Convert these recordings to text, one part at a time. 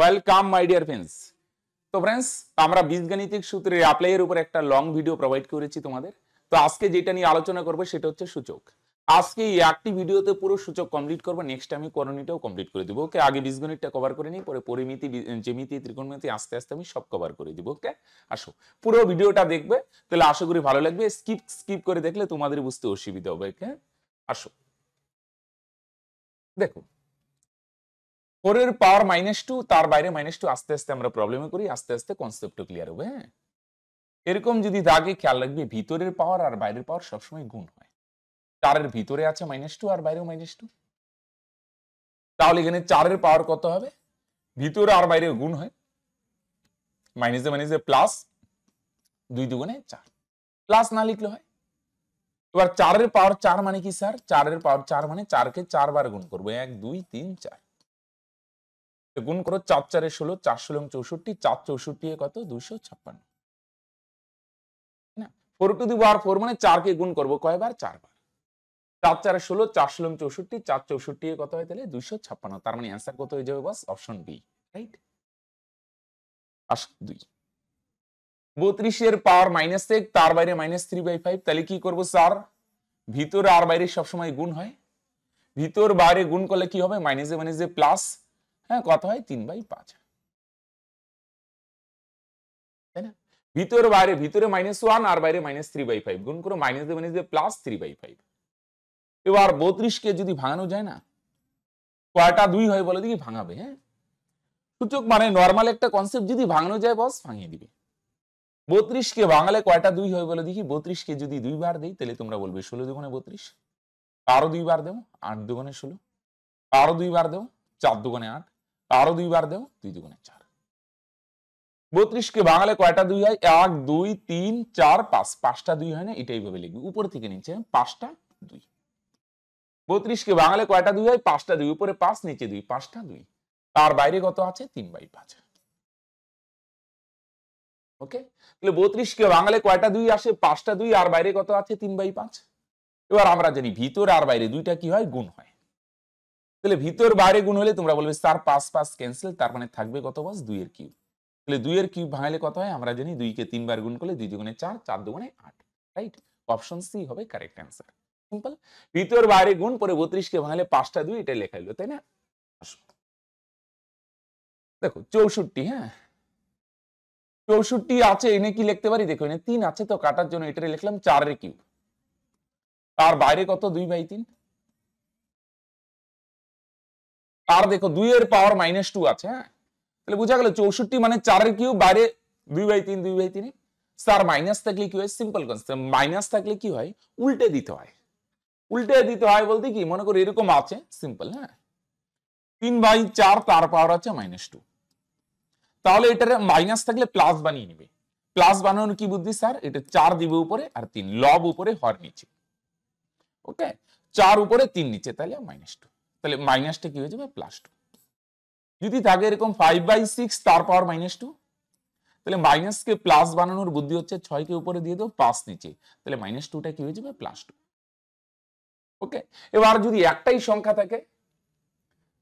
Welcome my dear friends তো friends আমরা বীজগাণিতিক সূত্রে অ্যাপ্লাইয়ের উপর একটা লং ভিডিও প্রোভাইড করেছি তোমাদের তো আজকে যেটা নিয়ে আলোচনা করবো সেটা হচ্ছে সূচক আজকে এই একটি ভিডিওতে পুরো সূচক কমপ্লিট করবো নেক্সট আমি করণীটাও কমপ্লিট করে দিব ওকে আগে বীজগণিতটা কভার করে নিই পরে পরিমিতি জ্যামিতি ত্রিকোণমিতি আস্তে আস্তে আমি সব কভার করে দিব ওকে আসো পুরো ভিডিওটা দেখবে তাহলে আশা করি ভালো লাগবে স্কিপ স্কিপ করে দেখলে তোমাদের বুঝতে অসুবিধা হবে ওকে আসো দেখো ফোরের পাওয়ার মাইনাস টু তার বাইরে মাইনাস টু আস্তে আস্তে আমরা প্রবলেমে করি আস্তে আস্তে কনসেপ্টও ক্লিয়ার হবে হ্যাঁ এরকম যদি দাগে খেয়াল রাখবে ভিতরের পাওয়ার আর বাইরের পাওয়ার সবসময় গুণ হয় চারের ভিতরে আছে মাইনাস টু আর বাইরেও মাইনাস টু তাহলে এখানে চারের পাওয়ার কত হবে ভিতরে আর বাইরে গুণ হয় মাইনাসে মাইনাসে প্লাস দুই দুগুণে চার প্লাস না লিখলে হয় এবার চারের পাওয়ার চার মানে কি স্যার চারের পাওয়ার চার মানে চারকে চারবার গুণ করবো এক দুই তিন চার গুণ করো চার চারে ষোলো চার ষোলো চৌষট্টি চার চৌষট্টি কত দুশো ছাপ্পান্ন ফোর টু দি বার ফোর মানে চারকে গুণ করবো কয়বার চারবার চার চারে ষোলো চার ষোলো চৌষট্টি চার চৌষট্টি কত হয় তাহলে দুশো ছাপ্পান্ন তার মানে অ্যান্সার কত হয়ে যাবে বাস অপশন বি রাইট দুই বত্রিশের পাওয়ার মাইনাস এক তার বাইরে মাইনাস থ্রি বাই ফাইভ তাহলে কি করবো স্যার ভিতর আর বাইরে সবসময় গুণ হয় ভিতর বাইরে গুণ করলে কি হবে মাইনাস এ মাইনাস এ প্লাস হ্যাঁ কত হয় তিন বাই পাঁচ তাই না ভিতর বাইরে ভিতরে মাইনাস ওয়ান আর বাইরে মাইনাস থ্রি বাই ফাইভ গুণ করে মাইনাস দিয়ে মাইনাস দিয়ে প্লাস থ্রি বাই ফাইভ এবার বত্রিশকে যদি ভাঙানো যায় না কয়টা দুই হয় বলে দেখি ভাঙাবে হ্যাঁ সূচক মানে নর্মাল একটা কনসেপ্ট যদি ভাঙানো যায় বস ভাঙিয়ে দিবে বত্রিশকে বাঙালে কয়টা দুই হয় বলে দেখি বত্রিশকে যদি দুইবার দিই তাহলে তোমরা বলবে ষোলো দুগুণে বত্রিশ আরো দুইবার দেবো আট দুগুণে ষোলো আরো দুইবার দেবো চার দুগুণে আট আরো দুইবার দেব দুই দুগুণে চার বত্রিশকে বাঙালে কয়টা দুই হয় এক দুই তিন চার পাঁচ পাঁচটা দুই হয় না এটাই ভাবে লিখবি উপর থেকে নিচে পাঁচটা দুই বত্রিশকে বাঙালে কয়টা দুই হয় পাঁচটা দুই উপরে পাঁচ নিচে দুই পাঁচটা দুই তার বাইরে কত আছে তিন বাই পাঁচ ওকে তাহলে বত্রিশকে বাঙালে কয়টা দুই আসে পাঁচটা দুই আর বাইরে কত আছে তিন বাই পাঁচ এবার আমরা জানি ভিতরে আর বাইরে দুইটা কি হয় গুণ হয় তাহলে ভিতর বাইরে গুণ হলে তোমরা বলবে স্যার পাঁচ পাঁচ ক্যান্সেল তার মানে থাকবে কত পাঁচ দুইয়ের কিউব তাহলে দুইয়ের কিউব ভাঙালে কত হয় আমরা জানি দুইকে তিনবার গুণ করলে দুই দুগুণে চার চার দুগুণে আট রাইট অপশন সি হবে কারেক্ট অ্যান্সার সিম্পল ভিতর বাইরে গুণ পরে বত্রিশকে ভাঙালে পাঁচটা দুই এটা লেখা হলো তাই না দেখো চৌষট্টি হ্যাঁ চৌষট্টি আছে এনে কি লিখতে পারি দেখো এনে তিন আছে তো কাটার জন্য এটা লিখলাম চারের কিউব তার বাইরে কত দুই বাই তিন আর দেখো দুই এর পাওয়ার মাইনাস টু আছে হ্যাঁ তাহলে বোঝা গেল চৌষট্টি মানে চারের কিউ বাইরে দুই বাই তিন দুই বাই তিন স্যার মাইনাস থাকলে কি হয় সিম্পল কনসেপ্ট মাইনাস থাকলে কি হয় উল্টে দিতে হয় উল্টে দিতে হয় বলতে কি মনে করো এরকম আছে সিম্পল হ্যাঁ তিন বাই চার তার পাওয়ার আছে মাইনাস টু তাহলে এটার মাইনাস থাকলে প্লাস বানিয়ে নিবে প্লাস বানানোর কি বুদ্ধি স্যার এটা চার দিবে উপরে আর তিন লব উপরে হর নিচে ওকে চার উপরে তিন নিচে তাহলে মাইনাস টু তাহলে মাইনাসটা কি হয়ে যাবে প্লাস টু যদি থাকে এরকম ফাইভ বাই সিক্স তার পাওয়ার মাইনাস টু তাহলে মাইনাসকে প্লাস বানানোর বুদ্ধি হচ্ছে ছয়কে উপরে দিয়ে দেবো পাঁচ নিচে তাহলে মাইনাস টুটা কি হয়ে যাবে প্লাস টু ওকে এবার যদি একটাই সংখ্যা থাকে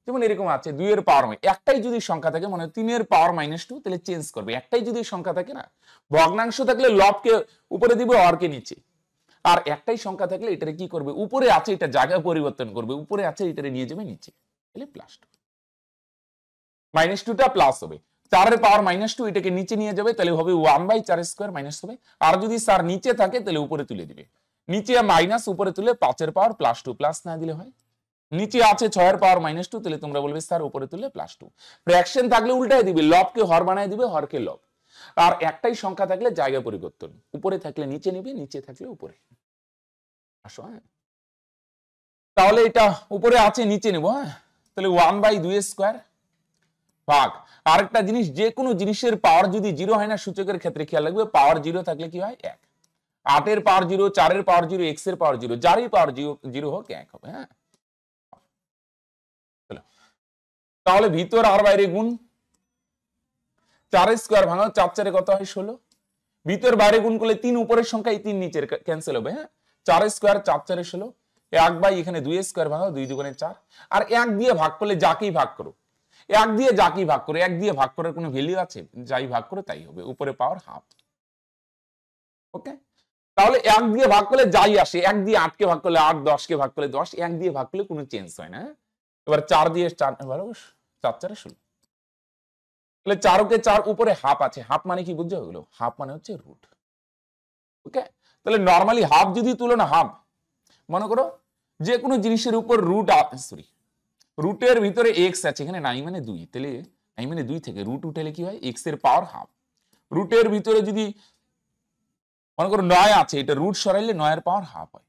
যেমন এরকম আছে দুইয়ের পাওয়ার একটাই যদি সংখ্যা থাকে মানে তিনের পাওয়ার মাইনাস টু তাহলে চেঞ্জ করবে একটাই যদি সংখ্যা থাকে না ভগ্নাংশ থাকলে লবকে উপরে দিবে অরকে নিচে আর একটাই সংখ্যা থাকলে এটারে কি করবে উপরে আছে এটা জায়গা পরিবর্তন করবে উপরে আছে এটারে নিয়ে যাবে নিচে তাহলে প্লাস টু মাইনাস টুটা প্লাস হবে চারের পাওয়ার মাইনাস টু এটাকে নিচে নিয়ে যাবে তাহলে হবে ওয়ান বাই চার স্কোয়ার মাইনাস হবে আর যদি স্যার নিচে থাকে তাহলে উপরে তুলে দিবে নিচে মাইনাস উপরে তুলে পাঁচের পাওয়ার প্লাস টু প্লাস না দিলে হয় নিচে আছে ছয়ের পাওয়ার মাইনাস টু তাহলে তোমরা বলবে স্যার উপরে তুলে প্লাস টু ফ্র্যাকশন থাকলে উল্টায় দিবে লবকে হর বানায় দিবে হরকে লব আর একটাই সংখ্যা থাকলে জায়গা পরিবর্তন উপরে থাকলে নিচে নিবে নিচে থাকলে উপরে আসো হ্যাঁ তাহলে এটা উপরে আছে নিচে নেব হ্যাঁ তাহলে ওয়ান বাই দুই স্কোয়ার ভাগ আরেকটা জিনিস যে কোনো জিনিসের পাওয়ার যদি জিরো হয় না সূচকের ক্ষেত্রে খেয়াল রাখবে পাওয়ার জিরো থাকলে কি হয় এক আটের পাওয়ার জিরো চারের পাওয়ার জিরো এক্স এর পাওয়ার জিরো যারই পাওয়ার জিরো জিরো হোক এক হবে হ্যাঁ তাহলে ভিতর আর বাইরে গুণ চার স্কোয়ার ভাঙা চার চারে কত হয় ষোলো ভিতর বাইরে গুণ করলে তিন উপরের সংখ্যা এই তিন নিচের ক্যান্সেল হবে হ্যাঁ চার স্কোয়ার চার চারে ষোলো এক বাই এখানে দুই স্কোয়ার ভাঙা দুই দুগুণে চার আর এক দিয়ে ভাগ করলে যাকেই ভাগ করো এক দিয়ে যাকেই ভাগ করো এক দিয়ে ভাগ করার কোনো ভ্যালু আছে যাই ভাগ করো তাই হবে উপরে পাওয়ার হাফ ওকে তাহলে এক দিয়ে ভাগ করলে যাই আসে এক দিয়ে আটকে ভাগ করলে আট দশকে ভাগ করলে দশ এক দিয়ে ভাগ করলে কোনো চেঞ্জ হয় না হ্যাঁ? এবার চার দিয়ে চার ভালো চার চারে ষোলো তাহলে চারকে চার উপরে হাফ আছে হাফ মানে কি বুঝছো হলো হাফ মানে হচ্ছে রুট ওকে তাহলে নর্মালি হাফ যদি তুলো না হাফ মনে করো যে কোনো জিনিসের উপর রুট সরি রুটের ভিতরে এক্স আছে এখানে নাই মানে দুই তাহলে নাই মানে দুই থেকে রুট উঠেলে কি হয় এক্স এর পাওয়ার হাফ রুটের ভিতরে যদি মনে করো নয় আছে এটা রুট সরাইলে নয়ের পাওয়ার হাফ হয়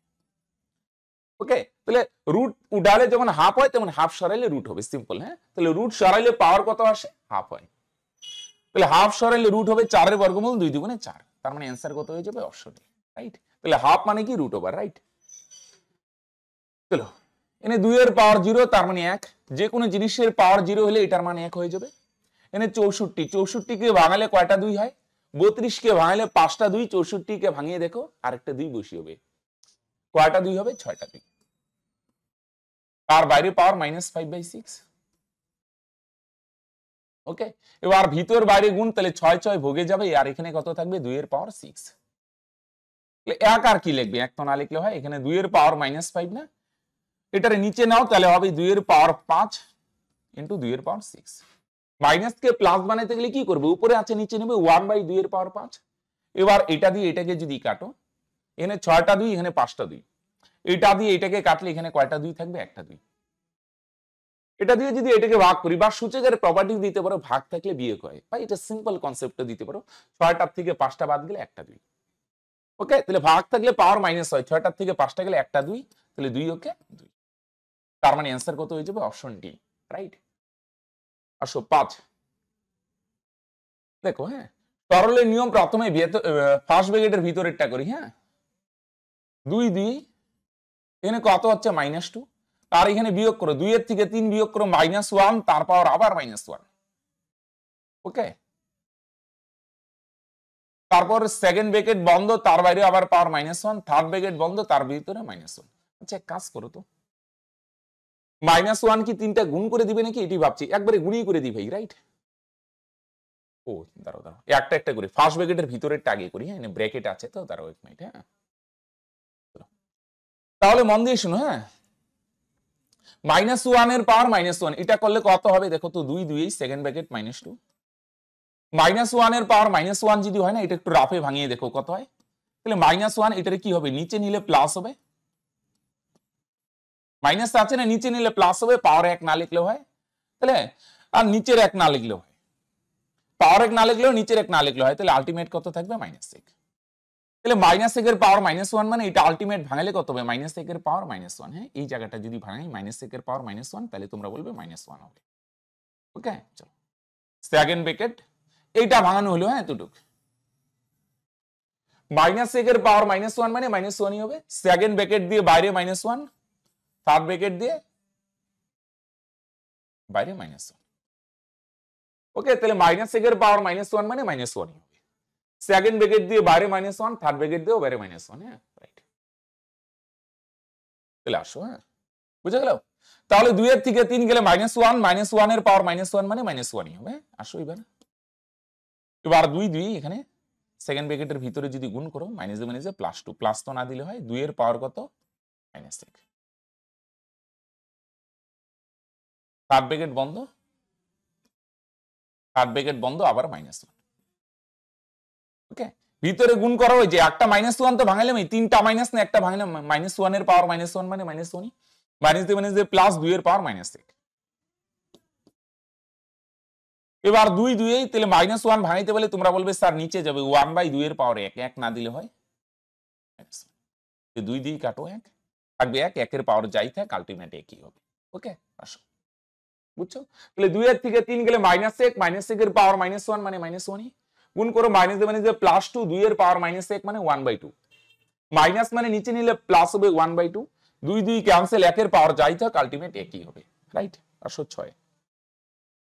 ওকে তাহলে রুট উডালে যেমন হাফ হয় তেমন হাফ সরাইলে রুট হবে সিম্পল হ্যাঁ তাহলে রুট সরাইলে পাওয়ার কত আসে হাফ হয় তাহলে হাফ সরাইলে রুট হবে চারের বর্গমূল দুই দুগুণে চার তার মানে অ্যান্সার কত হয়ে যাবে অপশনে রাইট তাহলে হাফ মানে কি রুট ওভার রাইট চলো এনে দুইয়ের পাওয়ার জিরো তার মানে এক যে কোনো জিনিসের পাওয়ার জিরো হলে এটার মানে এক হয়ে যাবে এনে চৌষট্টি চৌষট্টিকে ভাঙালে কয়টা দুই হয় বত্রিশকে ভাঙালে পাঁচটা দুই চৌষট্টিকে ভাঙিয়ে দেখো আরেকটা দুই বসি হবে কয়টা দুই হবে ছয়টা দুই তার বাইরে power minus five by six okay এবার ভিতর বাইরে গুণ তাহলে ছয় ছয় ভোগে যাবে আর এখানে কত থাকবে দুই এর পাওয়ার সিক্স এক আর কি লিখবে এক তো না লিখলে হয় এখানে দুই এর পাওয়ার মাইনাস ফাইভ না এটার নিচে নাও তাহলে হবে দুই এর পাওয়ার পাঁচ ইন্টু দুই এর পাওয়ার সিক্স মাইনাস কে প্লাস বানাইতে গেলে কি করবে উপরে আছে নিচে নেবে ওয়ান বাই দুই এর পাওয়ার পাঁচ এবার এটা দিয়ে এটাকে যদি কাটো এখানে ছয়টা দুই এখানে পাঁচটা দুই এটা দিয়ে এটাকে কাটলে এখানে কয়টা দুই থাকবে একটা দুই এটা দিয়ে যদি এটাকে ভাগ করি বা সূচকের প্রপার্টি দিতে পারো ভাগ থাকলে বিয়ে করে বা এটা সিম্পল কনসেপ্টটা দিতে পারো ছয়টার থেকে পাঁচটা বাদ গেলে একটা দুই ওকে তাহলে ভাগ থাকলে পাওয়ার মাইনাস হয় ছয়টার থেকে পাঁচটা গেলে একটা দুই তাহলে দুই ওকে দুই তার মানে অ্যান্সার কত হয়ে যাবে অপশন ডি রাইট আসো পাঁচ দেখো হ্যাঁ তরলের নিয়ম প্রথমে ফার্স্ট ব্রিগেডের ভিতরেরটা করি হ্যাঁ দুই দুই এখানে কত হচ্ছে মাইনাস টু আর এখানে বিয়োগ করো দুই এর থেকে তিন বিয়োগ করো মাইনাস ওয়ান তার পাওয়ার আবার মাইনাস ওয়ান ওকে তারপর সেকেন্ড ব্রেকেট বন্ধ তার বাইরে আবার power minus one third bracket বন্ধ তার ভিতরে মাইনাস ওয়ান আচ্ছা কাজ করো তো মাইনাস ওয়ান কি তিনটা গুণ করে দিবে নাকি এটি ভাবছি একবারে গুণই করে দিবেই রাইট ও দাঁড়াও দাঁড়াও একটা একটা করি ফার্স্ট ব্রেকেটের ভিতরে টাগে করি হ্যাঁ ব্রেকেট আছে তো দাঁড়াও এক মিনিট হ্যাঁ তাহলে মন দিয়ে শুনো হ্যাঁ মাইনাস ওয়ান এর পাওয়ার মাইনাস ওয়ান এটা করলে কত হবে দেখো তো দুই দুই second bracket minus two minus ওয়ানের পাওয়ার মাইনাস ওয়ান যদি হয় না এটা একটু রাফে ভাঙিয়ে দেখো কত হয় তাহলে মাইনাস ওয়ান এটার কি হবে নিচে নিলে প্লাস হবে মাইনাস আছে না নিচে নিলে প্লাস হবে পাওয়ার এক না লিখলেও হয় তাহলে আর নিচের এক না লিখলেও হয় পাওয়ার এক না লিখলেও নিচের এক না লিখলেও হয় তাহলে আলটিমেট কত থাকবে মাইনাস সিক্স তাহলে মাইনাস একের পাওয়ার মাইনাস ওয়ান মানে এটা আলটিমেট ভাঙালে কত হবে মাইনাস একের পাওয়ার মাইনাস ওয়ান হ্যাঁ এই জায়গাটা যদি ভাঙাই মাইনাস একের পাওয়ার মাইনাস ওয়ান তাহলে তোমরা বলবে মাইনাস ওয়ান হবে ওকে চলো সেকেন্ড ব্রেকেট এইটা ভাঙানো হলো হ্যাঁ এতটুক মাইনাস একের পাওয়ার মাইনাস ওয়ান মানে মাইনাস ওয়ানই হবে সেকেন্ড ব্রেকেট দিয়ে বাইরে মাইনাস ওয়ান থার্ড ব্রেকেট দিয়ে বাইরে মাইনাস ওয়ান ওকে তাহলে মাইনাস একের পাওয়ার মাইনাস ওয়ান মানে মাইনাস ওয়ানই হবে সেকেন্ড ব্রেকেট দিয়ে বাইরে মাইনাস ওয়ান থার্ড ব্রেকেট দিয়েও বাইরে মাইনাস ওয়ান হ্যাঁ রাইট আসো হ্যাঁ বুঝে গেল তাহলে দুইয়ের থেকে তিন গেলে মাইনাস ওয়ান মাইনাস ওয়ান এর পাওয়ার মাইনাস ওয়ান মানে মাইনাস ওয়ানই হবে আসো এবার এবার দুই দুই এখানে সেকেন্ড ব্রেকেটের ভিতরে যদি গুণ করো মাইনাসে মাইনাস প্লাস টু প্লাস তো না দিলে হয় দুইয়ের পাওয়ার কত মাইনাস এক থার্ড ব্রেকেট বন্ধ থার্ড ব্রেকেট বন্ধ আবার মাইনাস ওয়ান ওকে ভিতরে গুণ করা যে একটা মাইনাস ওয়ান তো এই তিনটা মাইনাস না একটা ভাঙলাম মাইনাস ওয়ান এর পাওয়ার মাইনাস ওয়ান মানে মাইনাস ওয়ানই মাইনাস দিয়ে মাইনাস দিয়ে প্লাস দুই এর পাওয়ার মাইনাস এইট এবার দুই দুই তাহলে মাইনাস ওয়ান ভাঙাইতে বলে তোমরা বলবে স্যার নিচে যাবে ওয়ান বাই দুই এর পাওয়ার এক এক না দিলে হয় দুই দুই কাটো এক থাকবে এক একের পাওয়ার যাই থাক আলটিমেট একই হবে ওকে আসো বুঝছো তাহলে দুই এক থেকে তিন গেলে মাইনাস এক মাইনাস এর পাওয়ার মাইনাস ওয়ান মানে মাইনাস ওয়ানই গুণ করো মাইনাস দেবে যে প্লাস টু দুই এর পাওয়ার মাইনাস এক মানে ওয়ান বাই টু মাইনাস মানে নিচে নিলে প্লাস হবে ওয়ান বাই টু দুই দুই ক্যান্সেল একের পাওয়ার যাই থাক আলটিমেট একই হবে রাইট আসো ছয়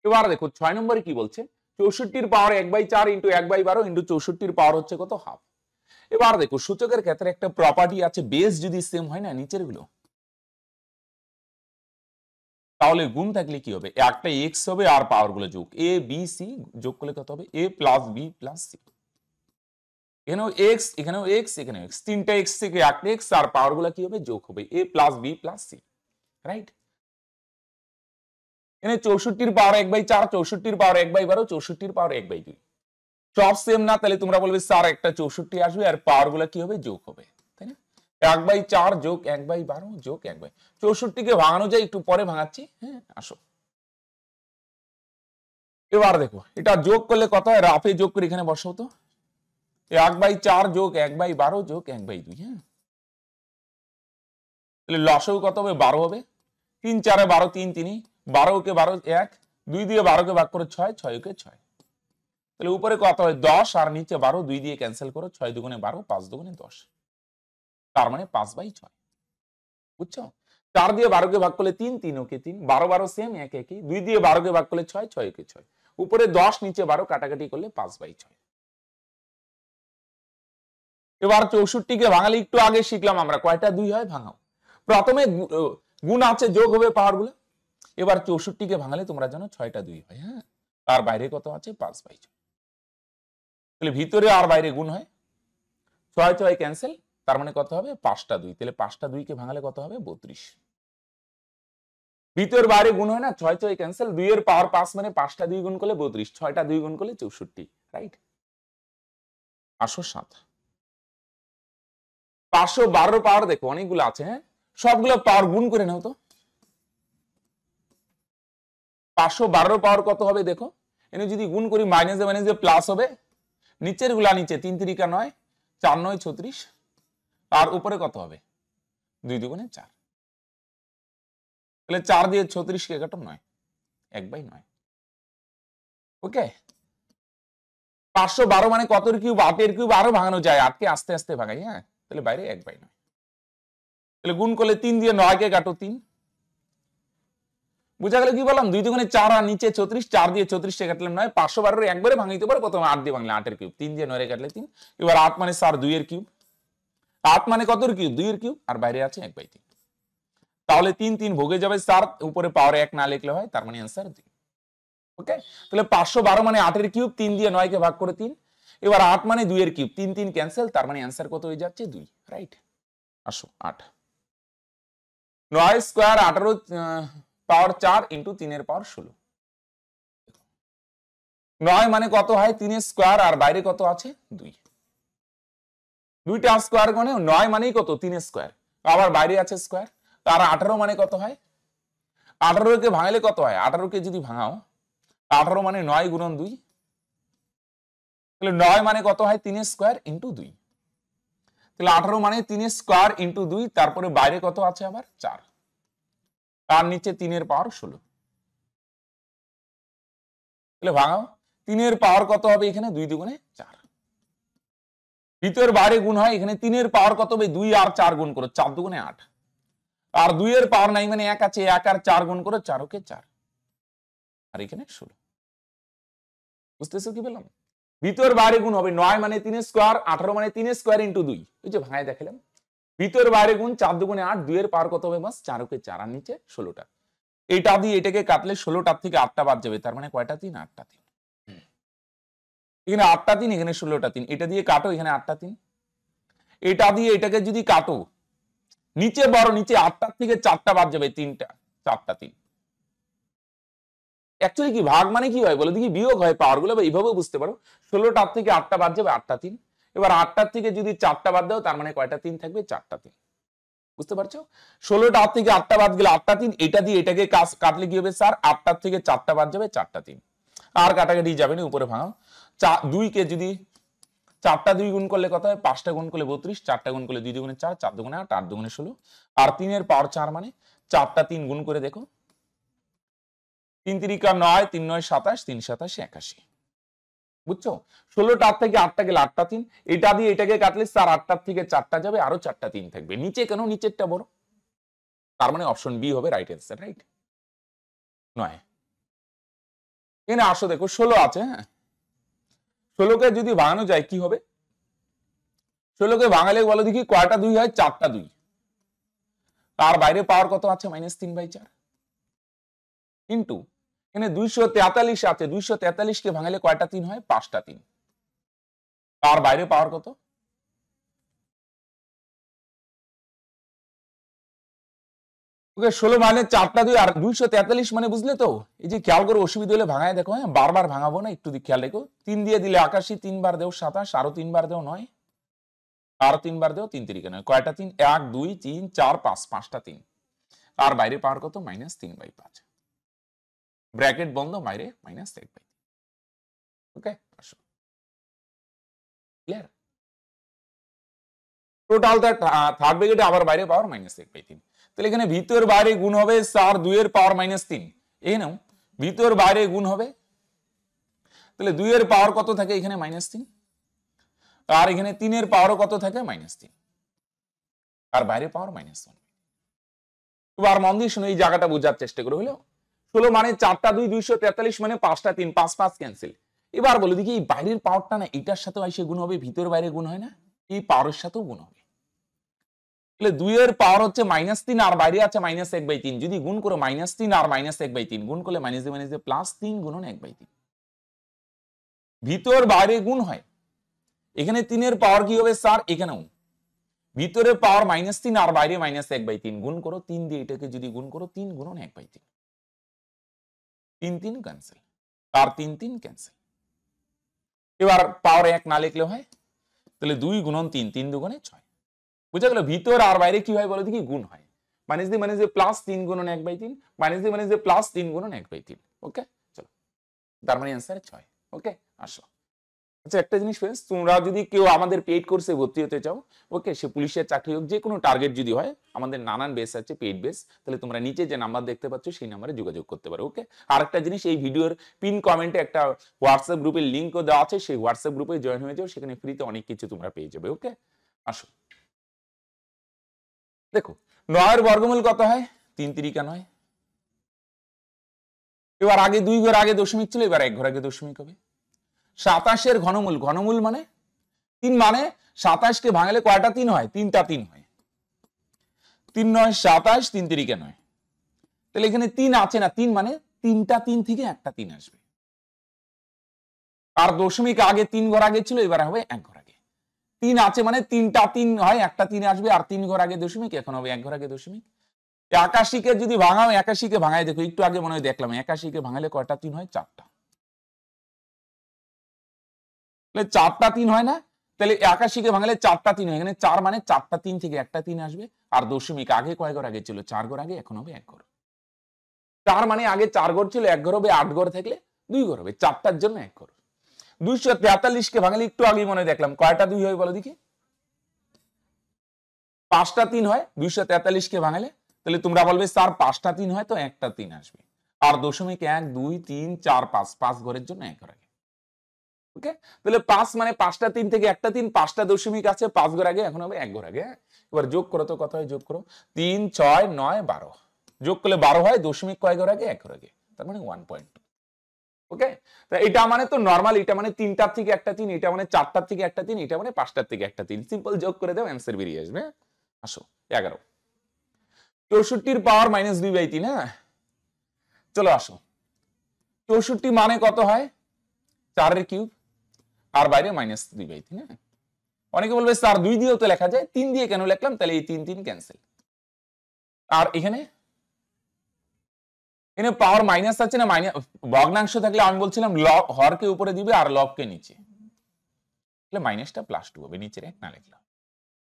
এবার দেখো ছয় নম্বরে কি বলছে চৌষট্টির পাওয়ার এক বাই চার ইন্টু এক বাই বারো ইন্টু চৌষট্টির পাওয়ার হচ্ছে কত হাফ এবার দেখো সূচকের ক্ষেত্রে একটা প্রপার্টি আছে বেস যদি সেম হয় না নিচের গুলো তাহলে গুণ থাকলে কি হবে একটা এক্স হবে আর পাওয়ার গুলো যোগ এ বি সি যোগ করলে কত হবে A plus B plus C এখানেও এক্স এখানেও এক্স এখানে এক্স তিনটা এক্স থেকে একটা এক্স আর পাওয়ার পাওয়ারগুলো কি হবে যোগ হবে A plus B plus C right এখানে চৌষট্টির পাওয়ার এক বাই চার চৌষট্টির পাওয়ার এক বাই বারো চৌষট্টির পাওয়ার এক বাই দুই সব সেম না তাহলে তোমরা বলবে স্যার একটা চৌষট্টি আসবে আর পাওয়ার পাওয়ারগুলো কি হবে যোগ হবে এক বাই চার যোগ এক বাই বারো যোগ এক বাই চৌষট্টিকে ভাঙানো যায় একটু পরে ভাঙাচ্ছি হ্যাঁ আসো এবার দেখো এটা যোগ করলে কত হয় রাফে যোগ করে এখানে বসাও তো এক বাই চার যোগ এক বাই বারো যোগ এক বাই দুই হ্যাঁ তাহলে লসও কত হবে বারো হবে তিন চারে বারো তিন তিনি বারোকে বারো এক দুই দিয়ে বারোকে ভাগ করে ছয় ছয়কে ছয় তাহলে উপরে কত হয় দশ আর নিচে বারো দুই দিয়ে ক্যান্সেল করো ছয় দুগুণে বারো পাঁচ দুগুণে দশ তার মানে পাঁচ বাই ছয় বুঝছো চার দিয়ে বারোকে ভাগ করলে তিন তিন ওকে তিন বারো বারো সেম এক একই দুই দিয়ে বারোকে ভাগ করলে ছয় ছয় ওকে ছয় উপরে দশ নিচে বারো কাটাকাটি করলে পাঁচ বাই ছয় এবার চৌষট্টিকে ভাঙালে একটু আগে শিখলাম আমরা কয়টা দুই হয় ভাঙাও প্রথমে গুণ আছে যোগ হবে পাহাড়গুলো এবার চৌষট্টিকে ভাঙালে তোমরা জানো ছয়টা দুই হয় হ্যাঁ তার বাইরে কত আছে পাঁচ বাই ছয় তাহলে ভিতরে আর বাইরে গুণ হয় ছয় ছয় ক্যান্সেল তার মানে কত হবে পাঁচটা দুই তাহলে পাঁচটা দুইকে ভাঙালে কত হবে বত্রিশ দ্বিতীয় বাইরে গুণ হয় না ছয় ছয় ক্যান্সেল দুইয়ের পাওয়ার পাঁচ মানে পাঁচটা দুই গুণ করলে বত্রিশ ছয়টা দুই গুণ করলে চৌষট্টি রাইট পাঁচশো সাত পাঁচশো বারো পাওয়ার দেখো অনেকগুলো আছে হ্যাঁ সবগুলো পাওয়ার গুণ করে নাও তো পাঁচশো বারো পাওয়ার কত হবে দেখো এনে যদি গুণ করি মাইনাসে মাইনাসে প্লাস হবে নিচের গুলা নিচে তিন তিরিকা নয় চার নয় ছত্রিশ তার উপরে কত হবে দুই দুগুণে চার তাহলে চার দিয়ে কে কাটো নয় এক বাই নয় ওকে পাঁচশো বারো মানে কতর কিউব আটের কিউব আরো ভাঙানো যায় আটকে আস্তে আস্তে ভাঙাই হ্যাঁ তাহলে বাইরে এক বাই নয় তাহলে গুণ করলে তিন দিয়ে নয়কে কাটো তিন বুঝা গেলে কি বললাম দুই দুগুণে চার আর নিচে ছত্রিশ চার দিয়ে কে কাটলাম নয় পাঁচশো বারোর একবারে ভাঙিতে পারে প্রথমে আট দিয়ে ভাঙলে আটের কিউব তিন দিয়ে নয় কাটলে তিন এবার আট মানে চার দুইয়ের কিউব আট মানে কত কিউব দুইয়ের কিউব আর বাইরে আছে এক বাই তিন তাহলে তিন তিন ভোগে যাবে সাত উপরে পাওয়ার এক না লিখলে হয় তার মানে অ্যান্সার দুই ওকে তাহলে পাঁচশো বারো মানে আটের কিউব তিন দিয়ে নয়কে ভাগ করে তিন এবার আট মানে দুইয়ের কিউব তিন তিন ক্যান্সেল তার মানে অ্যান্সার কত হয়ে যাচ্ছে দুই রাইট আসো আট নয় স্কোয়ার আঠারো পাওয়ার চার ইন্টু তিনের পাওয়ার ষোলো নয় মানে কত হয় তিনের স্কোয়ার আর বাইরে কত আছে দুই দুইটা স্কোয়ার মানে নয় মানেই কত তিন স্কোয়ার আবার বাইরে আছে স্কোয়ার তার আঠারো মানে কত হয় আঠারোকে ভাঙলে কত হয় আঠারোকে যদি ভাঙাও আঠারো মানে নয় গুণন দুই তাহলে নয় মানে কত হয় তিন স্কোয়ার ইন্টু দুই তাহলে আঠারো মানে তিন স্কোয়ার ইন্টু দুই তারপরে বাইরে কত আছে আবার চার তার নিচে তিনের পাওয়ার ষোলো তাহলে ভাঙাও তিনের পাওয়ার কত হবে এখানে দুই দুগুণে চার দ্বিতীয়ের বাইরে গুণ হয় এখানে তিনের পাওয়ার কত হবে দুই আর চার গুণ করো চার দুগুণে আট আর দুইয়ের পাওয়ার নাই মানে এক আছে এক আর চার গুণ করো চার ওকে চার আর এখানে ষোলো বুঝতেছো কি বললাম ভিতর বাইরে গুণ হবে নয় মানে তিন স্কোয়ার আঠারো মানে তিন স্কোয়ার ইন্টু দুই ওই যে ভাঙায় দেখালাম ভিতর বাইরে গুণ চার দুগুণে আট এর পার কত হবে মাস ওকে চার আর নিচে ষোলোটা এটা দিয়ে এটাকে কাটলে ষোলোটার থেকে আটটা বাদ যাবে তার মানে কয়টা তিন আটটা তিন এখানে আটটা তিন এখানে ষোলোটা তিন এটা দিয়ে কাটো এখানে আটটা তিন এটা দিয়ে এটাকে যদি কাটো নিচে বড় নিচে আটটার থেকে চারটা বাদ যাবে তিনটা চারটা তিন অ্যাকচুয়ালি কি ভাগ মানে কি হয় বলে দেখি বিয়োগ হয় পাওয়ার গুলো বা এইভাবেও বুঝতে পারো ষোলোটার থেকে আটটা বাদ যাবে আটটা তিন এবার আটটার থেকে যদি চারটা বাদ দাও তার মানে কয়টা তিন থাকবে চারটা তিন বুঝতে পারছো ষোলোটা আট থেকে আটটা বাদ গেলে আটটা তিন এটা দিয়ে এটাকে কাটলে কি হবে স্যার আটটার থেকে চারটা বাদ যাবে চারটা তিন আর কাটাকাটি যাবে না উপরে ভাঙাও চার দুইকে যদি চারটা দুই গুণ করলে কত হয় পাঁচটা গুণ করলে বত্রিশ চারটা গুণ করলে দুই দুগুণে চার চার দুগুণে আট আট দুগুণে ষোলো আর তিনের পাওয়ার চার মানে চারটা তিন গুণ করে দেখো তিন তিরিকা নয় তিন নয় সাতাশ তিন সাতাশ একাশি বুঝছো ষোলোটা আট থেকে আটটা গেলে আটটা তিন এটা দিয়ে এটাকে কাটলে চার আটটার থেকে চারটা যাবে আরো চারটা তিন থাকবে নিচে কেন নিচেরটা বড় তার মানে অপশন বি হবে রাইট অ্যান্সার রাইট নয় এখানে আসো দেখো ষোলো আছে হ্যাঁ ষোলোকে যদি ভাঙানো যায় কি হবে ষোলোকে ভাঙালে বলো দেখি কয়টা দুই হয় চারটা দুই তার বাইরে পাওয়ার কত আছে মাইনাস তিন বাই চার কিন্তু এখানে দুইশো তেতাল্লিশ আছে দুইশো কে ভাঙালে কয়টা তিন হয় পাঁচটা তিন তার বাইরে পাওয়ার কত ওকে ষোলো মানে চারটা দুই আর দুইশো তেতাল্লিশ মানে বুঝলে তো এই যে খেয়াল করে অসুবিধা হলে ভাঙায় দেখো হ্যাঁ বারবার ভাঙাবো না একটু খেয়াল রেখো তিন দিয়ে দিলে আকাশি তিনবার দেও সাতাশ আরো তিনবার দেও নয় আরো তিনবার দেও তিন তিরিকে নয় কয়টা তিন এক দুই তিন চার পাঁচ পাঁচটা তিন আর বাইরে পাওয়ার কত মাইনাস তিন বাই পাঁচ ব্র্যাকেট বন্ধ বাইরে মাইনাস এক বাই ওকে আসো ক্লিয়ার টোটাল থার্ড ব্র্যাকেটে আবার বাইরে পাওয়ার মাইনাস এক বাই তিন তাহলে এখানে ভিতর বাইরে গুণ হবে চার দুইয়ের পাওয়ার মাইনাস তিন এই নাও ভিতর বাইরে গুণ হবে তাহলে দুইয়ের পাওয়ার কত থাকে এখানে মাইনাস তিন আর এখানে তিনের পাওয়ারও কত থাকে মাইনাস তিন আর বাইরে পাওয়ার মাইনাস ওয়ান এবার মন দিয়ে শুনে এই জায়গাটা বোঝার চেষ্টা করে হলো ষোলো মানে চারটা দুই দুইশো তেতাল্লিশ মানে পাঁচটা তিন পাঁচ পাঁচ ক্যান্সেল এবার বলে দেখি এই বাইরের পাওয়ারটা না এটার সাথেও এসে গুণ হবে ভিতর বাইরে গুণ হয় না এই পাওয়ারের সাথেও গুণ হবে তাহলে দুইয়ের পাওয়ার হচ্ছে মাইনাস তিন আর বাইরে আছে মাইনাস এক বাই তিন যদি গুণ করে মাইনাস তিন আর মাইনাস এক বাই তিন গুণ করলে মাইনাস দিয়ে মাইনাস দিয়ে প্লাস তিন গুণন এক বাই তিন ভিতর বাইরে গুণ হয় এখানে তিনের পাওয়ার কি হবে স্যার এখানেও ভিতরে পাওয়ার মাইনাস তিন আর বাইরে মাইনাস এক বাই তিন গুণ করো তিন দিয়ে এটাকে যদি গুণ করো তিন গুণন এক বাই তিন তিন তিন ক্যান্সেল আর তিন তিন ক্যান্সেল এবার পাওয়ার এক না লিখলে হয় তাহলে দুই গুণন তিন তিন দুগুণে ছয় বোঝা গেল ভিতর আর বাইরে কি হয় বলো দেখি গুণ হয় মাইনাস দিয়ে মাইনাস দিয়ে প্লাস তিন গুণন এক বাই তিন মাইনাস দিয়ে মাইনাস দিয়ে প্লাস তিন গুণন এক বাই তিন ওকে চলো তার মানে অ্যান্সার ছয় ওকে আসো আচ্ছা একটা জিনিস ফ্রেন্ডস তোমরা যদি কেউ আমাদের পেইড কোর্সে ভর্তি হতে চাও ওকে সে পুলিশের চাকরি হোক যে কোনো টার্গেট যদি হয় আমাদের নানান বেস আছে পেইড বেস তাহলে তোমরা নিচে যে নাম্বার দেখতে পাচ্ছ সেই নাম্বারে যোগাযোগ করতে পারো ওকে আর একটা জিনিস এই ভিডিওর পিন কমেন্টে একটা হোয়াটসঅ্যাপ গ্রুপের লিঙ্কও দেওয়া আছে সেই হোয়াটসঅ্যাপ গ্রুপে জয়েন হয়ে যাও সেখানে ফ্রিতে অনেক কিছু তোমরা পেয়ে যাবে ওকে আসো দেখো নয়ের বর্গমূল কত হয় তিন তিরিকা নয় এবার আগে দুই ঘর আগে দশমিক ছিল এবার এক ঘর আগে দশমিক হবে সাতাশের ঘনমূল ঘনমূল মানে তিন মানে সাতাশকে ভাঙলে কয়টা তিন হয় তিনটা তিন হয় তিন নয় সাতাশ তিন তিরিকা নয় তাহলে এখানে তিন আছে না তিন মানে তিনটা তিন থেকে একটা তিন আসবে আর দশমিক আগে তিন ঘর আগে ছিল এবার হবে এক ঘর তিন আছে মানে তিনটা তিন হয় একটা তিন আসবে আর তিন ঘর আগে দশমিক এখন হবে এক ঘর আগে দশমিক একাশিকে যদি ভাঙাও একাশিকে ভাঙায় দেখো একটু আগে মনে হয় দেখলাম একাশিকে ভাঙালে কয়টা তিন হয় চারটা চারটা তিন হয় না তাহলে একাশিকে ভাঙালে চারটা তিন হয় এখানে চার মানে চারটা তিন থেকে একটা তিন আসবে আর দশমিক আগে কয় ঘর আগে ছিল চার ঘর আগে এখন হবে এক ঘর চার মানে আগে চার ঘর ছিল এক ঘর হবে আট ঘর থাকলে দুই ঘর হবে চারটার জন্য এক ঘর দুইশো তেতাল্লিশকে ভাঙালি একটু আগেই মনে দেখলাম কয়টা দুই হয় বলো দেখি পাঁচটা তিন হয় দুইশো তেতাল্লিশকে বাঙালি তাহলে তোমরা বলবে স্যার পাঁচটা তিন হয় তো একটা তিন আসবে আর দশমিক এক দুই তিন চার পাঁচ পাঁচ ঘরের জন্য এক ঘর আগে ওকে তাহলে পাঁচ মানে পাঁচটা তিন থেকে একটা তিন পাঁচটা দশমিক আছে পাঁচ ঘর আগে এখন হবে এক ঘর আগে হ্যাঁ? এবার যোগ করো তো কথা হয় যোগ করো তিন ছয় নয় বারো যোগ করলে বারো হয় দশমিক কয় ঘর আগে এক ঘর আগে তার মানে ওয়ান পয়েন্ট টু ওকে তা এটা মানে তো নর্মাল এটা মানে তিনটার থেকে একটা তিন এটা মানে চারটার থেকে একটা তিন এটা মানে পাঁচটার থেকে একটা তিন সিম্পল যোগ করে দাও অ্যান্সার বেরিয়ে আসবে হ্যাঁ? আসো এগারো চৌষট্টির পাওয়ার মাইনাস দুই বাই তিন হ্যাঁ চলো আসো চৌষট্টি মানে কত হয় চারের কিউব আর বাইরে মাইনাস দুই বাই তিন হ্যাঁ অনেকে বলবে স্যার দুই দিয়েও তো লেখা যায় তিন দিয়ে কেন লেখলাম তাহলে এই তিন তিন ক্যান্সেল আর এখানে এখানে পাওয়ার মাইনাস আছে না মাইনাস ভগ্নাংশ থাকলে আমি বলছিলাম হর কে উপরে দিবে আর কে নিচে তাহলে মাইনাসটা প্লাস টু হবে নিচের এক না লিখলাম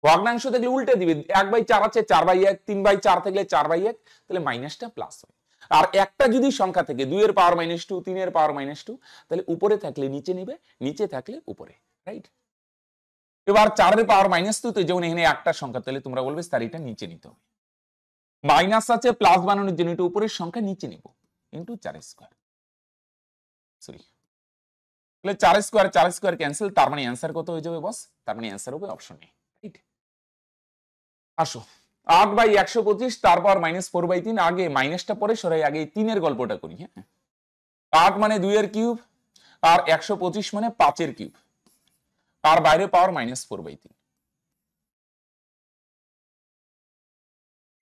ভগ্নাংশ থাকলে উল্টে দিবে এক বাই চার আছে চার বাই এক তিন বাই চার থাকলে চার বাই এক তাহলে মাইনাসটা প্লাস হবে আর একটা যদি সংখ্যা থেকে দুইয়ের পাওয়ার মাইনাস টু তিনের পাওয়ার মাইনাস টু তাহলে উপরে থাকলে নিচে নিবে নিচে থাকলে উপরে রাইট এবার চারের পাওয়ার মাইনাস টু তো যেমন এখানে একটা সংখ্যা তাহলে তোমরা বলবে স্যার এটা নিচে নিতে হবে মাইনাস আছে প্লাস বানানোর জন্য এটা উপরের সংখ্যা নিচে নেব ইন্টু চার স্কোয়ার সরি তাহলে চার স্কোয়ার চার স্কোয়ার ক্যান্সেল তার মানে অ্যান্সার কত হয়ে যাবে বস তার মানে অ্যান্সার হবে অপশন এ রাইট আসো আট বাই একশো পঁচিশ তারপর মাইনাস ফোর বাই তিন আগে মাইনাসটা পরে সরাই আগে তিনের গল্পটা করি হ্যাঁ আট মানে দুইয়ের কিউব আর একশো পঁচিশ মানে পাঁচের কিউব আর বাইরে পাওয়ার মাইনাস ফোর বাই তিন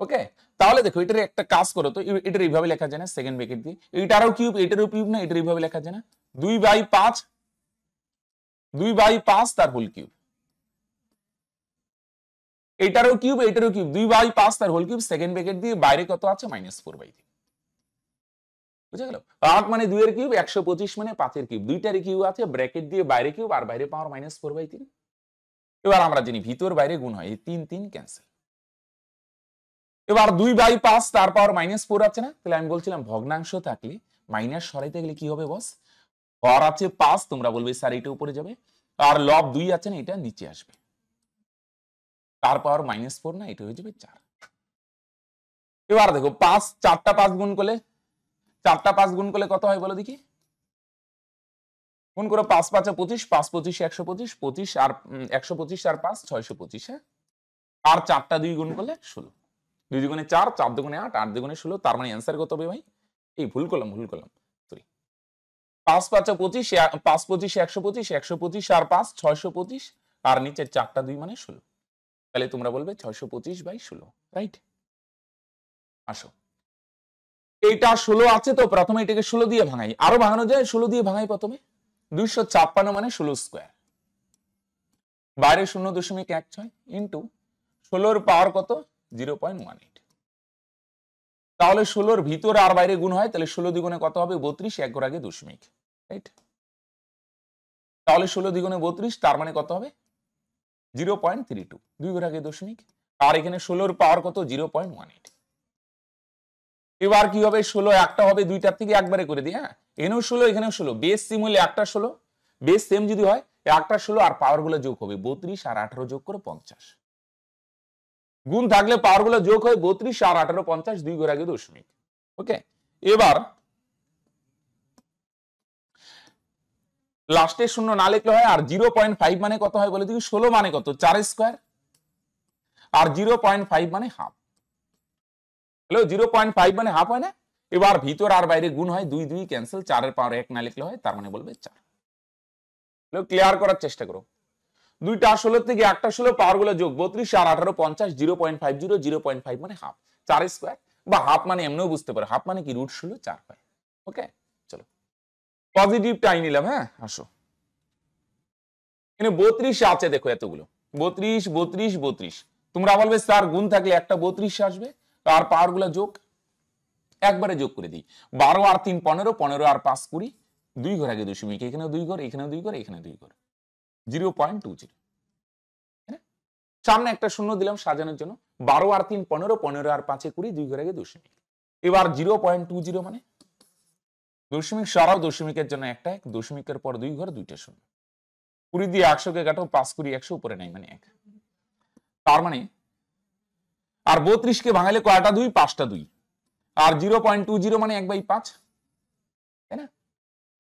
ওকে তাহলে দেখো এটার একটা কাজ করো তো এটার এইভাবে লেখা যায় না সেকেন্ড ব্রেকেট দিয়ে এটারও কিউব এটারও কিউব না এটার এইভাবে লেখা যায় না দুই বাই পাঁচ দুই বাই পাঁচ তার হোল কিউব এটারও কিউব এটারও কিউব দুই বাই পাঁচ তার হোল কিউব সেকেন্ড ব্রেকেট দিয়ে বাইরে কত আছে মাইনাস ফোর বাই থ্রি বুঝে গেল আট মানে দুইয়ের কিউব একশো পঁচিশ মানে পাঁচের কিউব দুইটারই কিউব আছে ব্রেকেট দিয়ে বাইরে কিউব আর বাইরে পাওয়ার মাইনাস ফোর বাই তিন এবার আমরা জানি ভিতর বাইরে গুণ হয় এই তিন তিন ক্যান্সেল এবার দুই বাই পাঁচ তার পাওয়ার মাইনাস ফোর আছে না তাহলে আমি বলছিলাম ভগ্নাংশ থাকলে মাইনাস সরাইতে গেলে কি হবে বস হর আছে পাঁচ তোমরা বলবে স্যার এটা উপরে যাবে আর লব দুই আছে না এটা নিচে আসবে তার পাওয়ার মাইনাস ফোর না এটা হয়ে যাবে চার এবার দেখো পাঁচ চারটা পাঁচ গুণ করলে চারটা পাঁচ গুণ করলে কত হয় বলো দেখি গুণ করে পাঁচ পাঁচে পঁচিশ পাঁচ পঁচিশ একশো পঁচিশ পঁচিশ আর একশো পঁচিশ আর পাঁচ ছয়শো পঁচিশ হ্যাঁ আর চারটা দুই গুণ করলে ষোলো দুই দুগুণে চার চার দুগুণে আট আট দুগুণে ষোলো তার মানে অ্যান্সার কত হবে ভাই এই ভুল করলাম ভুল করলাম সরি পাঁচ পাঁচা পঁচিশ পাঁচ পঁচিশ একশো পঁচিশ একশো পঁচিশ আর পাঁচ ছয়শো পঁচিশ আর নিচের চারটা দুই মানে ষোলো তাহলে তোমরা বলবে ছয়শো পঁচিশ বাই ষোলো রাইট আসো এইটা ষোলো আছে তো প্রথমে এটাকে ষোলো দিয়ে ভাঙাই আরো ভাঙানো যায় ষোলো দিয়ে ভাঙাই প্রথমে দুইশো ছাপ্পান্ন মানে ষোলো স্কোয়ার বাইরে শূন্য দশমিক এক ছয় ইন্টু ষোলোর পাওয়ার কত জিরো পয়েন্ট তাহলে ষোলোর ভিতরে আর বাইরে গুণ হয় তাহলে ষোলো দ্বিগুণে কত হবে বত্রিশ এক ঘর আগে দশমিক রাইট তাহলে ষোলো দ্বিগুণে বত্রিশ তার মানে কত হবে জিরো পয়েন্ট থ্রি টু দুই ঘর আগে দশমিক আর এখানে ষোলোর পাওয়ার কত জিরো পয়েন্ট ওয়ান এইট এবার কি হবে ষোলো একটা হবে দুইটার থেকে একবারে করে দিই হ্যাঁ এনেও ষোলো এখানেও ষোলো বেস সিম হলে একটা ষোলো বেস সেম যদি হয় একটা ষোলো আর পাওয়ারগুলো যোগ হবে বত্রিশ আর আঠারো যোগ করে পঞ্চাশ গুণ থাকলে পাওয়ারগুলো যোগ হয় বত্রিশ আর আঠারো পঞ্চাশ দুই ঘোর আগে দশমিক ওকে এবার লাস্টে শূন্য না লিখলে হয় আর জিরো পয়েন্ট ফাইভ মানে কত হয় বলে দেখি ষোলো মানে কত চার স্কোয়ার আর জিরো পয়েন্ট ফাইভ মানে half hello zero point five মানে হাফ হয় না এবার ভিতর আর বাইরে গুণ হয় দুই দুই ক্যান্সেল চারের পাওয়ার এক না লিখলে হয় তার মানে বলবে চার ক্লিয়ার করার চেষ্টা করো দুইটা ষোলোর থেকে একটা ষোলো গুলো যোগ বত্রিশ আর আঠারো পঞ্চাশ zero point five zero zero point five মানে হাফ চার স্কোয়ার বা হাফ মানে এমনিও বুঝতে পারো হাফ মানে কি রুট ষোলো চার পায় ওকে চলো টাই নিলাম হ্যাঁ আসো এখানে বত্রিশ আছে দেখো এতগুলো বত্রিশ বত্রিশ বত্রিশ তোমরা বলবে স্যার গুণ থাকলে একটা বত্রিশ আসবে আর গুলো যোগ একবারে যোগ করে দিই বারো আর তিন পনেরো পনেরো আর পাঁচ কুড়ি দুই ঘর আগে দশমিক এখানে দুই ঘর এখানে দুই ঘর এখানে দুই ঘর জিরো পয়েন্ট টু জিরো হ্যাঁ? সামনে একটা শূন্য দিলাম সাজানোর জন্য বারো আর তিন পনেরো পনেরো আর পাঁচে কুড়ি দুই ঘরে আগে দশমিক এবার জিরো পয়েন্ট টু জিরো মানে দশমিক সরাও দশমিকের জন্য একটা এক দশমিকের পর দুই ঘর দুইটা শূন্য কুড়ি দিয়ে একশোকে কাটো পাঁচ কুড়ি একশো উপরে নেই মানে এক তার মানে আর বত্রিশকে ভাঙালে কয়টা দুই পাঁচটা দুই আর জিরো পয়েন্ট টু জিরো মানে এক বাই পাঁচ তাই না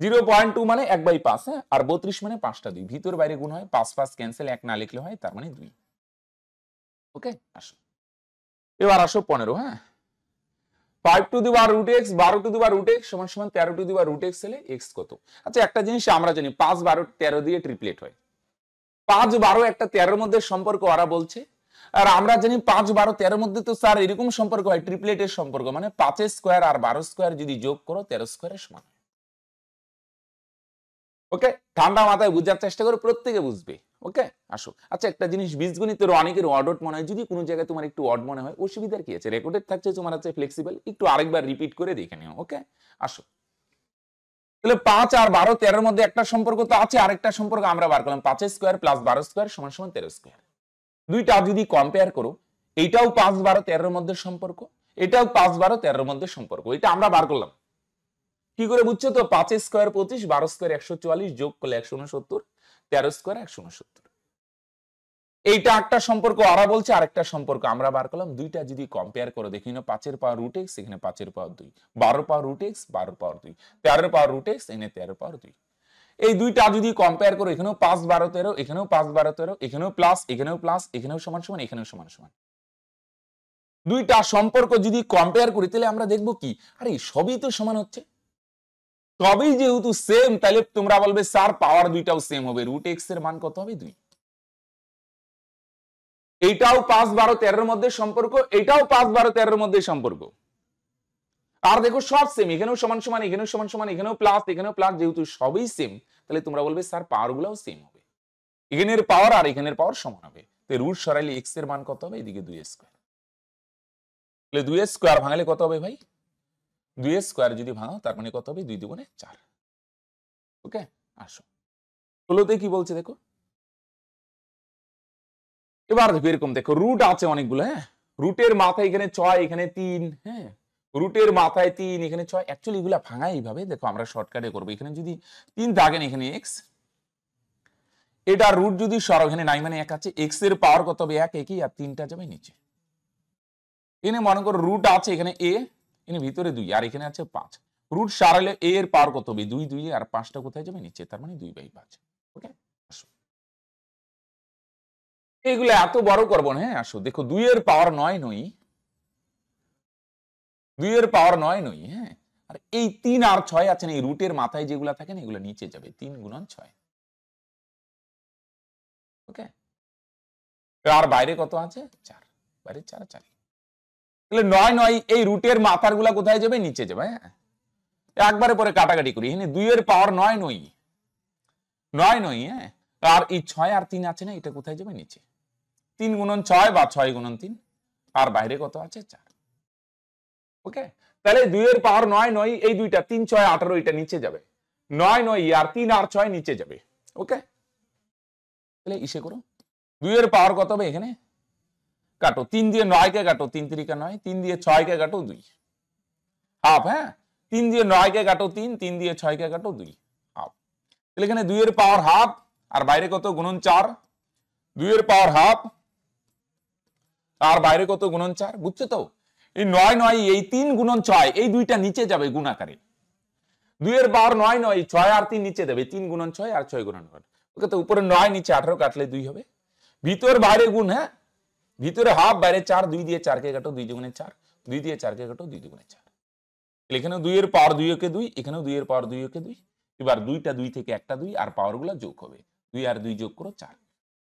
জিরো পয়েন্ট টু মানে এক বাই পাঁচ হ্যাঁ আর বত্রিশ মানে পাঁচটা দুই ভিতর বাইরে গুণ হয় পাঁচ পাঁচ ক্যান্সেল এক না লিখলে হয় তার মানে দুই ওকে আসো এবার আসো পনেরো হ্যাঁ ফাইভ টু দি বার রুট এক্স বারো টু দি বার রুট এক্স সমান সমান তেরো টু দি বার রুট এক্স হলে এক্স কত আচ্ছা একটা জিনিস আমরা জানি পাঁচ বারো তেরো দিয়ে ট্রিপলেট হয় পাঁচ বারো একটা তেরোর মধ্যে সম্পর্ক ওরা বলছে আর আমরা জানি পাঁচ বারো তেরোর মধ্যে তো স্যার এরকম সম্পর্ক হয় ট্রিপলেটের সম্পর্ক মানে পাঁচের স্কোয়ার আর বারো স্কোয়ার যদি যোগ করো তেরো স্কোয়ারের সমান ওকে ঠান্ডা মাথায় বুঝার চেষ্টা করে প্রত্যেকে বুঝবে ওকে আসো আচ্ছা একটা জিনিস বীজগণিতের অনেকের অডট মনে হয় যদি কোনো জায়গায় তোমার একটু অড মনে হয় অসুবিধার কি আছে রেকর্ডের থাকছে তোমার আছে ফ্লেক্সিবল একটু আরেকবার রিপিট করে দেখে নিও ওকে আসো তাহলে পাঁচ আর বারো তেরোর মধ্যে একটা সম্পর্ক তো আছে আরেকটা সম্পর্ক আমরা বার করলাম পাঁচের স্কোয়ার প্লাস বারো স্কোয়ার সমান সমান তেরো স্কোয়ার দুইটা যদি কম্পেয়ার করো এইটাও পাঁচ বারো তেরোর মধ্যে সম্পর্ক এটাও পাঁচ বারো তেরোর মধ্যে সম্পর্ক এটা আমরা বার করলাম কি করে বুঝছো তো পাঁচ স্কোয়ার পঁচিশ বারো স্কোয়ার একশো চুয়াল্লিশ যোগ করলে একশো উনসত্তর তেরো স্কোয়ার একশো উনসত্তর এইটা একটা সম্পর্ক ওরা বলছে আরেকটা সম্পর্ক আমরা বার করলাম দুইটা যদি কম্পেয়ার করে দেখি না পাঁচের পাওয়ার রুট এক্স এখানে পাঁচের পাওয়ার দুই বারো পাওয়ার রুট এক্স বারো পাওয়ার দুই তেরোর পাওয়ার রুট এক্স এখানে তেরো পাওয়ার দুই এই দুইটা যদি কম্পেয়ার করো এখানেও পাঁচ বারো তেরো এখানেও পাঁচ বারো তেরো এখানেও প্লাস এখানেও প্লাস এখানেও সমান সমান এখানেও সমান সমান দুইটা সম্পর্ক যদি কম্পেয়ার করি তাহলে আমরা দেখবো কি আরে সবই তো সমান হচ্ছে তবেই যেহেতু সেম তাহলে তোমরা বলবে স্যার পাওয়ার দুইটাও সেম হবে রুট এক্স এর মান কত হবে দুই এইটাও পাঁচ বারো তেরোর মধ্যে সম্পর্ক এটাও পাঁচ বারো তেরোর মধ্যে সম্পর্ক আর দেখো সব সেম এখানেও সমান সমান এখানেও সমান সমান এখানেও প্লাস এখানেও প্লাস যেহেতু সবই সেম তাহলে তোমরা বলবে স্যার পাওয়ার গুলাও সেম হবে এখানের পাওয়ার আর এখানের পাওয়ার সমান হবে তো রুট সরাইলে এক্স এর মান কত হবে এদিকে দুই স্কোয়ার তাহলে দুই স্কোয়ার ভাঙালে কত হবে ভাই দুই এর স্কোয়ার যদি ভাঙো তার মানে কত হবে দুই দুগুণে চার ওকে আসো ষোলোতে কি বলছে দেখো এবার দেখো এরকম দেখো রুট আছে অনেকগুলো হ্যাঁ রুটের মাথায় এখানে ছয় এখানে তিন হ্যাঁ রুটের মাথায় তিন এখানে ছয় অ্যাকচুয়ালি এগুলো ভাঙা এইভাবে দেখো আমরা শর্টকাটে করবো এখানে যদি তিন থাকেন এখানে এক্স এটা রুট যদি সর এখানে নাই মানে এক আছে এক্স এর পাওয়ার কত হবে এক একই আর তিনটা যাবে নিচে এখানে মনে করো রুট আছে এখানে এ এনে ভিতরে দুই আর এখানে আছে পাঁচ রুট সারালে এ এর পাওয়ার কত হবে দুই দুই আর পাঁচটা কোথায় যাবে নিচে তার মানে দুই বাই পাঁচ ওকে এগুলো এত বড় করবো না হ্যাঁ আসো দেখো দুই এর পাওয়ার নয় নই দুই এর পাওয়ার নয় নই হ্যাঁ আর এই তিন আর ছয় আছে না এই রুটের মাথায় যেগুলো থাকে না এগুলো নিচে যাবে তিন গুণন ছয় ওকে আর বাইরে কত আছে চার বাইরে চার চার তাহলে নয় নয় এই রুটের মাথার গুলা কোথায় যাবে নিচে যাবে হ্যাঁ একবারে পরে কাটাকাটি করি হ্যাঁ দুইয়ের পাওয়ার নয় নই নয় নই হ্যাঁ আর এই ছয় আর তিন আছে না এটা কোথায় যাবে নিচে তিন গুণন ছয় বা ছয় গুণন তিন আর বাইরে কত আছে চার ওকে তাহলে দুইয়ের পাওয়ার নয় নয় এই দুইটা তিন ছয় আঠারো এটা নিচে যাবে নয় নয় আর তিন আর ছয় নিচে যাবে ওকে তাহলে ইসে করো দুইয়ের পাওয়ার কত হবে এখানে কাটো তিন দিয়ে নয়কে কাটো তিন তিরিকা নয় তিন দিয়ে ছয়কে কাটো দুই হাফ হ্যাঁ তিন দিয়ে নয়কে কাটো তিন তিন দিয়ে ছয়কে কাটো দুই হাফ তাহলে এখানে দুইয়ের পাওয়ার হাফ আর বাইরে কত গুণন চার দুইয়ের পাওয়ার হাফ আর বাইরে কত গুণন চার বুঝছো তো এই নয় নয় এই তিন গুণন ছয় এই দুইটা নিচে যাবে গুণ আকারে দুইয়ের পাওয়ার নয় নয় ছয় আর তিন নিচে দেবে তিন গুণন ছয় আর ছয় গুণন ওকে তো উপরে নয় নিচে আঠারো কাটলে দুই হবে ভিতর বাইরে গুণ হ্যাঁ ভিতরে হাফ বাইরে চার দুই দিয়ে চারকে কাটো দুই দুগুনে চার দুই দিয়ে চারকে কাটো দুই দুগুনে চার এখানে দুইয়ের পাওয়ার দুই ওকে দুই এখানেও দুইয়ের পাওয়ার দুই ওকে দুই এবার দুইটা দুই থেকে একটা দুই আর পাওয়ারগুলো যোগ হবে দুই আর দুই যোগ করো চার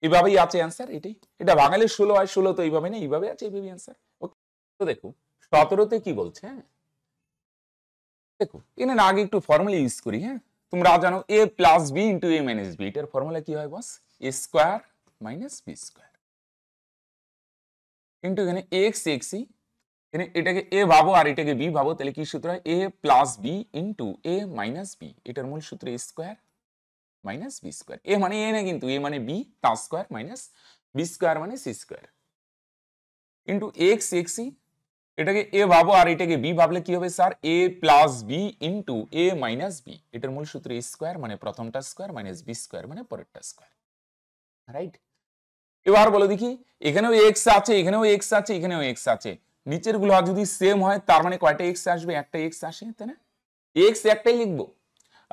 এভাবেই আছে অ্যান্সার এটাই এটা বাঙালির ষোলো হয় ষোলো তো এইভাবে না এইভাবে আছে এইভাবে অ্যান্সার ওকে তো দেখো সতেরোতে কি বলছে হ্যাঁ দেখো এনে আগে একটু ফর্মুলা ইউজ করি হ্যাঁ তোমরা জানো A plus B into A minus B এটার ফর্মুলা কি হয় boss A square minus B square কিন্তু এখানে এক্স এক্সি এখানে এটাকে এ ভাবো আর এটাকে বি ভাবো তাহলে কি সূত্র হয় A plus B into A minus B এটার মূল সূত্র A square minus B square A মানে এ না কিন্তু এ মানে বি তার স্কোয়ার মাইনাস বি স্কোয়ার মানে সি স্কোয়ার ইন্টু এক্স এক্সি এটাকে এ ভাবো আর এটাকে বি ভাবলে কি হবে sir A plus B into A minus B এটার মূল সূত্র এ স্কোয়ার মানে প্রথমটা স্কোয়ার মাইনাস বি স্কোয়ার মানে পরেরটা স্কোয়ার রাইট এবার বলে দেখি এখানেও এক্স আছে এখানেও এক্স আছে এখানেও এক্স আছে নিচের গুলো যদি সেম হয় তার মানে কয়টা এক্স আসবে একটা এক্স আসে তাই না এক্স একটাই লিখবো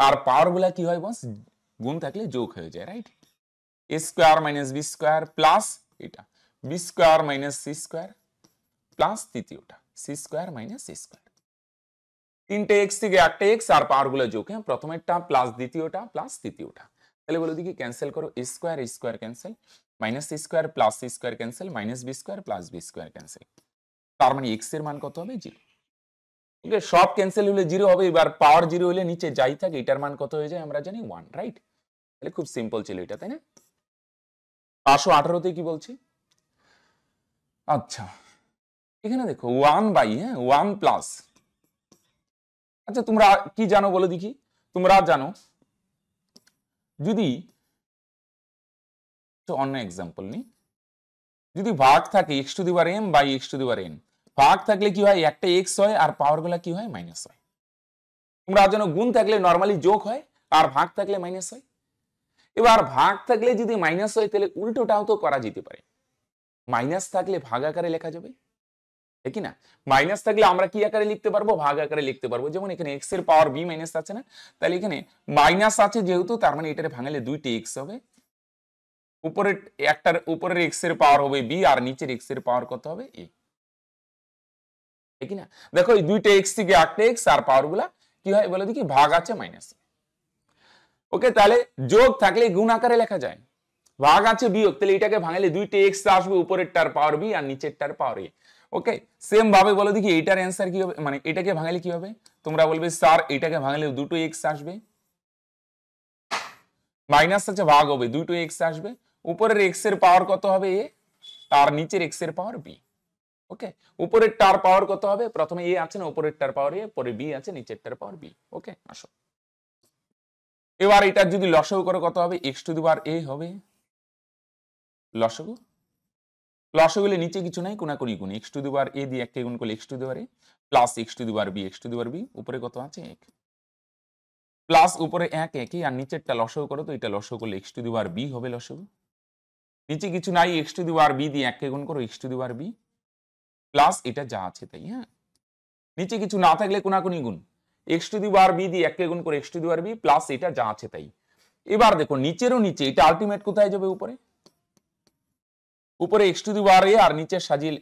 আর গুলা কি হয় বস গুণ থাকলে যোগ হয়ে যায় right A square minus B square plus এটা B square minus C square plus তৃতীয়টা C square minus C square তিনটে এক্স থেকে একটা এক্স আর গুলা যোগ হ্যাঁ প্রথমেরটা প্লাস দ্বিতীয়টা প্লাস তৃতীয়টা তাহলে বলো দেখি ক্যান্সেল করো square square cancel minus C square plus C square cancel minus B square plus B square cancel তার মানে এক্স এর মান কত হবে জিরো ওকে সব ক্যান্সেল হলে জিরো হবে এবার পাওয়ার জিরো হলে নিচে যাই থাকে এটার মান কত হয়ে যায় আমরা জানি ওয়ান রাইট তাহলে খুব সিম্পল ছিল এটা তাই না পাঁচশো আঠারোতে কি বলছি আচ্ছা এখানে দেখো ওয়ান বাই হ্যাঁ ওয়ান প্লাস আচ্ছা তোমরা কি জানো বলো দেখি তোমরা জানো যদি তো অন্য এক্সাম্পল নিই যদি ভাগ থাকে এক্স টু দিবার এম বাই এক্স টু দিবার এন ভাগ থাকলে কি হয় একটা এক্স হয় আর পাওয়ারগুলো কি হয় মাইনাস হয় তোমরা যেন গুণ থাকলে নর্মালি যোগ হয় আর ভাগ থাকলে মাইনাস হয় এবার ভাগ থাকলে যদি মাইনাস হয় তাহলে উল্টোটাও তো করা যেতে পারে মাইনাস থাকলে ভাগ আকারে লেখা যাবে কি না মাইনাস থাকলে আমরা কি আকারে লিখতে পারবো ভাগ আকারে লিখতে পারবো যেমন এখানে এক্স এর পাওয়ার বি মাইনাস আছে না তাহলে এখানে মাইনাস আছে যেহেতু তার মানে এটারে ভাঙালে দুইটি এক্স হবে উপরের একটার উপরের এক্স এর পাওয়ার হবে বি আর নিচের এক্স এর পাওয়ার কত হবে এ না দেখো এই দুইটা এক্স থেকে আটটা এক্স আর পাওয়ার গুলা কি হয় বলে দেখি ভাগ আছে মাইনাস ওকে তাহলে যোগ থাকলে গুণ আকারে লেখা যায় ভাগ আছে বিয়োগ তাহলে এটাকে ভাঙালে দুইটা এক্স আসবে উপরের টার পাওয়ার বি আর নিচের টার পাওয়ার এ ওকে সেম ভাবে বলো দেখি এটার অ্যান্সার কি হবে মানে এটাকে ভাঙালে কি হবে তোমরা বলবে স্যার এটাকে ভাঙালে দুটো এক্স আসবে মাইনাস আছে ভাগ হবে দুটো এক্স আসবে উপরের এক্স এর পাওয়ার কত হবে এ তার নিচের এক্স এর পাওয়ার বি ওকে উপরের টার পাওয়ার কত হবে প্রথমে এ আছে না উপরের টার পাওয়ার এ পরে বি আছে নিচের টার পাওয়ার বি ওকে আসো এবার এটা যদি লসগু করে কত হবে এক্স টু দি পাওয়ার এ হবে লসগু লসগুলে নিচে কিছু নাই করি গুণ এক্স টু দি পাওয়ার এ দিয়ে একটা গুণ করলে X to the power A plus x to the power B X to the power B উপরে কত আছে এক প্লাস উপরে এক একই আর নিচেরটা লসগু করো তো এটা লসগু করলে X to the power B হবে লসগু নিচে কিছু নাই X to the power B দিয়ে এককে গুণ করো X to the power B plus এটা যা আছে তাই হ্যাঁ নিচে কিছু না থাকলে কোনাকুনি গুণ X to the power B দিয়ে এককে গুণ করে X to the power B plus এটা যা আছে তাই এবার দেখো নিচেরও নিচে এটা আলটিমেট কোথায় যাবে উপরে উপরে এক্স টু দি পাওয়ার এ আর নিচে সাজিয়ে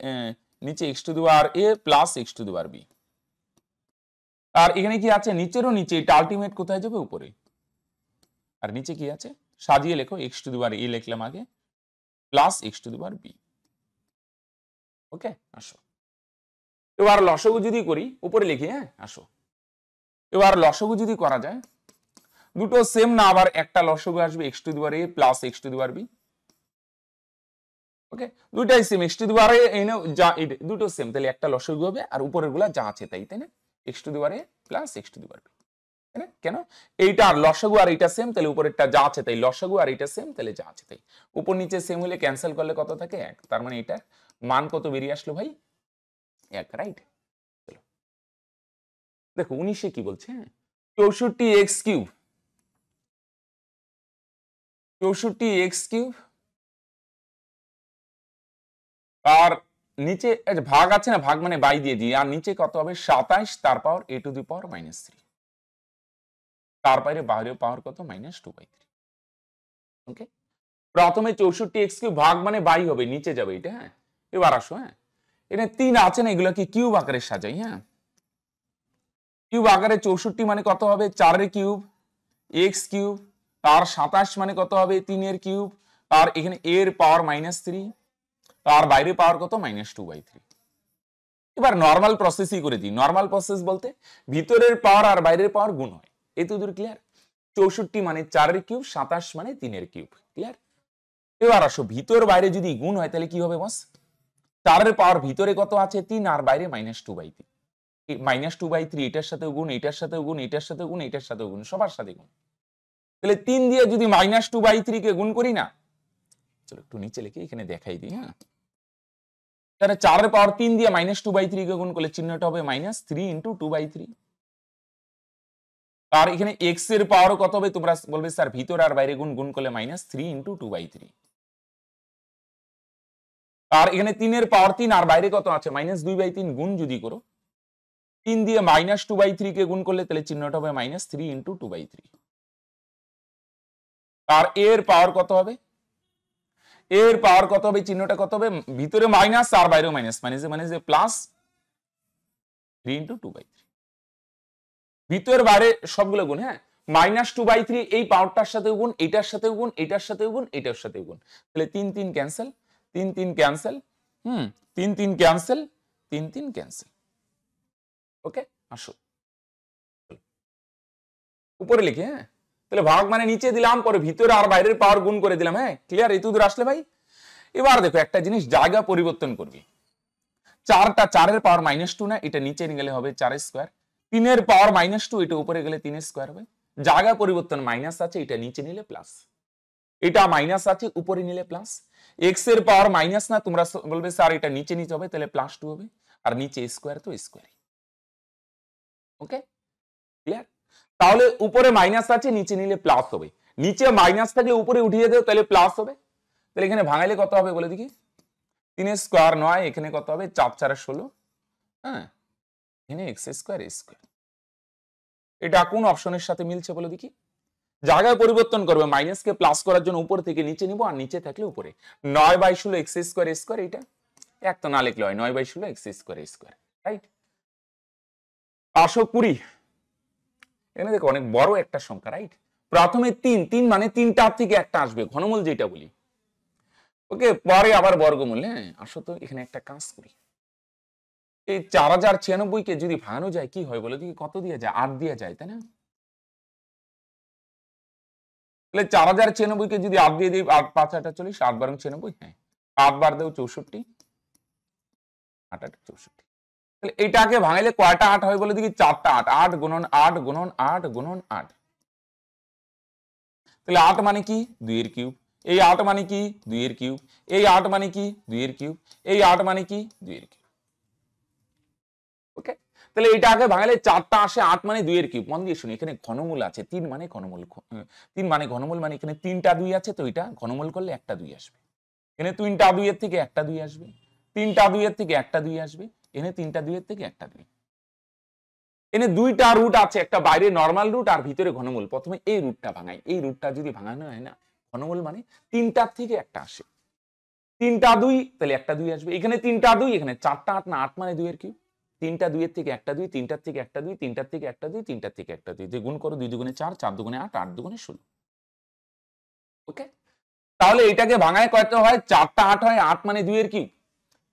নিচে x to the power A plus x to the power b আর এখানে কি আছে নিচেরও নিচে এটা আলটিমেট কোথায় যাবে উপরে আর নিচে কি আছে সাজিয়ে লেখো x to the power a লিখলাম আগে plus x to the power b okay আসো এবার লসগু যদি করি উপরে লিখি হ্যাঁ আসো এবার লসগু যদি করা যায় দুটো সেম না আবার একটা লসগু আসবে x to the power A plus x to the power b okay দুইটাই same x to the power a যা দুটো সেম তাহলে একটা লসগু হবে আর উপরের গুলা যা আছে তাই তাই না x to the power A plus x to the power b কেন এইটা আর লসাগু আর এইটা সেম তাহলে উপরেরটা যা আছে তাই লসাগু আর এইটা সেম তাহলে যা আছে তাই উপর নিচে সেম হলে ক্যান্সেল করলে কত থাকে এক তার মানে মান কত বেরিয়ে আসলো ভাই এক রাইট দেখো উনিশে কি বলছে হ্যাঁ। চৌষট্টি এক্স কিউব চৌষট্টি এক্স কিউব আর নিচে ভাগ আছে না ভাগ মানে বাই দিয়ে দিই আর নিচে কত হবে সাতাইশ তার power a to the power minus three তার বাইরে বাইরের পাওয়ার কত minus two by three okay প্রথমে চৌষট্টি এক্স কিউ ভাগ মানে বাই হবে নিচে যাবে এটা হ্যাঁ এবার আসো হ্যাঁ এটা তিন আছে না কি কিউব আকারে সাজাই হ্যাঁ কিউব আকারে চৌষট্টি মানে কত হবে চারের কিউব এক্স কিউব তার সাতাশ মানে কত হবে তিনের কিউব তার এখানে এর পাওয়ার মাইনাস থ্রি তার বাইরে পাওয়ার কত মাইনাস টু বাই থ্রি এবার নর্মাল প্রসেসই করে দিই নর্মাল প্রসেস বলতে ভিতরের পাওয়ার আর বাইরের পাওয়ার গুণ হয় এতদূর ক্লিয়ার চৌষট্টি মানে চারের কিউব সাতাশ মানে তিনের কিউব ক্লিয়ার এবার আসো ভিতর বাইরে যদি গুণ হয় তাহলে কি হবে বস চারের পাওয়ার ভিতরে কত আছে তিন আর বাইরে মাইনাস টু বাই তিন মাইনাস টু বাই থ্রি এটার সাথেও গুণ এটার সাথে গুণ এটার সাথে গুণ এটার সাথে গুণ সবার সাথে গুণ তাহলে তিন দিয়ে যদি মাইনাস টু বাই থ্রি কে গুণ করি না চলো একটু নিচে লিখে এখানে দেখাই দিই হ্যাঁ তাহলে চারের পাওয়ার তিন দিয়ে মাইনাস টু বাই থ্রি কে গুণ করলে চিহ্নটা হবে minus three into two by three আর এখানে এক্স এর পাওয়ার কত হবে তোমরা বলবে স্যার ভিতর আর বাইরে গুণ গুণ করলে minus three into two by three আর এখানে তিনের পাওয়ার তিন আর বাইরে কত আছে মাইনাস দুই বাই তিন গুণ যদি করো তিন দিয়ে মাইনাস টু বাই থ্রি কে গুণ করলে তাহলে চিহ্নটা হবে minus three into two by three আর এর পাওয়ার কত হবে এর পাওয়ার কত হবে চিহ্নটা কত হবে ভিতরে মাইনাস আর বাইরেও মাইনাস মানে যে মানে যে plus three into two by ভিতরের বারে সবগুলো গুণ হ্যাঁ মাইনাস টু বাই থ্রি এই পাওয়ারটার সাথে গুণ এটার সাথেও গুণ এটার সাথেও গুণ এটার সাথে গুণ তাহলে তিন তিন ক্যান্সেল তিন তিন ক্যান্সেল হুম তিন তিন ক্যান্সেল তিন তিন ক্যান্সেল ওকে আসো উপরে লিখি হ্যাঁ তাহলে ভাগ মানে নিচে দিলাম পরে ভিতরে আর বাইরের পাওয়ার গুণ করে দিলাম হ্যাঁ ক্লিয়ার এই তুদুর আসলে ভাই এবার দেখো একটা জিনিস জায়গা পরিবর্তন করবি চারটা চারের পাওয়ার মাইনাস টু না এটা নিচে নিয়ে গেলে হবে চারের স্কোয়ার তিনের পাওয়ার মাইনাস টু এটা উপরে গেলে তিনের স্কোয়ার হবে জায়গা পরিবর্তন মাইনাস আছে এটা নিচে নিলে প্লাস এটা মাইনাস আছে উপরে নিলে প্লাস এক্স এর পাওয়ার মাইনাস না তোমরা বলবে স্যার এটা নিচে নিচে হবে তাহলে প্লাস টু হবে আর নিচে স্কোয়ার তো স্কোয়ারই ওকে ক্লিয়ার তাহলে উপরে মাইনাস আছে নিচে নিলে প্লাস হবে নিচে মাইনাস থাকলে উপরে উঠিয়ে দেবে তাহলে প্লাস হবে তাহলে এখানে ভাঙাইলে কত হবে বলে দেখি তিনের স্কোয়ার নয় এখানে কত হবে চার চার ষোলো হ্যাঁ এখানে এক্স স্কোয়ার এ স্কোয়ার এটা কোন অপশনের সাথে মিলছে বলো দেখি জায়গায় পরিবর্তন করবে মাইনাস কে প্লাস করার জন্য উপর থেকে নিচে নিব আর নিচে থাকলে উপরে নয় বাই ষোলো এক্স স্কোয়ার স্কোয়ার এটা এক তো না লিখলে হয় নয় বাই ষোলো এক্স স্কোয়ার স্কোয়ার রাইট পাঁচশো কুড়ি এখানে দেখো অনেক বড় একটা সংখ্যা রাইট প্রথমে তিন তিন মানে তিনটার থেকে একটা আসবে ঘনমূল যেটা বলি ওকে পরে আবার বর্গমূল হ্যাঁ আসো তো এখানে একটা কাজ করি এই চার হাজার কে যদি ভাঙানো যায় কি হয় বলে দেখি কত দিয়ে যায় আট দিয়ে যায় তাই না চার হাজার ছিয়ানব্বই কে যদি আট দিয়ে দিই আট পাঁচ আটচল্লিশ আট বারো ছিয়ানব্বই হ্যাঁ আট বার দেব চৌষট্টি আট আট চৌষট্টি তাহলে এটাকে ভাঙাইলে কয়টা আট হয় বলে দেখি চারটা আট আট গুণন আট গুণন আট গুণন আট তাহলে আট মানে কি দুইয়ের কিউব এই আট মানে কি দুইয়ের কিউব এই আট মানে কি দুইয়ের কিউব এই আট মানে কি দুইয়ের কিউব তাহলে এটা আগে ভাঙালে চারটা আসে আট মানে এর কিউব মন দিয়ে শুনি এখানে ঘনমূল আছে তিন মানে ঘনমূল তিন মানে ঘনমূল মানে এখানে তিনটা দুই আছে তো এটা ঘনমূল করলে একটা দুই আসবে এখানে তিনটা এর থেকে একটা দুই আসবে তিনটা এর থেকে একটা দুই আসবে এনে তিনটা দুইয়ের থেকে একটা দুই এনে দুইটা রুট আছে একটা বাইরে নর্মাল রুট আর ভিতরে ঘনমূল প্রথমে এই রুটটা ভাঙাই এই রুটটা যদি ভাঙানো হয় না ঘনমূল মানে তিনটার থেকে একটা আসে তিনটা দুই তাহলে একটা দুই আসবে এখানে তিনটা দুই এখানে চারটা আট না আট মানে দুইয়ের কিউব তিনটা দুইয়ের থেকে একটা দুই তিনটার থেকে একটা দুই তিনটার থেকে একটা দুই তিনটার থেকে একটা দুই দুই গুণ করো দুই দুগুণে চার চার দুগুণে আট আট দুগুণে ষোলো ওকে তাহলে এটাকে ভাঙায় কয়টা হয় চারটা আট হয় আট মানে দুইয়ের কি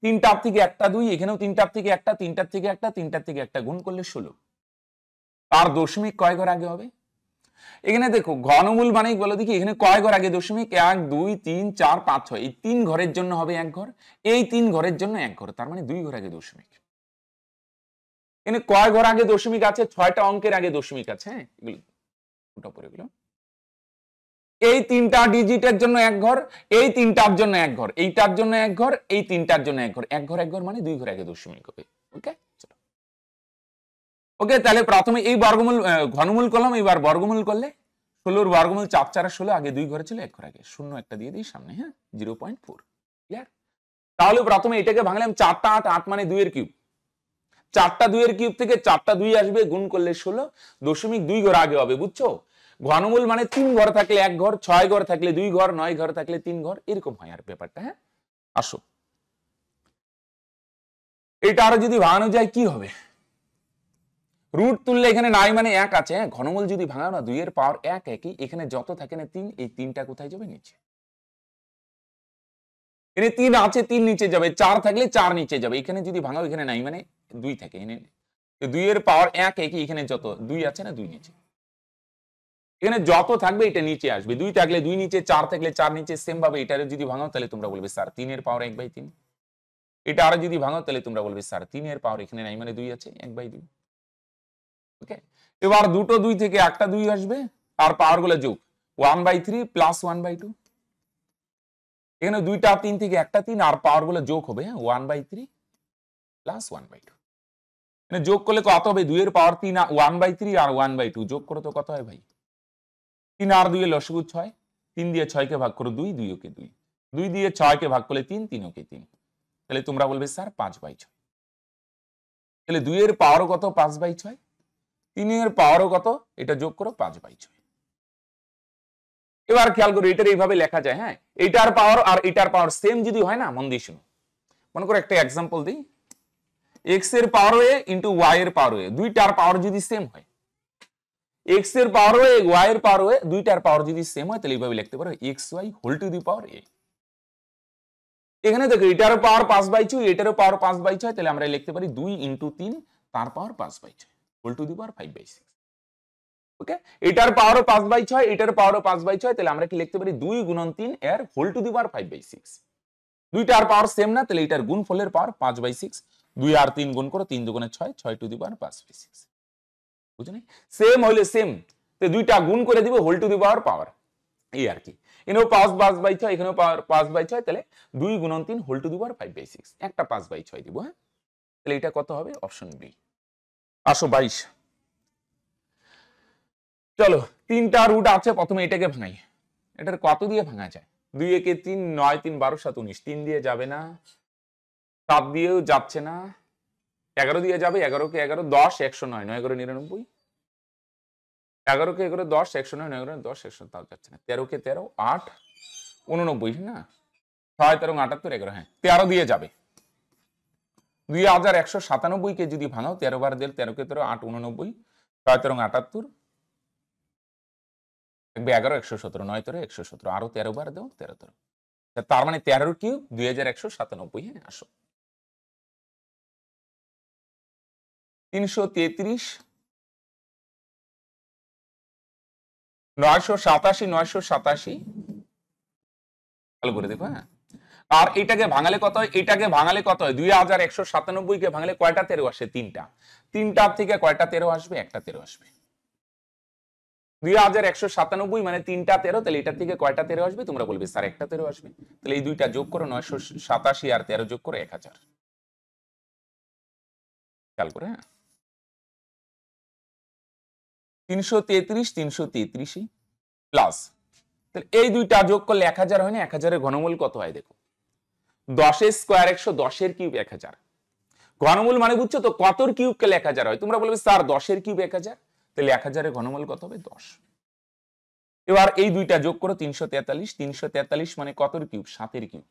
তিনটার থেকে একটা দুই এখানেও তিনটার থেকে একটা তিনটার থেকে একটা তিনটার থেকে একটা গুণ করলে ষোলো তার দশমিক কয় ঘর আগে হবে এখানে দেখো ঘনমূল মানে বলো দেখি এখানে কয় ঘর আগে দশমিক এক দুই তিন চার পাঁচ ছয় এই তিন ঘরের জন্য হবে এক ঘর এই তিন ঘরের জন্য এক ঘর তার মানে দুই ঘর আগে দশমিক এখানে কয় ঘর আগে দশমিক আছে ছয়টা অঙ্কের আগে দশমিক আছে হ্যাঁ এগুলো এই তিনটা ডিজিটের জন্য এক ঘর এই তিনটার জন্য এক ঘর এইটার জন্য এক ঘর এই তিনটার জন্য এক ঘর এক ঘর এক ঘর মানে দুই ঘর আগে দশমিক হবে ওকে ওকে তাহলে প্রথমে এই বর্গমূল ঘনমূল করলাম এবার বর্গমূল করলে ষোলোর বর্গমূল চাপ চারা ষোলো আগে দুই ঘরে ছিল এক ঘর আগে শূন্য একটা দিয়ে দিই সামনে হ্যাঁ জিরো পয়েন্ট ফোর ক্লিয়ার তাহলে প্রথমে এটাকে ভাঙলাম চারটা আট আট মানে দুইয়ের কিউব চারটা দুইয়ের কিউব থেকে চারটা দুই আসবে গুণ করলে ষোলো দশমিক দুই ঘর আগে হবে বুঝছো ঘনমূল মানে তিন ঘর থাকলে এক ঘর ছয় ঘর থাকলে দুই ঘর নয় ঘর থাকলে তিন ঘর এরকম হয় আর ব্যাপারটা হ্যাঁ আসো এটা আরো যদি ভাঙানো যায় কি হবে রুট তুললে এখানে নাই মানে এক আছে হ্যাঁ? ঘনমূল যদি ভাঙানো দুইয়ের পাওয়ার এক একই এখানে যত থাকে না তিন এই তিনটা কোথায় যাবে নিচে এখানে তিন আছে তিন নিচে যাবে চার থাকলে চার নিচে যাবে এখানে যদি ভাঙাও এখানে নাই মানে দুই থাকে এখানে দুইয়ের পাওয়ার এক একই এখানে যত দুই আছে না দুই নিচে এখানে যত থাকবে এটা নিচে আসবে দুই থাকলে দুই নিচে চার থাকলে চার নিচে সেম ভাবে এটারে যদি ভাঙাও তাহলে তোমরা বলবে স্যার তিনের পাওয়ার এক বাই তিন এটা আরো যদি ভাঙো তাহলে তোমরা বলবে স্যার তিনের পাওয়ার এখানে নাই মানে দুই আছে এক বাই দুই ওকে এবার দুটো দুই থেকে একটা দুই আসবে আর পাওয়ার গুলো যোগ one by three plus one by two এখানে দুইটা তিন থেকে একটা তিন আর পাওয়ার গুলো যোগ হবে হ্যাঁ one by three plus one by two মানে যোগ করলে কত হবে দুইয়ের পাওয়ার তিন ওয়ান বাই থ্রি আর ওয়ান বাই টু যোগ করে তো কত হয় ভাই তিন আর দুইয়ের লসগু ছয় তিন দিয়ে ছয়কে ভাগ করো দুই দুই ওকে দুই দুই দিয়ে ছয়কে ভাগ করলে তিন তিন ওকে তিন তাহলে তোমরা বলবে স্যার পাঁচ বাই ছয় তাহলে দুইয়ের পাওয়ারও কত পাঁচ বাই ছয় তিনের পাওয়ারও কত এটা যোগ করো পাঁচ বাই ছয় এবার খেয়াল করো এটার এইভাবে লেখা যায় হ্যাঁ এটার পাওয়ার আর এটার পাওয়ার সেম যদি হয় না মন দিয়ে শুনো মনে করো একটা এক্সাম্পল দিই এক্স এর পাওয়ার ওয়ে ইন্টু ওয়াই এর পাওয়ার ওয়ে দুইটার পাওয়ার যদি সেম হয় এক্স এর পাওয়ার ওয়ে ওয়াই এর পাওয়ার ওয়ে দুইটার পাওয়ার যদি সেম হয় তাহলে এইভাবে লিখতে পারো x y whole to the power a এখানে দেখো এটার পাওয়ার পাঁচ বাই ছয় এটারও পাওয়ার পাঁচ বাই ছয় তাহলে আমরা লিখতে পারি দুই ইন্টু তিন তার পাওয়ার পাঁচ বাই ছয় whole to the power five by six okay এটার পাওয়ারও পাঁচ বাই ছয় এটার পাওয়ারও পাঁচ বাই ছয় তাহলে আমরা কি লিখতে পারি দুই গুণন তিন এর whole to the power five by six দুইটা আর পাওয়ার সেম না তাহলে এটার গুণ ফলের পাওয়ার পাঁচ বাই সিক্স দুই আর তিন গুণ করো তিন দুগুণে ছয় ছয় টু দি পাওয়ার পাঁচ বাই সিক্স বুঝলি সেম হলে সেম তো দুইটা গুণ করে দিবে হোল টু দি পাওয়ার পাওয়ার এই আর কি এনেও পাঁচ পাঁচ বাই ছয় এখানেও পাঁচ বাই ছয় তাহলে দুই গুণন তিন whole to the power five by six একটা পাঁচ বাই ছয় দিব হ্যাঁ তাহলে এটা কত হবে অপশন বি আসো বাইশ চলো তিনটা রুট আছে প্রথমে এটাকে ভাঙাই এটার কত দিয়ে ভাঙা যায় দুই একে তিন নয় তিন বারো সাত উনিশ তিন দিয়ে যাবে না সাত দিয়েও যাচ্ছে না এগারো দিয়ে যাবে এগারোকে এগারো দশ একশো নয় নয় এগারো নিরানব্বই এগারোকে এগারো দশ একশো নয় নয় এগারো দশ একশো তাও যাচ্ছে না তেরোকে তেরো আট উননব্বই না ছয় তেরো আটাত্তর এগারো হ্যাঁ তেরো দিয়ে যাবে দুই হাজার একশো সাতানব্বইকে যদি ভাঙাও তেরো বার দিল তেরোকে তেরো আট উননব্বই ছয় তেরো আটাত্তর থাকবে এগারো একশো সতেরো নয় তেরো একশো সতেরো আরো তেরো বার দেব তেরো তেরো তার মানে তেরোর কিউব দুই হাজার একশো সাতানব্বই হ্যাঁ আসো তিনশো তেত্রিশ নয়শো সাতাশি নয়শো সাতাশি ভালো করে দেখো হ্যাঁ আর এটাকে ভাঙালে কত হয় এটাকে ভাঙালে কত হয় দুই হাজার একশো সাতানব্বই কে ভাঙালে কয়টা তেরো আসে তিনটা তিনটার থেকে কয়টা তেরো আসবে একটা তেরো আসবে দুই মানে তিনটা তেরো তাহলে এটার থেকে কয়টা তেরো আসবে তোমরা বলবে স্যার একটা তেরো আসবে তাহলে এই দুইটা যোগ করো নয়শো সাতাশি আর তেরো যোগ করো এক হাজার খেয়াল করে হ্যাঁ তিনশো তেত্রিশ তিনশো তেত্রিশে প্লাস তাহলে এই দুইটা যোগ করলে এক হাজার হয় না এক হাজারের ঘনমূল কত হয় দেখো দশের স্কোয়ার একশো দশের কিউব এক হাজার ঘনমূল মানে বুঝছো তো কতর কিউবকে এক হাজার হয় তোমরা বলবে স্যার দশের কিউব এক হাজার তাহলে এক হাজারের ঘনমূল কত হবে দশ এবার এই দুইটা যোগ করো তিনশো তেতাল্লিশ তিনশো তেতাল্লিশ মানে কতর কিউব সাতের কিউব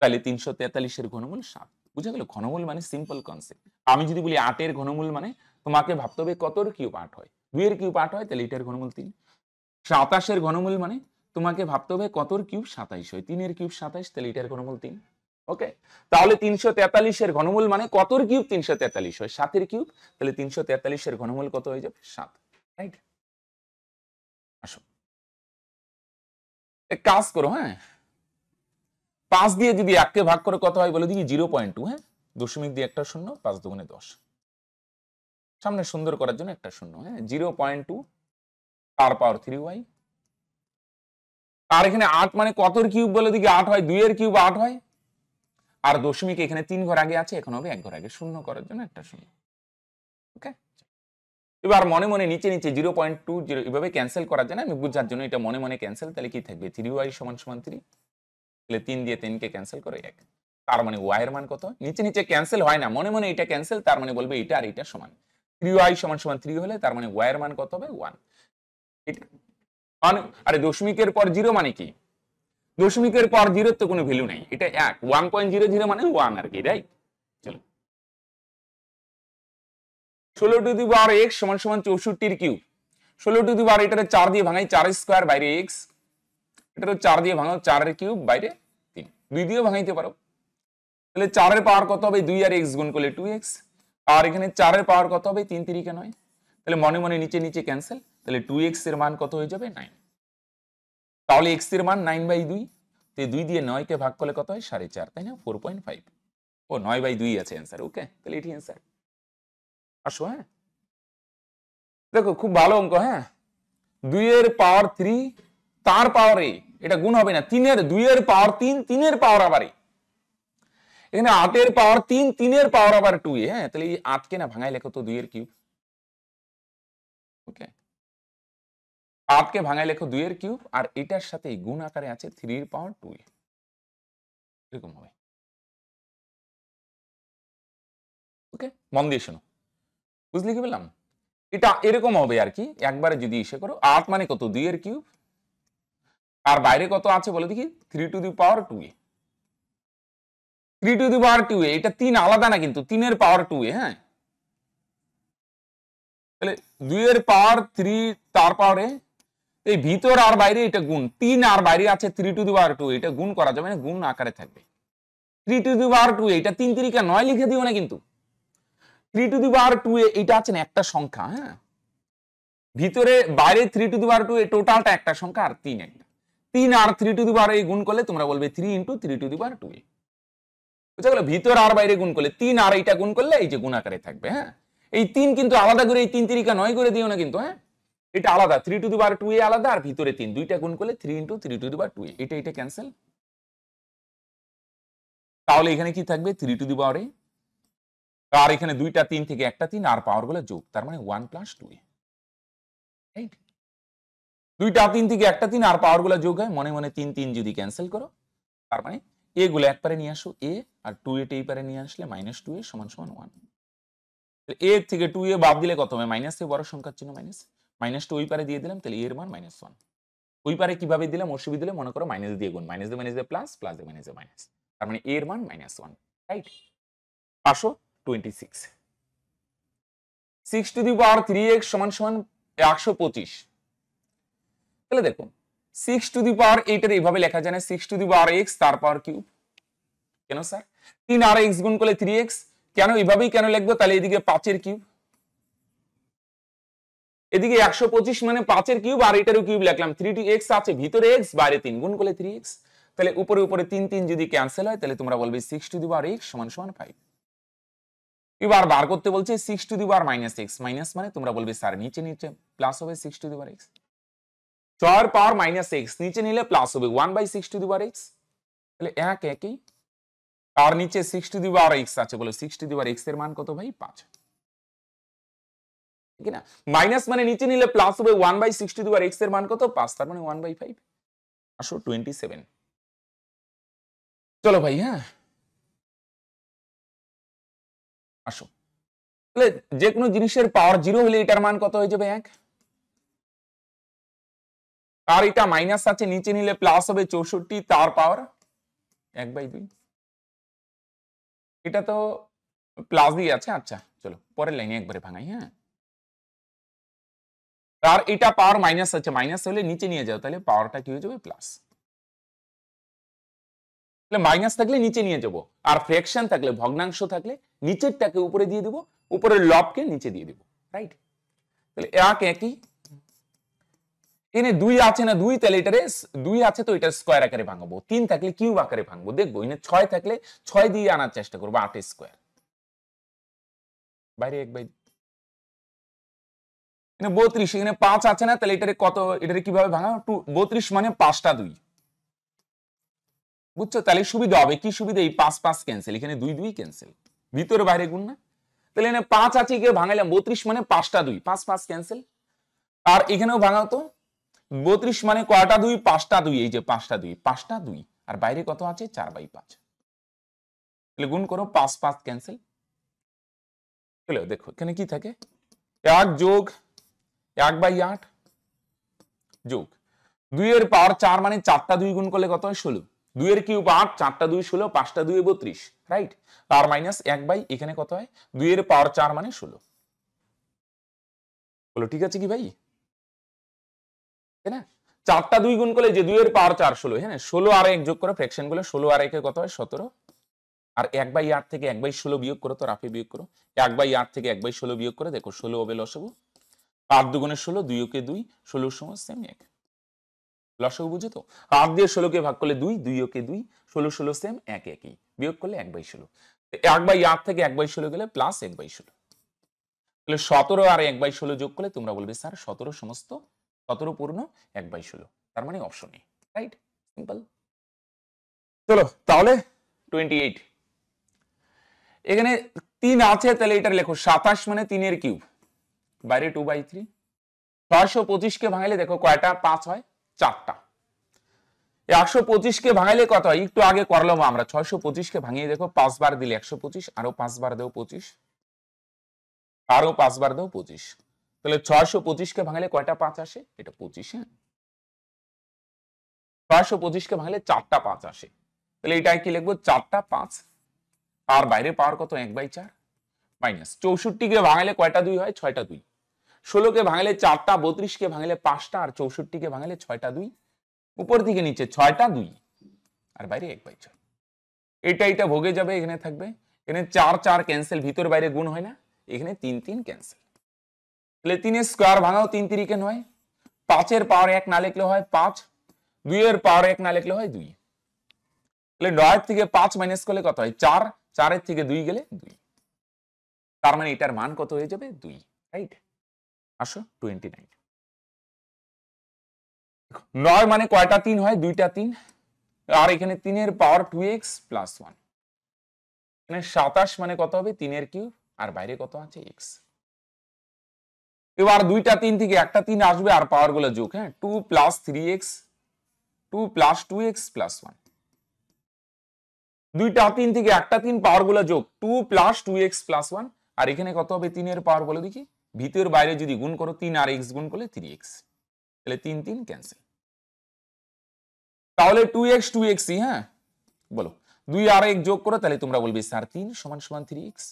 তাহলে তিনশো তেতাল্লিশের ঘনমূল সাত বুঝে গেল ঘনমূল মানে সিম্পল কনসেপ্ট আমি যদি বলি আটের ঘনমূল মানে তোমাকে ভাবতে হবে কতর কিউব আট হয় দুইয়ের কিউব আট হয় তাহলে এটার ঘনমূল তিন সাতাশের ঘনমূল মানে তোমাকে ভাবতে হবে কতর কিউব সাতাইশ হয় তিনের কিউব সাতাইশ তাহলে এটার ঘনমূল তিন ওকে তাহলে তিনশো তেতাল্লিশের ঘনমূল মানে কতর কিউব তিনশো তেতাল্লিশ হয় সাতের কিউব তাহলে তিনশো তেতাল্লিশের ঘনমূল কত হয়ে যাবে সাত রাইট আসো কাজ করো হ্যাঁ পাঁচ দিয়ে যদি এককে ভাগ করে কত হয় বলে দিই জিরো পয়েন্ট টু হ্যাঁ দশমিক দিয়ে একটা শূন্য পাঁচ দুগুণে দশ সামনে সুন্দর করার জন্য একটা শূন্য হ্যাঁ জিরো পয়েন্ট টু আর পাওয়ার থ্রি ওয়াই আর এখানে আট মানে কতর কিউব বলে দিকে আট হয় দুইয়ের কিউব আট হয় আর দশমিক এখানে তিন ঘর আগে আছে এখন হবে এক ঘর আগে শূন্য করার জন্য একটা শূন্য ওকে এবার মনে মনে নিচে নিচে জিরো পয়েন্ট টু জিরো এভাবে ক্যান্সেল করার জন্য আমি বুঝার জন্য এটা মনে মনে ক্যান্সেল তাহলে কি থাকবে থ্রি ওয়াই সমান সমান থ্রি তাহলে তিন দিয়ে তিনকে ক্যান্সেল করে এক তার মানে ওয়াই এর মান কত নিচে নিচে ক্যান্সেল হয় না মনে মনে এটা ক্যান্সেল তার মানে বলবে এটা আর এটা সমান থ্রি ওয়াই সমান সমান থ্রি হলে তার মানে ওয়াই এর মান কত হবে ওয়ান এটা মানে- দশমিকের পর জিরো মানে কি দশমিকের পর জিরোর তো কোনো ভ্যালু নেই এটা এক ওয়ান পয়েন্ট জিরো জিরো মানে ওয়ান আর কি রাইট চলো ষোলো টু দি পাওয়ার এক্স সমান সমান চৌষট্টির কিউব ষোলো টু দি পাওয়ার এটাতে চার দিয়ে ভাঙাই চার স্কোয়ার বাইরে এক্স এটা তো চার দিয়ে ভাঙাও চারের কিউব বাইরে তিন দুই দিয়েও ভাঙাইতে পারো তাহলে চারের পাওয়ার কত হবে দুই আর এক্স গুণ করলে টু এক্স আর এখানে চারের পাওয়ার কত হবে তিন তিরিকে নয় তাহলে মনে মনে নিচে নিচে ক্যান্সেল তাহলে টু এক্স এর মান কত হয়ে যাবে নাইন তাহলে এক্স এর মান নাইন বাই দুই তো দুই দিয়ে নয়কে ভাগ করলে কত হয় সাড়ে চার তাই না ফোর পয়েন্ট ফাইভ ও নয় বাই দুই আছে অ্যান্সার ওকে তাহলে এটি অ্যান্সার আসো হ্যাঁ দেখো খুব ভালো অঙ্ক হ্যাঁ দুইয়ের পাওয়ার থ্রি তার পাওয়ার এ এটা গুণ হবে না তিনের দুইয়ের পাওয়ার তিন তিনের পাওয়ার আবার এখানে আটের পাওয়ার তিন তিনের পাওয়ার আবার টু হ্যাঁ তাহলে এই আটকে না ভাঙাই লেখো তো দুইয়ের কিউব ওকে পাঁচকে ভাঙায় লেখো দুই এর কিউব আর এটার সাথে গুণ আকারে আছে থ্রি এর পাওয়ার টু এরকম হবে ওকে মন দিয়ে শোনো বুঝলি কি বললাম এটা এরকম হবে আর কি একবারে যদি ইসে করো আট মানে কত দুই এর কিউব আর বাইরে কত আছে বলে দেখি three to the power two a three to the power two a এটা তিন আলাদা না কিন্তু তিনের পাওয়ার টু এ হ্যাঁ তাহলে দুই এর পাওয়ার থ্রি তার পাওয়ারে এই ভিতর আর বাইরে এটা গুণ তিন আর বাইরে আছে three to the power two এটা গুণ করা যাবে না গুণ আকারে থাকবে three to the power two এটা তিন তিরিকা নয় লিখে দিও না কিন্তু three to the power two এটা আছে না একটা সংখ্যা হ্যাঁ ভিতরে বাইরে three to the power two টোটালটা একটা সংখ্যা আর তিন একটা তিন আর থ্রি টু দি পাওয়ার এই গুণ করলে তোমরা বলবে three into three to the power two বুঝা গেল ভিতর আর বাইরে গুণ করলে তিন আর এইটা গুণ করলে এই যে গুণ আকারে থাকবে হ্যাঁ এই তিন কিন্তু আলাদা করে এই তিন তিরিকা নয় করে দিও না কিন্তু হ্যাঁ এটা আলাদা three to the bar two a আলাদা আর ভিতরে তিন দুইটা গুণ করলে three into three to the bar two a এটা এটা ক্যান্সেল তাহলে এখানে কি থাকবে থ্রি টু দি এ আর এখানে দুইটা তিন থেকে একটা তিন আর পাওয়ার গুলো যোগ তার মানে ওয়ান প্লাস টু এ দুইটা তিন থেকে একটা তিন আর পাওয়ার গুলো যোগ হয় মনে মনে তিন তিন যদি ক্যান্সেল করো তার মানে এ এক একবারে নিয়ে আসো এ আর টু এ এই পারে নিয়ে আসলে মাইনাস টু এ সমান সমান ওয়ান এ থেকে টু এ বাদ দিলে কত হবে মাইনাস এ বড় সংখ্যার চিহ্ন মাইনাস মাইনাস টু ওই পারে দিয়ে দিলাম তাহলে e এর মান মাইনাস ওয়ান ওই পারে কিভাবে দিলাম অসুবিধা দিলে মনে করো মাইনাস দিয়ে গুণ মাইনাস দিয়ে মাইনাস দিয়ে প্লাস প্লাস দিয়ে মাইনাস দিয়ে মাইনাস তার মানে e এর মান মাইনাস ওয়ান রাইট পাঁচশো twenty six six to the power three x সমান সমান একশো পঁচিশ তাহলে দেখুন সিক্স টু দি পাওয়ার এইটার এইভাবে লেখা যায় না six to the power x তার পাওয়ার কিউব কেন স্যার তিন আর এক্স গুণ করলে থ্রি এক্স কেন এইভাবেই কেন লিখবো তাহলে এদিকে পাঁচের কিউব এদিকে একশো পঁচিশ মানে পাঁচের কিউব আর এটারও কিউব লিখলাম থ্রি টু এক্স আছে ভিতরে এক্স বাইরে তিন গুণ করলে থ্রি এক্স তাহলে উপরে উপরে তিন তিন যদি ক্যান্সেল হয় তাহলে তোমরা বলবে six to the bar x সমান সমান ফাইভ এবার বার করতে বলছে six to the power minus x minus মানে তোমরা বলবে স্যার নিচে নিচে প্লাস হবে six to the bar x ছয়ের পাওয়ার মাইনাস এক্স নিচে নিলে প্লাস হবে one by six to the bar x তাহলে এক একই আর নিচে six to the bar x আছে বলো six to the bar x এর মান কত ভাই পাঁচ কিনা মাইনাস মানে নিচে নিলে প্লাস হবে ওয়ান বাই সিক্সটি আর এক্স এর মান কত পাঁচ তার মানে ওয়ান বাই ফাইভ আসো টোয়েন্টি সেভেন চলো ভাই হ্যাঁ আসো তাহলে যে কোনো জিনিসের পাওয়ার জিরো হলে এটার মান কত হয়ে যাবে এক আর এটা মাইনাস আছে নিচে নিলে প্লাস হবে চৌষট্টি তার পাওয়ার এক বাই দুই এটা তো প্লাস দিয়ে আছে আচ্ছা চলো পরের লাইনে একবারে ভাঙাই হ্যাঁ আর এটা পাওয়ার মাইনাস আছে মাইনাস হলে নিচে নিয়ে যাও তাহলে পাওয়ারটা কি হয়ে যাবে প্লাস তাহলে মাইনাস থাকলে নিচে নিয়ে যাব আর ফ্র্যাকশন থাকলে ভগ্নাংশ থাকলে নিচেরটাকে উপরে দিয়ে দেব উপরের লবকে নিচে দিয়ে দেব রাইট তাহলে এক একই এনে দুই আছে না দুই তাহলে এটারে দুই আছে তো এটা স্কোয়ার আকারে ভাঙবো তিন থাকলে কিউব আকারে ভাঙবো দেখবো এনে ছয় থাকলে ছয় দিয়ে আনার চেষ্টা করবো আট স্কোয়ার বাইরে এক বাই এখানে বত্রিশ এখানে পাঁচ আছে না তাহলে এটারে কত এটারে কিভাবে ভাঙা টু বত্রিশ মানে পাঁচটা দুই বুঝছো তাহলে সুবিধা হবে কি সুবিধা এই পাঁচ পাঁচ ক্যান্সেল এখানে দুই দুই ক্যান্সেল ভিতরে বাইরে গুণ না তাহলে এখানে পাঁচ আছে গিয়ে ভাঙালাম বত্রিশ মানে পাঁচটা দুই পাঁচ পাঁচ ক্যান্সেল আর এখানেও ভাঙা তো বত্রিশ মানে কয়টা দুই পাঁচটা দুই এই যে পাঁচটা দুই পাঁচটা দুই আর বাইরে কত আছে চার বাই পাঁচ তাহলে গুণ করো পাঁচ পাঁচ ক্যান্সেল দেখো এখানে কি থাকে এক যোগ এক বাই আট যোগ দুইয়ের পাওয়ার চার মানে চারটা দুই গুণ করলে কত হয় ষোলো দুইয়ের কিউব আট চারটা দুই ষোলো পাঁচটা দুই বত্রিশ রাইট পাওয়ার মাইনাস এক বাই এখানে কত হয় দুইয়ের পাওয়ার চার মানে ষোলো বলো ঠিক আছে কি ভাই তাই না চারটা দুই গুণ করলে যে দুইয়ের পাওয়ার চার ষোলো হ্যাঁ ষোলো আর এক যোগ করে ফ্র্যাকশন গুলো ষোলো আর একে কত হয় সতেরো আর এক বাই আট থেকে এক বাই ষোলো বিয়োগ করো তো রাফে বিয়োগ করো এক বাই আট থেকে এক বাই ষোলো বিয়োগ করে দেখো ষোলো হবে লসাগু আট দুগুণে ষোলো দুই ওকে দুই ষোলোর সময় সেম এক লসাগু বুঝে তো আট দিয়ে ষোলোকে ভাগ করলে দুই দুই ওকে দুই ষোলো ষোলো সেম এক একই বিয়োগ করলে এক বাই ষোলো এক বাই আট থেকে এক বাই ষোলো গেলে প্লাস এক বাই ষোলো তাহলে সতেরো আর এক বাই ষোলো যোগ করলে তোমরা বলবে স্যার সতেরো সমস্ত সতেরো পূর্ণ এক বাই ষোলো তার মানে অপশন এ রাইট সিম্পল চলো তাহলে টোয়েন্টি এইট এখানে তিন আছে তাহলে এটা লেখো সাতাশ মানে তিনের কিউব বাইরে টু বাই থ্রি ছয়শো পঁচিশকে ভাঙাইলে দেখো কয়টা পাঁচ হয় চারটা একশো পঁচিশকে ভাঙাইলে কত হয় একটু আগে করলাম আমরা ছয়শো পঁচিশকে ভাঙিয়ে দেখো পাঁচবার দিলে একশো পঁচিশ আরো পাঁচবার দেও পঁচিশ আরো পাঁচবার দেবো পঁচিশ তাহলে ছয়শো পঁচিশকে ভাঙালে কয়টা পাঁচ আসে এটা পঁচিশ হ্যাঁ ছয়শো পঁচিশকে ভাঙলে চারটা পাঁচ আসে তাহলে এটা কি লিখবো চারটা পাঁচ আর বাইরে পাওয়ার কত এক বাই চার মাইনাস চৌষট্টিকে ভাঙালে কয়টা দুই হয় ছয়টা দুই ষোলোকে ভাঙলে চারটা বত্রিশকে ভাঙলে পাঁচটা আর চৌষট্টিকে ভাঙলে ছয়টা দুই উপর দিকে নিচে ছয়টা দুই আর বাইরে এক বাই ছয় এটা এটা ভোগে যাবে এখানে থাকবে এখানে চার চার ক্যান্সেল ভিতর বাইরে গুণ হয় না এখানে তিন তিন ক্যান্সেল তাহলে তিনের স্কোয়ার ভাঙাও তিন তিরিকে নয় পাঁচের পাওয়ার এক না লিখলে হয় পাঁচ দুইয়ের পাওয়ার এক না লিখলে হয় দুই তাহলে নয়ের থেকে পাঁচ মাইনাস করলে কত হয় চার চারের থেকে দুই গেলে দুই তার মানে এটার মান কত হয়ে যাবে দুই রাইট আসো টোয়েন্টি নাইন নয় মানে কয়টা তিন হয় দুইটা তিন আর এখানে তিনের power two x plus one সাতাশ মানে কত হবে তিনের কিউ আর বাইরে কত আছে এক্স এবার দুইটা তিন থেকে একটা তিন আসবে আর পাওয়ার গুলো যোগ হ্যাঁ two plus three x two plus two x plus one দুইটা তিন থেকে একটা তিন পাওয়ার গুলো যোগ two plus two x plus one আর এখানে কত হবে তিনের পাওয়ার বলে দেখি ভিতরের বাইরে যদি গুণ করো তিন আর এক্স গুণ করলে থ্রি এক্স তাহলে তিন তিন ক্যান্সেল তাহলে টু এক্স টু এক্সই হ্যাঁ বলো দুই আর এক যোগ করো তাহলে তোমরা বলবে স্যার তিন সমান সমান থ্রি এক্স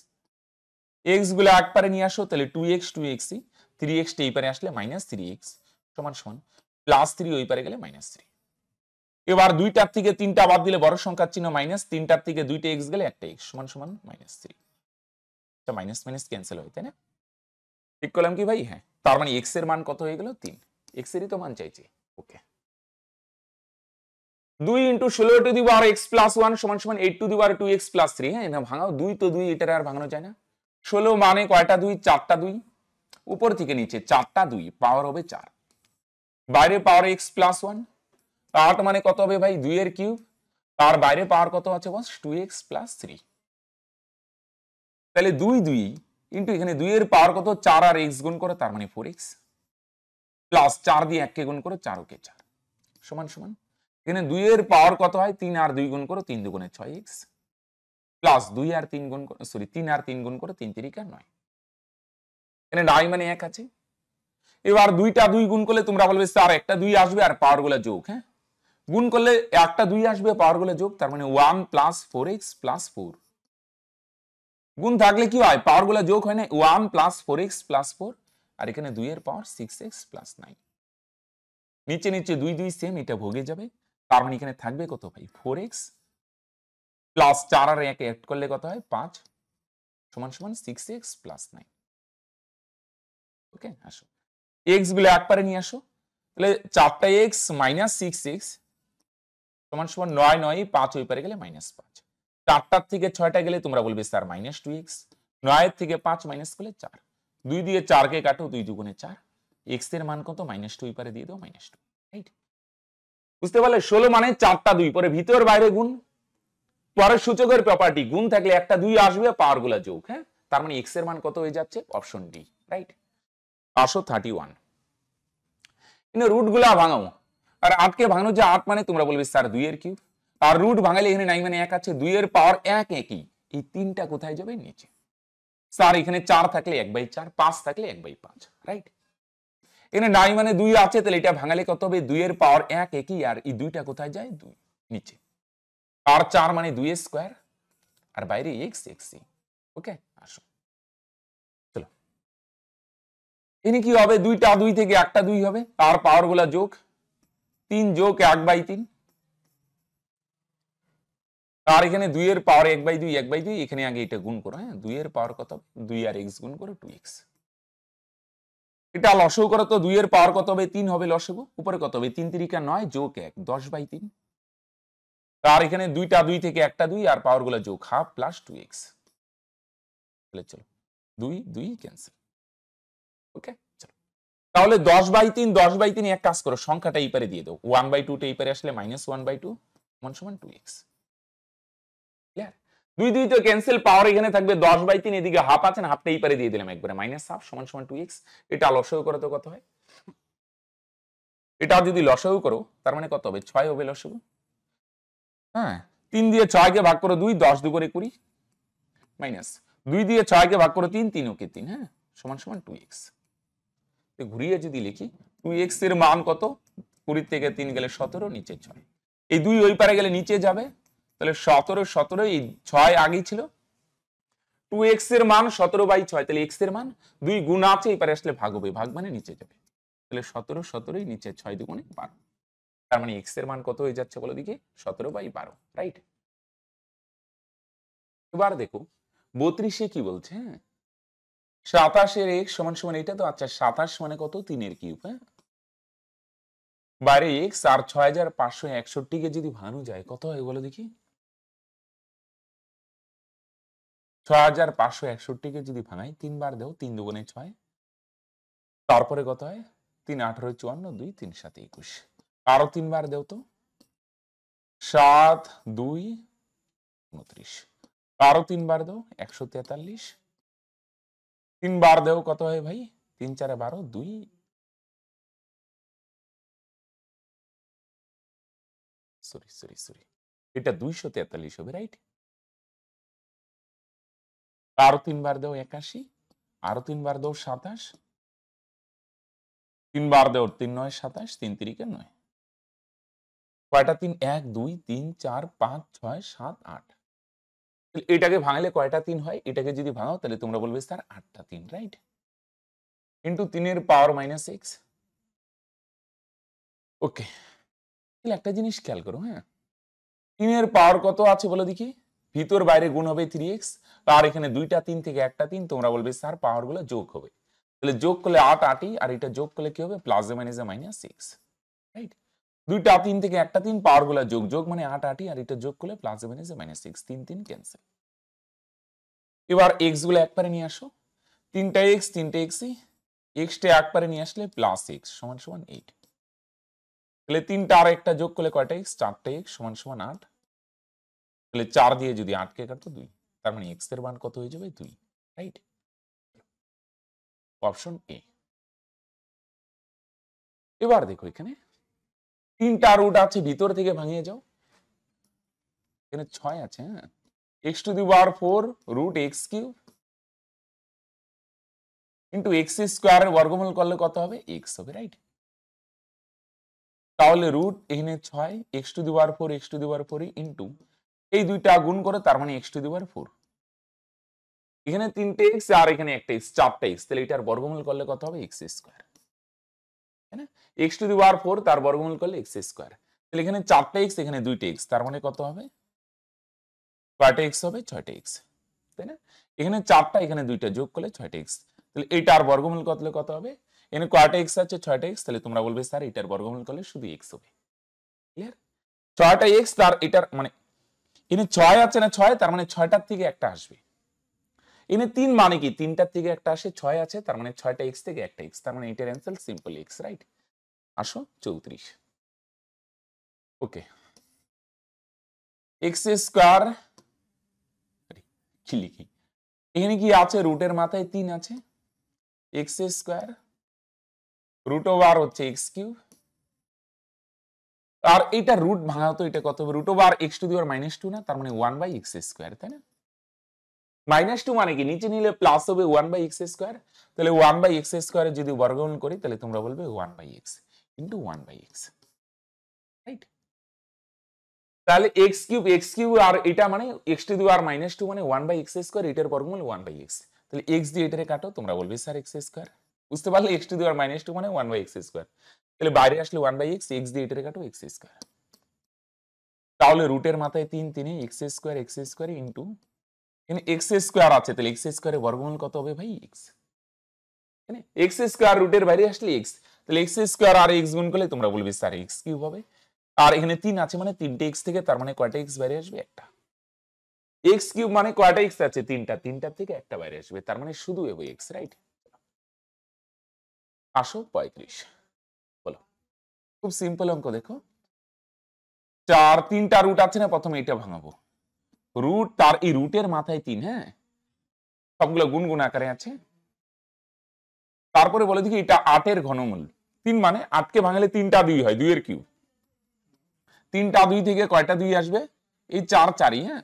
এক্স গুলো এক পারে নিয়ে আসো তাহলে টু এক্স টু এক্সই থ্রি এক্স এই পারে আসলে মাইনাস থ্রি এক্স সমান সমান প্লাস থ্রি ওই পারে গেলে মাইনাস থ্রি এবার দুইটার থেকে তিনটা বাদ দিলে বড় সংখ্যার চিহ্ন মাইনাস তিনটার থেকে দুইটা এক্স গেলে একটা এক্স সমান সমান minus three minus minus cancel হয় তাই না ঠিক করলাম কি ভাই হ্যাঁ তার মানে এক্স এর মান কত হয়ে গেল তিন এক্স এরই তো মান চাইছি ওকে দুই ইন্টু ষোলো to the power x plus one সমান সমান eight to the power two x plus three হ্যাঁ ভাঙাও দুই তো দুই এটার আর ভাঙানো যায় না ষোলো মানে কয়টা দুই চারটা দুই উপর থেকে নিচে চারটা দুই পাওয়ার হবে চার বাইরে পাওয়ার এক্স প্লাস ওয়ান আট মানে কত হবে ভাই দুই এর কিউব তার বাইরে পাওয়ার কত আছে boss two x plus three তাহলে দুই দুই ইন্টু এখানে দুইয়ের পাওয়ার কত চার আর এক্স গুণ করে তার মানে ফোর এক্স প্লাস চার দিয়ে এককে গুণ করে চার ওকে চার সমান সমান এখানে দুইয়ের পাওয়ার কত হয় তিন আর দুই গুণ করো তিন দুগুণে ছয় এক্স প্লাস দুই আর তিন গুণ সরি তিন আর তিন গুণ করো তিন আর নয় এখানে ডাই মানে এক আছে এবার দুইটা দুই গুণ করলে তোমরা বলবে স্যার একটা দুই আসবে আর পাওয়ার গুলো যোগ হ্যাঁ গুণ করলে একটা দুই আসবে পাওয়ার গুলো যোগ তার মানে one plus four x plus four গুণ থাকলে কি হয় পাওয়ারগুলো যোগ হয় না one plus four x plus four আর এখানে দুই এর power six x plus nine নিচে নিচে দুই দুই সেম এটা ভোগে যাবে তার মানে এখানে থাকবে কত ভাই ফোর এক্স প্লাস চার আর এক অ্যাড করলে কত হয় পাঁচ সমান সমান six x plus nine okay আসো এক্স গুলো একবারে নিয়ে আসো তাহলে চারটা এক্স মাইনাস সিক্স এক্স সমান সমান নয় নয় পাঁচ ওই পারে গেলে মাইনাস পাঁচ চারটার থেকে ছয়টা গেলে তোমরা বলবে স্যার মাইনাস টু এক্স নয়ের থেকে পাঁচ মাইনাস করলে চার দুই দিয়ে চারকে কাটো দুই দুগুণে চার এক্স এর মান কত মাইনাস টু পারে দিয়ে দাও মাইনাস টু রাইট বুঝতে পারলে ষোলো মানে চারটা দুই পরে ভিতর বাইরে গুণ পরের সূচকের প্রপার্টি গুণ থাকলে একটা দুই আসবে পাওয়ার গুলো যোগ হ্যাঁ তার মানে এক্স এর মান কত হয়ে যাচ্ছে অপশন ডি রাইট পাঁচশো থার্টি ওয়ান রুট গুলা ভাঙাও আর আটকে ভাঙানো যে আট মানে তোমরা বলবে স্যার দুই এর কিউব তার রুট ভাঙালে এখানে নাই মানে এক আছে দুইয়ের পাওয়ার এক একই এই তিনটা কোথায় যাবে নিচে স্যার এখানে চার থাকলে এক বাই চার পাঁচ থাকলে এক বাই পাঁচ রাইট এখানে নাই মানে দুই আছে তাহলে এটা ভাঙালে কত হবে দুইয়ের পাওয়ার এক একই আর এই দুইটা কোথায় যায় দুই নিচে আর চার মানে দুই স্কোয়ার আর বাইরে এক্স এক্স ওকে আসো চলো এনে কি হবে দুইটা দুই থেকে একটা দুই হবে তার পাওয়ার গুলা যোগ তিন যোগ এক বাই তিন আর এখানে দুই এর পাওয়ার এক বাই দুই এক বাই দুই এখানে আগে এটা গুণ করো হ্যাঁ দুই এর পাওয়ার কত দুই আর এক্স গুণ করো টু এক্স এটা লসেও করো তো এর পাওয়ার কত হবে তিন হবে লসগু উপরে কত হবে তিন তিরিকা নয় যোগ এক দশ বাই তিন আর এখানে দুইটা দুই থেকে একটা দুই আর পাওয়ার গুলো যোগ হাফ প্লাস টু এক্স চলো দুই দুই ক্যান্সেল ওকে চলো তাহলে দশ বাই তিন দশ বাই তিন এক কাজ করো সংখ্যাটা এই পারে দিয়ে দাও ওয়ান বাই টা এই পারে আসলে minus one by two one সমান টু এক্স দুই দুই তো ক্যান্সেল পাওয়ার এখানে থাকবে দশ বাই তিন এদিকে হাফ আছেন হাফটা এই পারে দিয়ে দিলাম একবারে মাইনাস হাফ সমান সমান টু এক্স এটা লসও করো তো কত হয় এটাও যদি লসও করো তার মানে কত হবে ছয় হবে লস হ্যাঁ তিন দিয়ে ছয়কে ভাগ করো দুই দশ দু করে কুড়ি মাইনাস দুই দিয়ে ছয়কে ভাগ করো তিন তিন ওকে তিন হ্যাঁ সমান সমান টু এক্স ঘুরিয়ে যদি লিখি টু এক্স এর মান কত কুড়ি থেকে তিন গেলে সতেরো নিচে ছয় এই দুই ওই পারে গেলে নিচে যাবে তাহলে সতেরো সতেরো এই ছয় আগেই ছিল টু এক্স এর মান সতেরো বাই ছয় তাহলে এক্স এর মান দুই গুণ আছে পারে আসলে ভাগ হবে ভাগ মানে নিচে যাবে তাহলে সতেরো সতেরোই নিচে ছয় দুগুণে বারো তার মানে এক্স এর মান কত হয়ে যাচ্ছে বলো দিকে সতেরো বাই বারো রাইট এবার দেখো বত্রিশে কি বলছে হ্যাঁ সাতাশের এক্স সমান সমান এটা তো আচ্ছা সাতাশ মানে কত তিনের কিউব হ্যাঁ বাইরে এক্স আর ছয় হাজার পাঁচশো একষট্টিকে যদি ভাঙানো যায় কত হয় বলো দেখি ছয় হাজার পাঁচশো একষট্টিকে যদি ভাঙাই তিনবার দেও তিন দুগুণে ছয় তারপরে কত হয় তিন আঠারো চুয়ান্ন দুই তিন সাত একুশ আরো তিনবার দেও তো সাত দুই উনত্রিশ আরো তিনবার দেও একশো তেতাল্লিশ তিনবার দেও কত হয় ভাই তিন চারে বারো দুই সরি সরি সরি এটা দুইশো তেতাল্লিশ হবে রাইট আরো তিনবার দেও একাশি আরো তিনবার দেও সাতাশ তিনবার দেও তিন নয় সাতাশ তিন তিরিকে নয় কয়টা তিন এক দুই তিন চার পাঁচ ছয় সাত আট এটাকে ভাঙলে কয়টা তিন হয় এটাকে যদি ভাঙাও তাহলে তোমরা বলবে স্যার আটটা তিন রাইট ইন্টু তিনের পাওয়ার মাইনাস এক্স ওকে একটা জিনিস খেয়াল করো হ্যাঁ তিনের পাওয়ার কত আছে বলে দেখি ভিতর বাইরে গুণ হবে থ্রি এক্স আর এখানে দুইটা তিন থেকে একটা তিন তোমরা বলবে স্যার গুলো যোগ হবে তাহলে যোগ করলে আট আটই আর এটা যোগ করলে কি হবে প্লাস এ মাইনাস এ মাইনাস সিক্স রাইট দুইটা তিন থেকে একটা তিন পাওয়ারগুলো যোগ যোগ মানে আট আটই আর এটা যোগ করলে প্লাস এ মাইনাস এ মাইনাস সিক্স তিন তিন ক্যান্সেল এবার এক্স গুলো একবারে নিয়ে আসো তিনটা এক্স তিনটে এক্সই এক্সটা একবারে নিয়ে আসলে প্লাস এক্স সমান সমান এইট তাহলে তিনটা আর একটা যোগ করলে কয়টা এক্স চারটে এক্স সমান সমান আট তাহলে চার দিয়ে যদি আটকে কাটতো দুই তার মানে এক্স এর মান কত হয়ে যাবে দুই রাইট অপশন এ এবার দেখো এখানে তিনটা রুট আছে ভিতর থেকে ভাঙিয়ে যাও এখানে ছয় আছে হ্যাঁ x to the power four root x cube into x স্কোয়ারের বর্গমূল করলে কত হবে এক্স হবে রাইট তাহলে রুট এখানে ছয় x to the power four x to the power four into এই দুইটা গুণ করে তার মানে x to the power four এখানে তিনটে এক্স আর এখানে একটা এক্স চারটা এক্স তাহলে এটার বর্গমূল করলে কত হবে x square x to the power four তার বর্গমূল করলে এক্স স্কোয়ার তাহলে এখানে চারটা এক্স এখানে দুইটা এক্স তার মানে কত হবে কয়টা এক্স হবে ছয়টা এক্স তাই না এখানে চারটা এখানে দুইটা যোগ করলে ছয়টা এক্স তাহলে এটার বর্গমূল করলে কত হবে এখানে কয়টা এক্স আছে ছয়টা এক্স তাহলে তোমরা বলবে স্যার এটার বর্গমূল করলে শুধু এক্স হবে ক্লিয়ার ছয়টা এক্স তার এটার মানে ইনি ছয় আছে না ছয় তার মানে ছয়টার থেকে একটা আসবে এনে তিন মানে কি তিনটার থেকে একটা আসে ছয় আছে তার মানে ছয়টা এক্স থেকে একটা এক্স তার মানে এটার অ্যান্সার সিম্পল এক্স রাইট আসো চৌত্রিশ ওকে এক্স স্কোয়ার কি লিখি এখানে কি আছে রুটের মাথায় তিন আছে এক্স স্কোয়ার রুট ওভার হচ্ছে এক্স কিউব আর এটা রুট ভাঙা তো এটা কত হবে root over x to the power minus two না তার মানে ওয়ান বাই এক্স স্কোয়ার তাই না মাইনাস টু মানে কি নিচে নিলে প্লাস হবে ওয়ান বাই এক্স স্কোয়ার তাহলে ওয়ান বাই এক্স স্কোয়ারে যদি বর্গমূল করি তাহলে তোমরা বলবে one by x into one by x right তাহলে এক্স কিউব এক্স কিউব আর এটা মানে x to the power minus two মানে ওয়ান বাই এক্স স্কোয়ার এটার বর্গমূল ওয়ান বাই এক্স তাহলে এক্স দিয়ে এটারে কাটো তোমরা বলবে স্যার এক্স স্কোয়ার বুঝতে পারলে x to the power minus two মানে ওয়ান বাই এক্স স্কোয়ার তাহলে বাইরে আসলে ওয়ান বাই এক্স এক্স দিয়ে এটারে কাটো এক্স স্কোয়ার তাহলে রুটের মাথায় তিন তিনে x square x square into x square আছে তাহলে এক্স স্কোয়ারের বর্গমূল কত হবে ভাই এক্স এক্স স্কোয়ার রুটের বাইরে আসলে এক্স তাহলে এক্স স্কোয়ার আর এক্স গুণ করলে তোমরা বলবে স্যার এক্স কিউব হবে আর এখানে তিন আছে মানে তিনটে এক্স থেকে তার মানে কয়টা এক্স বাইরে আসবে একটা এক্স কিউব মানে কয়টা এক্স আছে তিনটা তিনটার থেকে একটা বাইরে আসবে তার মানে শুধু এবো এক্স রাইট আসো পঁয়ত্রিশ খুব সিম্পল অঙ্ক দেখো চার তিনটা রুট আছে না প্রথমে এটা ভাঙাবো রুট তার এই রুটের মাথায় তিন হ্যাঁ সবগুলো গুনগুন আকারে আছে তারপরে বলে দেখি এটা আটের ঘনমূল তিন মানে আটকে ভাঙালে তিনটা দুই হয় দুইয়ের কিউ তিনটা দুই থেকে কয়টা দুই আসবে এই চার চারই হ্যাঁ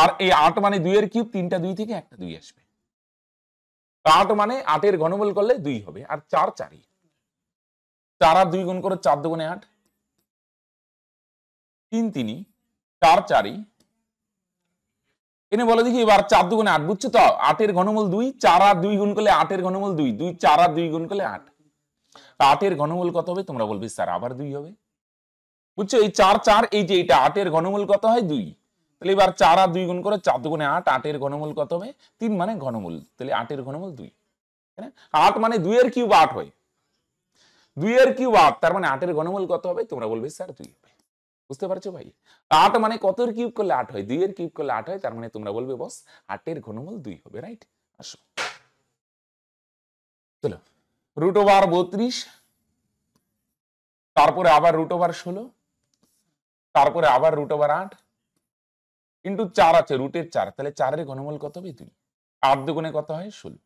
আর এই আট মানে দুইয়ের কিউ তিনটা দুই থেকে একটা দুই আসবে আট মানে আটের ঘনমূল করলে দুই হবে আর চার চারই চার আর দুই গুণ করে চার দুগুণে আট তিন তিনি চার চারি এনে বলে দেখি এবার চার দুগুণে আট বুঝছো তো আটের ঘনমূল দুই চার আর দুই গুণ করলে আটের ঘনমূল দুই দুই চার আর দুই গুণ করলে আট আটের ঘনমূল কত হবে তোমরা বলবে স্যার আবার দুই হবে বুঝছো এই চার চার এই যে এটা আটের ঘনমূল কত হয় দুই তাহলে এবার চার আর দুই গুণ করে চার দুগুণে আট আটের ঘনমূল কত হবে তিন মানে ঘনমূল তাহলে আটের ঘনমূল দুই আট মানে দুইয়ের কিউব আট হয় দুইয়ের কিউব আপ তার মানে আটের গণমূল কত হবে তোমরা বলবে স্যার দুই হবে বুঝতে পারছো ভাই আট মানে কতর কিউব করলে আট হয় দুইয়ের কিউব করলে আট হয় তার মানে তোমরা বলবে বস আটের ঘনমূল দুই হবে রাইট আসো চলো রুট ওভার বত্রিশ তারপরে আবার রুট ওভার ষোলো তারপরে আবার রুট ওভার আট ইন্টু চার আছে রুটের চার তাহলে চারের ঘনমূল কত হবে দুই আট দুগুণে কত হয় ষোলো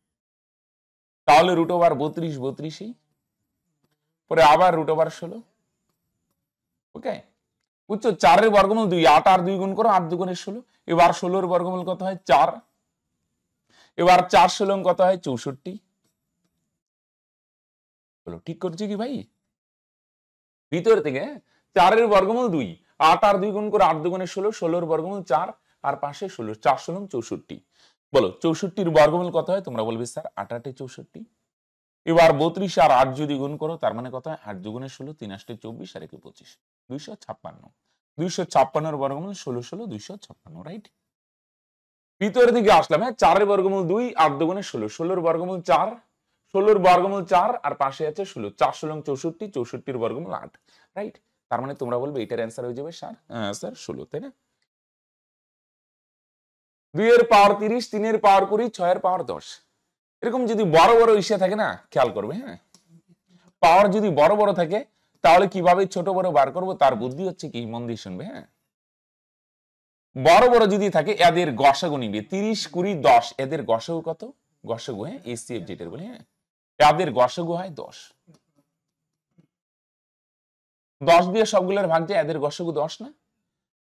তাহলে রুট ওভার বত্রিশ বত্রিশেই পরে আবার রুট ওভার ষোলো ওকে বুঝছো চারের বর্গমূল দুই আট আর দুই গুণ করো আট দুগুণে ষোলো এবার ষোলোর বর্গমূল কত হয় চার এবার চার ষোলো কত হয় চৌষট্টি ঠিক করছি কি ভাই ভিতর থেকে চারের বর্গমূল দুই আট আর দুই গুণ করে আট দুগুণে ষোলো ষোলোর বর্গমূল চার আর পাশে ষোলো চার ষোলো চৌষট্টি বলো চৌষট্টির বর্গমূল কত হয় তোমরা বলবে স্যার আট আটে চৌষট্টি এবার বত্রিশ আর আট যদি গুণ করো তার মানে কথা আট দুগুণে ষোলো তিন আষ্টে চব্বিশ আর একে পঁচিশ দুইশো ছাপ্পান্ন দুইশো ছাপ্পান্নর বর্গমূল ষোলো ষোলো দুইশো ছাপ্পান্ন রাইট ভিতরের দিকে আসলাম হ্যাঁ চারের বর্গমূল দুই আট দুগুণে ষোলো ষোলোর বর্গমূল চার ষোলোর বর্গমূল চার আর পাশে আছে ষোলো চার ষোলং চৌষট্টি চৌষট্টির বর্গমূল আট রাইট তার মানে তোমরা বলবে এটার অ্যান্সার হয়ে যাবে স্যার স্যার ষোলো তাই না দুইয়ের পাওয়ার তিরিশ তিনের পাওয়ার কুড়ি ছয়ের পাওয়ার দশ এরকম যদি বড় বড় ইসে থাকে না খেয়াল করবে হ্যাঁ পাওয়ার যদি বড় বড় থাকে তাহলে কিভাবে ছোট বড় বার করব তার বুদ্ধি হচ্ছে কি মন দিয়ে শুনবে হ্যাঁ বড় বড় যদি থাকে এদের গসাগু নিবে তিরিশ কুড়ি দশ এদের গসাগু কত গসাগু হ্যাঁ এসিএফ যেটার বলি হ্যাঁ এদের গসাগু হয় দশ দশ দিয়ে সবগুলোর ভাগ যায় এদের গসাগু দশ না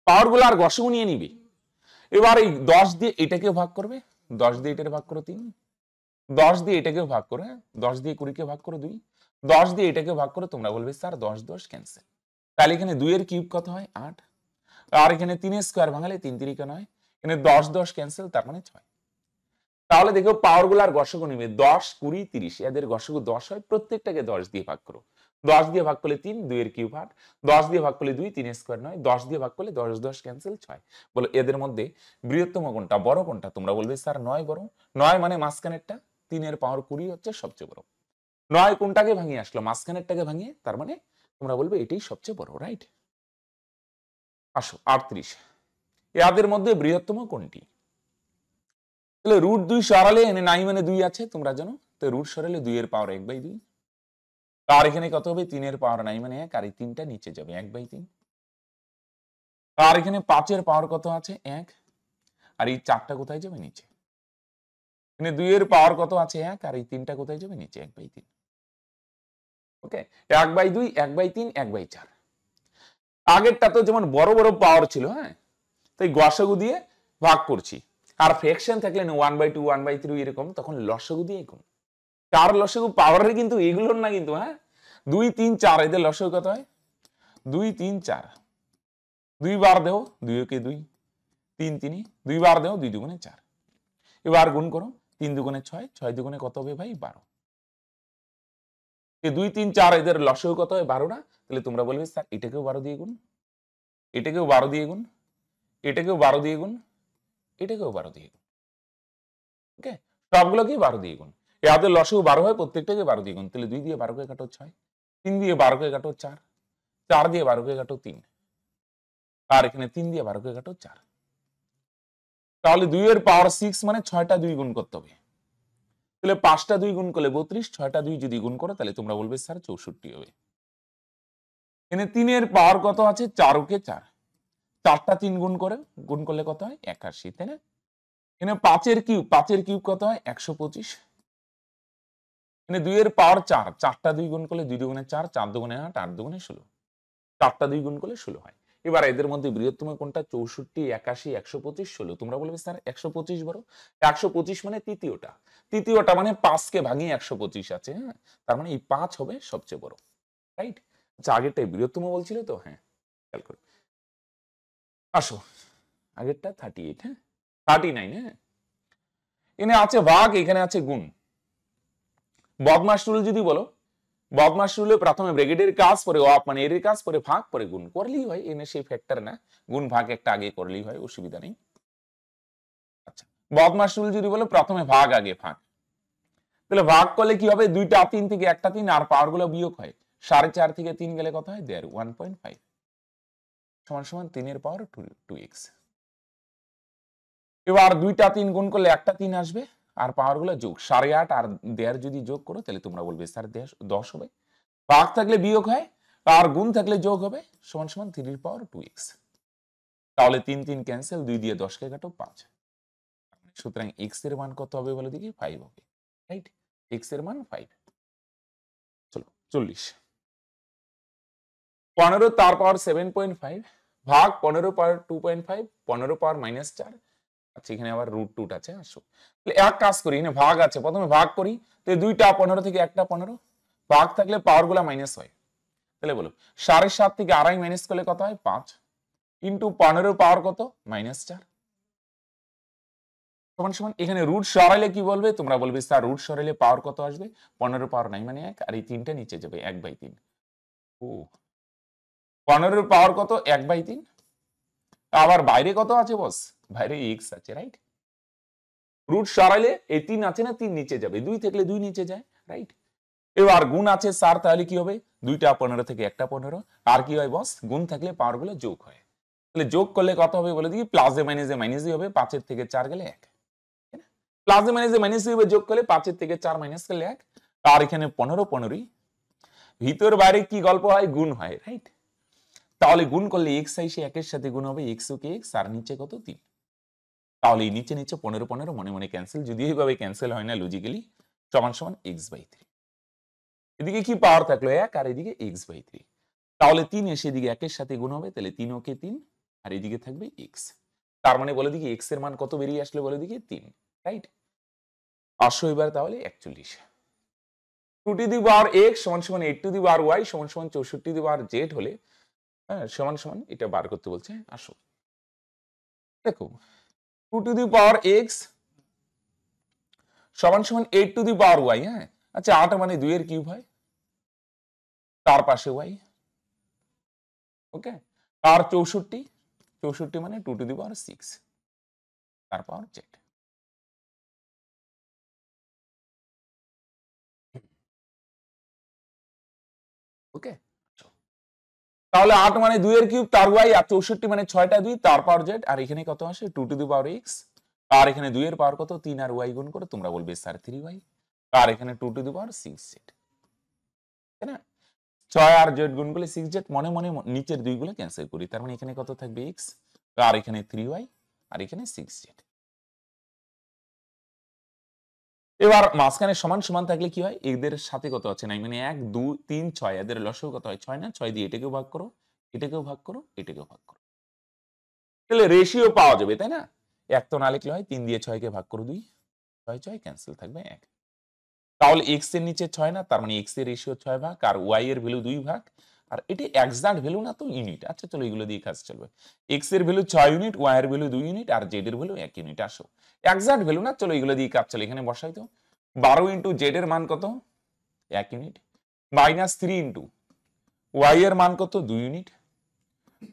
পাওয়ার গুলো আর গসাগু নিয়ে নিবে এবার এই দশ দিয়ে এটাকে ভাগ করবে দশ দিয়ে এটার ভাগ করো তিন দশ দিয়ে এটাকেও ভাগ করে হ্যাঁ? দশ দিয়ে কুড়িকে ভাগ করে দুই দশ দিয়ে এটাকে ভাগ করে তোমরা বলবে স্যার দশ দশ ক্যান্সেল তাহলে এখানে দুইয়ের কিউব কত হয় আট আর এখানে তিনের স্কোয়ার ভাঙালে তিন তিরিকে নয় এখানে দশ দশ ক্যান্সেল তার মানে ছয় তাহলে দেখো পাওয়ার গুলো আর গসগু নিবে দশ কুড়ি তিরিশ এদের গসগু দশ হয় প্রত্যেকটাকে দশ দিয়ে ভাগ করো দশ দিয়ে ভাগ করলে তিন দুইয়ের কিউব আট দশ দিয়ে ভাগ করলে দুই তিন স্কোয়ার নয় দশ দিয়ে ভাগ করলে দশ দশ ক্যান্সেল ছয় বলো এদের মধ্যে বৃহত্তম কোনটা বড় কোনটা তোমরা বলবে স্যার নয় বড় নয় মানে মাঝখানেরটা তিনের পাওয়ার কুড়ি হচ্ছে সবচেয়ে বড় নয় কোনটাকে ভাঙিয়ে আসলো মাঝখানেরটাকে ভাঙিয়ে তার মানে তোমরা বলবে এটাই সবচেয়ে বড় রাইট আসো আটত্রিশ এদের মধ্যে বৃহত্তম কোনটি তাহলে রুট দুই সরালে এনে নাই মানে দুই আছে তোমরা জানো তো রুট সরালে দুইয়ের পাওয়ার এক বাই দুই আর এখানে কত হবে তিনের পাওয়ার নাই মানে এক আর এই তিনটা নিচে যাবে এক বাই তিন আর এখানে পাঁচের পাওয়ার কত আছে এক আর এই চারটা কোথায় যাবে নিচে মানে দুইয়ের পাওয়ার কত আছে এক আর এই তিনটা কোথায় যাবে নিচে এক বাই তিন ওকে এক বাই দুই এক বাই তিন এক বাই চার আগেরটা তো যেমন বড় বড় পাওয়ার ছিল হ্যাঁ তাই গসাগু দিয়ে ভাগ করছি আর ফ্রেকশন থাকলে one by two one by three এরকম তখন লসগু দিয়ে গুণ চার লসগু পাওয়ারের কিন্তু এগুলোর না কিন্তু হ্যাঁ দুই তিন চার এদের লসগু কত হয় দুই তিন চার দুই বার দেহ দুই কে দুই তিন তিনি দুই বার দেহ দুই দুগুণে চার এবার গুণ করো তিন দুগুণে ছয় ছয় দুগুণে কত হবে ভাই বারো দুই তিন চার এদের লসেও কত হয় বারো না তাহলে তোমরা বলবে স্যার এটাকেও বারো দিয়ে গুণ এটাকেও বারো দিয়ে গুণ এটাকেও বারো দিয়ে গুণ এটাকেও বারো দিয়ে গুণ ওকে সবগুলোকেই বারো দিয়ে গুণ এদের লসেও বারো হয় প্রত্যেকটাকে বারো দিয়ে গুণ তাহলে দুই দিয়ে বারোকে কাটো ছয় তিন দিয়ে বারোকে কাটো চার চার দিয়ে বারোকে কাটো তিন আর এখানে তিন দিয়ে বারোকে কাটো চার তাহলে দুইয়ের পাওয়ার সিক্স মানে ছয়টা দুই গুণ করতে হবে তাহলে পাঁচটা দুই গুণ করলে বত্রিশ ছয়টা দুই যদি গুণ করো তাহলে তোমরা বলবে স্যার চৌষট্টি হবে এনে তিনের পাওয়ার কত আছে চার ওকে চার চারটা তিন গুণ করে গুণ করলে কত হয় একাশি তাই না এনে পাঁচের কিউব পাঁচের কিউব কত হয় একশো পঁচিশ দুই দুইয়ের পাওয়ার চার চারটা দুই গুণ করলে দুই দুগুণে চার চার দুগুণে আট আট দুগুণে ষোলো চারটা দুই গুণ করলে ষোলো হয় এবার এদের মধ্যে বৃহত্তম কোনটা চৌষট্টি একাশি একশো পঁচিশ ষোলো তোমরা বলবে স্যার একশো পঁচিশ বড় একশো পঁচিশ মানে তৃতীয়টা তৃতীয়টা মানে পাঁচকে ভাঙিয়ে একশো পঁচিশ আছে হ্যাঁ তার মানে এই পাঁচ হবে সবচেয়ে বড় রাইট আচ্ছা আগেরটাই বৃহত্তম বলছিল তো হ্যাঁ খেয়াল করো আসো আগেরটা থার্টি এইট হ্যাঁ থার্টি নাইন হ্যাঁ এখানে আছে বাঘ এখানে আছে গুণ বদমাস রুল যদি বলো বদমাস রুলে প্রথমে ব্রেগেডের কাজ পরে অপ মানে এর কাজ পরে ভাগ পরে গুণ করলেই হয় এনে সেই ফ্যাক্টর না গুণ ভাগ একটা আগে করলেই হয় অসুবিধা নেই বদমাস যদি বলে প্রথমে ভাগ আগে ভাগ তাহলে ভাগ করলে কি হবে দুইটা তিন থেকে একটা তিন আর পাওয়ার গুলো বিয়োগ হয় সাড়ে চার থেকে তিন গেলে কত হয় দেয়ার ওয়ান পয়েন্ট ফাইভ সমান সমান তিনের পাওয়ার টু টু এক্স এবার দুইটা তিন গুণ করলে একটা তিন আসবে আর পাওয়ারগুলো যোগ সাড়ে আট আর দেয়ার যদি যোগ করো তাহলে তোমরা বলবে স্যার দেয়ার দশ হবে পাক থাকলে বিয়োগ হয় আর গুণ থাকলে যোগ হবে সমান সমান থ্রির পাওয়ার টু এক্স তাহলে তিন তিন ক্যান্সেল দুই দিয়ে দশকে কাটো পাঁচ সুতরাং এক্স এর মান কত হবে বলে দেখি ফাইভ হবে রাইট এক্স এর মান ফাইভ চলো চল্লিশ পনেরো তার পাওয়ার সেভেন পয়েন্ট ফাইভ ভাগ পনেরো পাওয়ার টু পয়েন্ট ফাইভ পনেরো পাওয়ার মাইনাস চার আচ্ছা এখানে আবার রুট টুট আছে আসো তাহলে এক কাজ করি এখানে ভাগ আছে প্রথমে ভাগ করি তাহলে দুইটা পনেরো থেকে একটা পনেরো ভাগ থাকলে পাওয়ার গুলা মাইনাস হয় তাহলে বলো সাড়ে সাত থেকে আড়াই মাইনাস করলে কত হয় পাঁচ ইন্টু পনেরো পাওয়ার কত মাইনাস চার সমান সমান এখানে রুট সরাইলে কি বলবে তোমরা বলবে স্যার রুট সরাইলে পাওয়ার কত আসবে পনেরো পাওয়ার নাই মানে এক আর এই তিনটা নিচে যাবে এক বাই তিন ও পনেরোর পাওয়ার কত এক বাই তিন আবার বাইরে কত আছে বস বাইরে এক্স আছে রাইট রুট সরাইলে এই তিন আছে না তিন নিচে যাবে দুই থাকলে দুই নিচে যায় রাইট এবার গুণ আছে সার তাহলে কি হবে দুইটা পনেরো থেকে একটা পনেরো আর কি হয় বস গুণ থাকলে পাওয়ার গুলো যোগ হয় তাহলে যোগ করলে কত হবে বলে দিই মাইনাস এ মাইনাসই হবে পাঁচের থেকে চার গেলে এক প্লাস এ মাইনাস এ মাইনাসই হবে যোগ করলে পাঁচের থেকে চার মাইনাস করলে এক আর এখানে পনেরো পনেরোই ভিতর বাইরে কি গল্প হয় গুণ হয় রাইট তাহলে গুণ করলে এক্স আইসে একের সাথে গুণ হবে এক্স ও কে এক্স আর নিচে কত তিন তাহলে নিচে নিচে পনেরো পনেরো মনে মনে ক্যান্সেল যদি এইভাবে ক্যান্সেল হয় না লজিক্যালি সমান সমান এক্স বাই থ্রি এদিকে কি পাওয়ার থাকলো এক আর এদিকে এক্স বাই থ্রি তাহলে তিন এসে এদিকে একের সাথে গুণ হবে তাহলে তিন ওকে তিন আর এদিকে থাকবে এক্স তার মানে বলে দিকে এক্স এর মান কত বেরিয়ে আসলে বলে দিকে তিন রাইট আসো এবার তাহলে একচল্লিশ two to the power x সমান সমান eight to the power y সমান সমান চৌষট্টি দি পাওয়ার জেড হলে হ্যাঁ সমান সমান এটা বার করতে বলছে আসো দেখো two to the power x সমান সমান eight to the power y হ্যাঁ আচ্ছা আট মানে দুইয়ের কিউব হয় তার পাশে ওয়াই ওকে আর চৌষট্টি চৌষট্টি মানে two to the power six তার পাওয়ার জেড ওকে তাহলে আট মানে দুই এর কিউব তার ওয়াই আর চৌষট্টি মানে ছয়টা দুই তার পাওয়ার জেড আর এখানে কত আসে two to the power x আর এখানে দুই এর পাওয়ার কত তিন আর ওয়াই গুণ করে তোমরা বলবে স্যার থ্রি ওয়াই আর এখানে two to the power six z তাই না ছয় আর জেড গুণ করলে সিক্স জেড মনে মনে নিচের দুইগুলো ক্যান্সেল করি তার মানে এখানে কত থাকবে এক্স আর এখানে থ্রি ওয়াই আর এখানে সিক্স জেড এবার মাঝখানে সমান সমান থাকলে কি হয় এদের সাথে কত আছে নাই মানে এক দু তিন ছয় এদের লসও কত হয় ছয় না ছয় দিয়ে এটাকেও ভাগ করো এটাকেও ভাগ করো এটাকেও ভাগ করো তাহলে রেশিও পাওয়া যাবে তাই না এক তো না লিখলে হয় তিন দিয়ে ছয়কে ভাগ করো দুই ছয় ছয় ক্যান্সেল থাকবে এক তাহলে এক্স এর নিচে ছয় না তার মানে এক্স এর রেশিও ছয় ভাগ আর ওয়াই এর ভ্যালু দুই ভাগ আর এটি এক্সাক্ট ভ্যালু না তো ইউনিট আচ্ছা চলো এগুলো দিয়ে কাজ চলবে এক্স এর ভ্যালু ছয় ইউনিট ওয়াই এর ভ্যালু দুই ইউনিট আর জেড এর ভ্যালু এক ইউনিট আসো এক্সাক্ট ভ্যালু না চলো এগুলো দিয়ে কাজ চলো এখানে বসাই তো বারো ইন্টু জেড এর মান কত এক unit minus three into Y এর মান কত দুই ইউনিট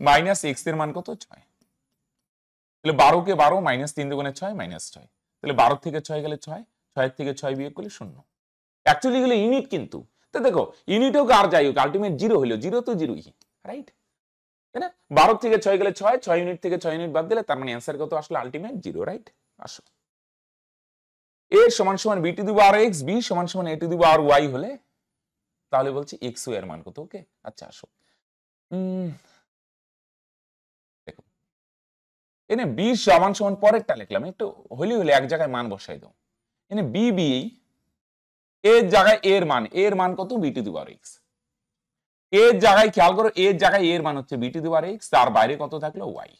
মাইনাস এক্স এর মান কত ছয় তাহলে বারো কে বারো মাইনাস তিন দুগুণে ছয় মাইনাস ছয় তাহলে বারো থেকে ছয় গেলে ছয় ছয়ের থেকে ছয় বিয়োগ করলে শূন্য অ্যাকচুয়ালি এগুলো ইউনিট কিন্তু তো দেখো ইউনিট হোক আর যাই হোক আলটিমেট জিরো হলো জিরো তো জিরোই রাইট তাই না বারো থেকে ছয় গেলে ছয় ছয় ইউনিট থেকে ছয় ইউনিট বাদ দিলে তার মানে অ্যান্সার কত আসলে আলটিমেট জিরো রাইট আসো এ সমান সমান বি টু দিব আর এক্স বি সমান সমান এ টু দিব আর ওয়াই হলে তাহলে বলছি এক্স এর মান কত ওকে আচ্ছা আসো দেখো এনে বি সমান সমান পরেরটা লিখলাম একটু হলি হলে এক জায়গায় মান বসাই দাও এনে বি বি এর জায়গায় এর মান এর মান কত বিটি দিবার এক্স এর জায়গায় খেয়াল করো এর জায়গায় এর মান হচ্ছে বিটি দিবার এক্স তার বাইরে কত থাকলো ওয়াই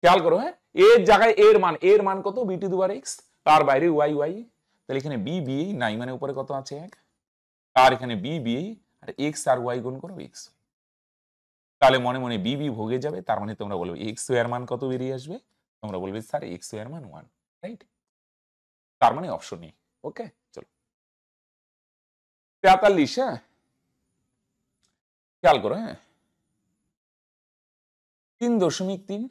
খেয়াল করো হ্যাঁ এর জায়গায় এর মান এর মান কত বিটি দিবার এক্স তার বাইরে ওয়াই ওয়াই তাহলে এখানে বি বি নাই মানে উপরে কত আছে এক আর এখানে বি বি e, আর এক্স আর ওয়াই গুণ করো এক্স তাহলে মনে মনে বি বি ভোগে যাবে তার মানে তোমরা বলবে এক্স এর মান কত বেরিয়ে আসবে তোমরা বলবে স্যার এক্স এর মান ওয়ান রাইট তার মানে অপশন নেই ओके चलो पैतालीस है খেয়াল করো হ্যাঁ তিন দশমিক তিন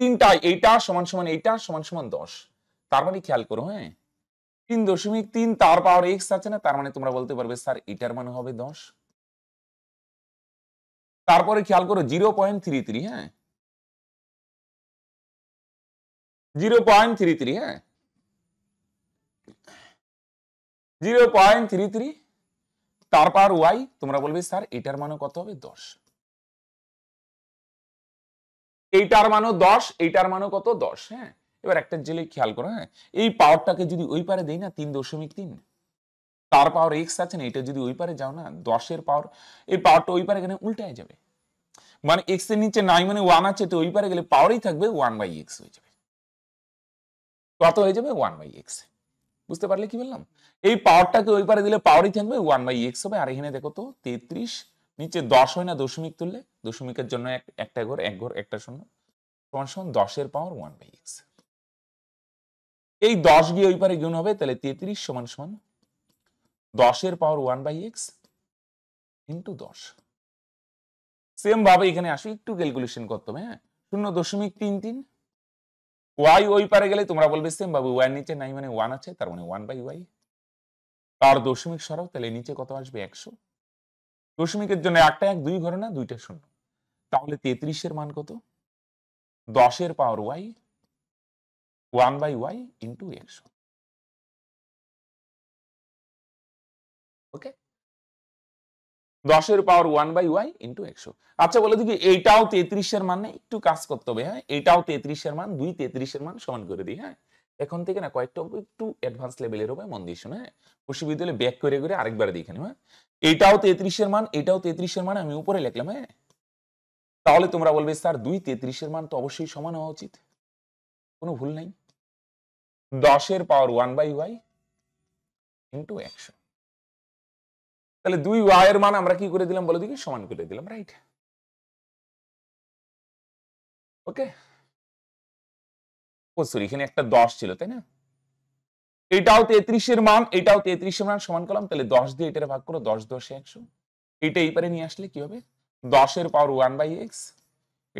তিনটা এইটা সমান সমান এইটা সমান সমান দশ তার মানে খেয়াল করো হ্যাঁ তিন দশমিক তিন তার পাওয়ার এক্স আছে না তার মানে তোমরা বলতে পারবে স্যার এটার মানে হবে দশ তারপরে খেয়াল করো জিরো পয়েন্ট থ্রি থ্রি হ্যাঁ জিরো পয়েন্ট থ্রি থ্রি হ্যাঁ জিরো পয়েন্ট তারপর ওয়াই তোমরা বলবে স্যার এটার মানও কত হবে দশ এইটার মানও দশ এইটার মানও কত দশ হ্যাঁ এবার একটা জেলে খেয়াল করো হ্যাঁ এই পাওয়ারটাকে যদি ওই পারে দেই না তিন দশমিক তিন তার পাওয়ার এক্স আছে না এটা যদি ওই পারে যাও না দশের পাওয়ার এই পাওয়ারটা ওই পারে গেলে উল্টায় যাবে মানে এক্স এর নিচে নাই মানে ওয়ান আছে তো ওই পারে গেলে পাওয়ারই থাকবে ওয়ান বাই এক্স হয়ে যাবে কত হয়ে যাবে ওয়ান বাই এক্স বুঝতে পারলে কি বললাম এই পাওয়ারটাকে ওই পারে দিলে পাওয়ারই থাকবে ওয়ান বাই এক্স হবে আর এখানে দেখো তো তেত্রিশ নিচে দশ হয় না দশমিক তুললে দশমিকের জন্য একটা ঘর এক ঘর একটা শূন্য তোমার সমান দশের পাওয়ার ওয়ান বাই এক্স এই দশ গিয়ে ওই পারে গুণ হবে তাহলে তেত্রিশ সমান সমান দশের power one by x into দশ সেম ভাবে এখানে আসো একটু ক্যালকুলেশন করতে হবে হ্যাঁ শূন্য দশমিক তিন তিন ওয়াই ওই পারে গেলে তোমরা বলবে সেম বাবু ওয়াই নিচে নাই মানে ওয়ান আছে তার মানে ওয়ান বাই ওয়াই আর দশমিক সরাও তাহলে নিচে কত আসবে একশো দশমিকের জন্য একটা এক দুই ঘরে না দুইটা শূন্য তাহলে তেত্রিশের মান কত দশের power Y one by Y into একশো ওকে দশের power one by Y into একশো আচ্ছা বলে দিই এইটাও তেত্রিশের মানে একটু কাজ করতে হবে হ্যাঁ এটাও তেত্রিশের মান দুই তেত্রিশের মান সমান করে দিই হ্যাঁ এখন থেকে না কয়েকটা অঙ্ক একটু অ্যাডভান্স লেভেলের হবে মন দিয়ে হ্যাঁ বিদ্যালয়ে ব্যাক করে করে আরেকবার দেখে হ্যাঁ এটাও তেত্রিশের মান এটাও তেত্রিশের মান আমি উপরে লিখলাম হ্যাঁ তাহলে তোমরা বলবে স্যার দুই তেত্রিশের মান তো অবশ্যই সমান হওয়া উচিত কোনো ভুল নাই দশের power one by Y into একশো তাহলে দুই ওয়াইয়ের মান আমরা কি করে দিলাম বলে দেখি সমান করে দিলাম রাইট ওকে ও সরি এখানে একটা দশ ছিল তাই না এটাও তেত্রিশের মান এটাও তেত্রিশের মান সমান করলাম তাহলে দশ দিয়ে এটার ভাগ করো দশ দশে একশো এটা এই পারে নিয়ে আসলে কি হবে দশের পাওয়ার ওয়ান বাই এক্স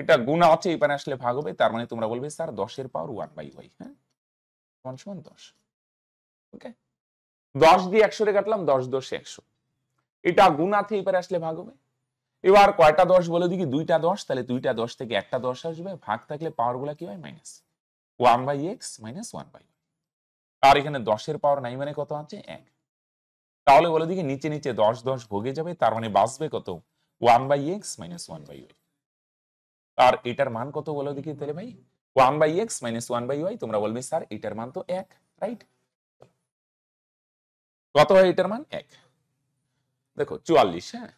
এটা গুণা আছে এই পারে আসলে ভাগ হবে তার মানে তোমরা বলবে স্যার দশের পাওয়ার ওয়ান বাই ওয়াই হ্যাঁ সমান সমান দশ ওকে দশ দিয়ে একশো রে কাটলাম দশ দশে একশো এটা গুণ আছে এবার আসলে ভাগ হবে এবার কয়টা দশ বলে দিকে দুইটা দশ তাহলে দুইটা দশ থেকে একটা দশ আসবে ভাগ থাকলে পাওয়ার গুলা কি হয় minus one by x minus one by আর এখানে দশের পাওয়ার নাই মানে কত আছে এক তাহলে বলে দিকে নিচে নিচে দশ দশ ভোগে যাবে তার মানে বাঁচবে কত one by x minus one by Y আর এটার মান কত বলে দেখি তাহলে ভাই one by x minus one by Y তোমরা বলবে স্যার এটার মান তো এক রাইট কত হয় এটার মান এক দেখো চুয়াল্লিশ হ্যাঁ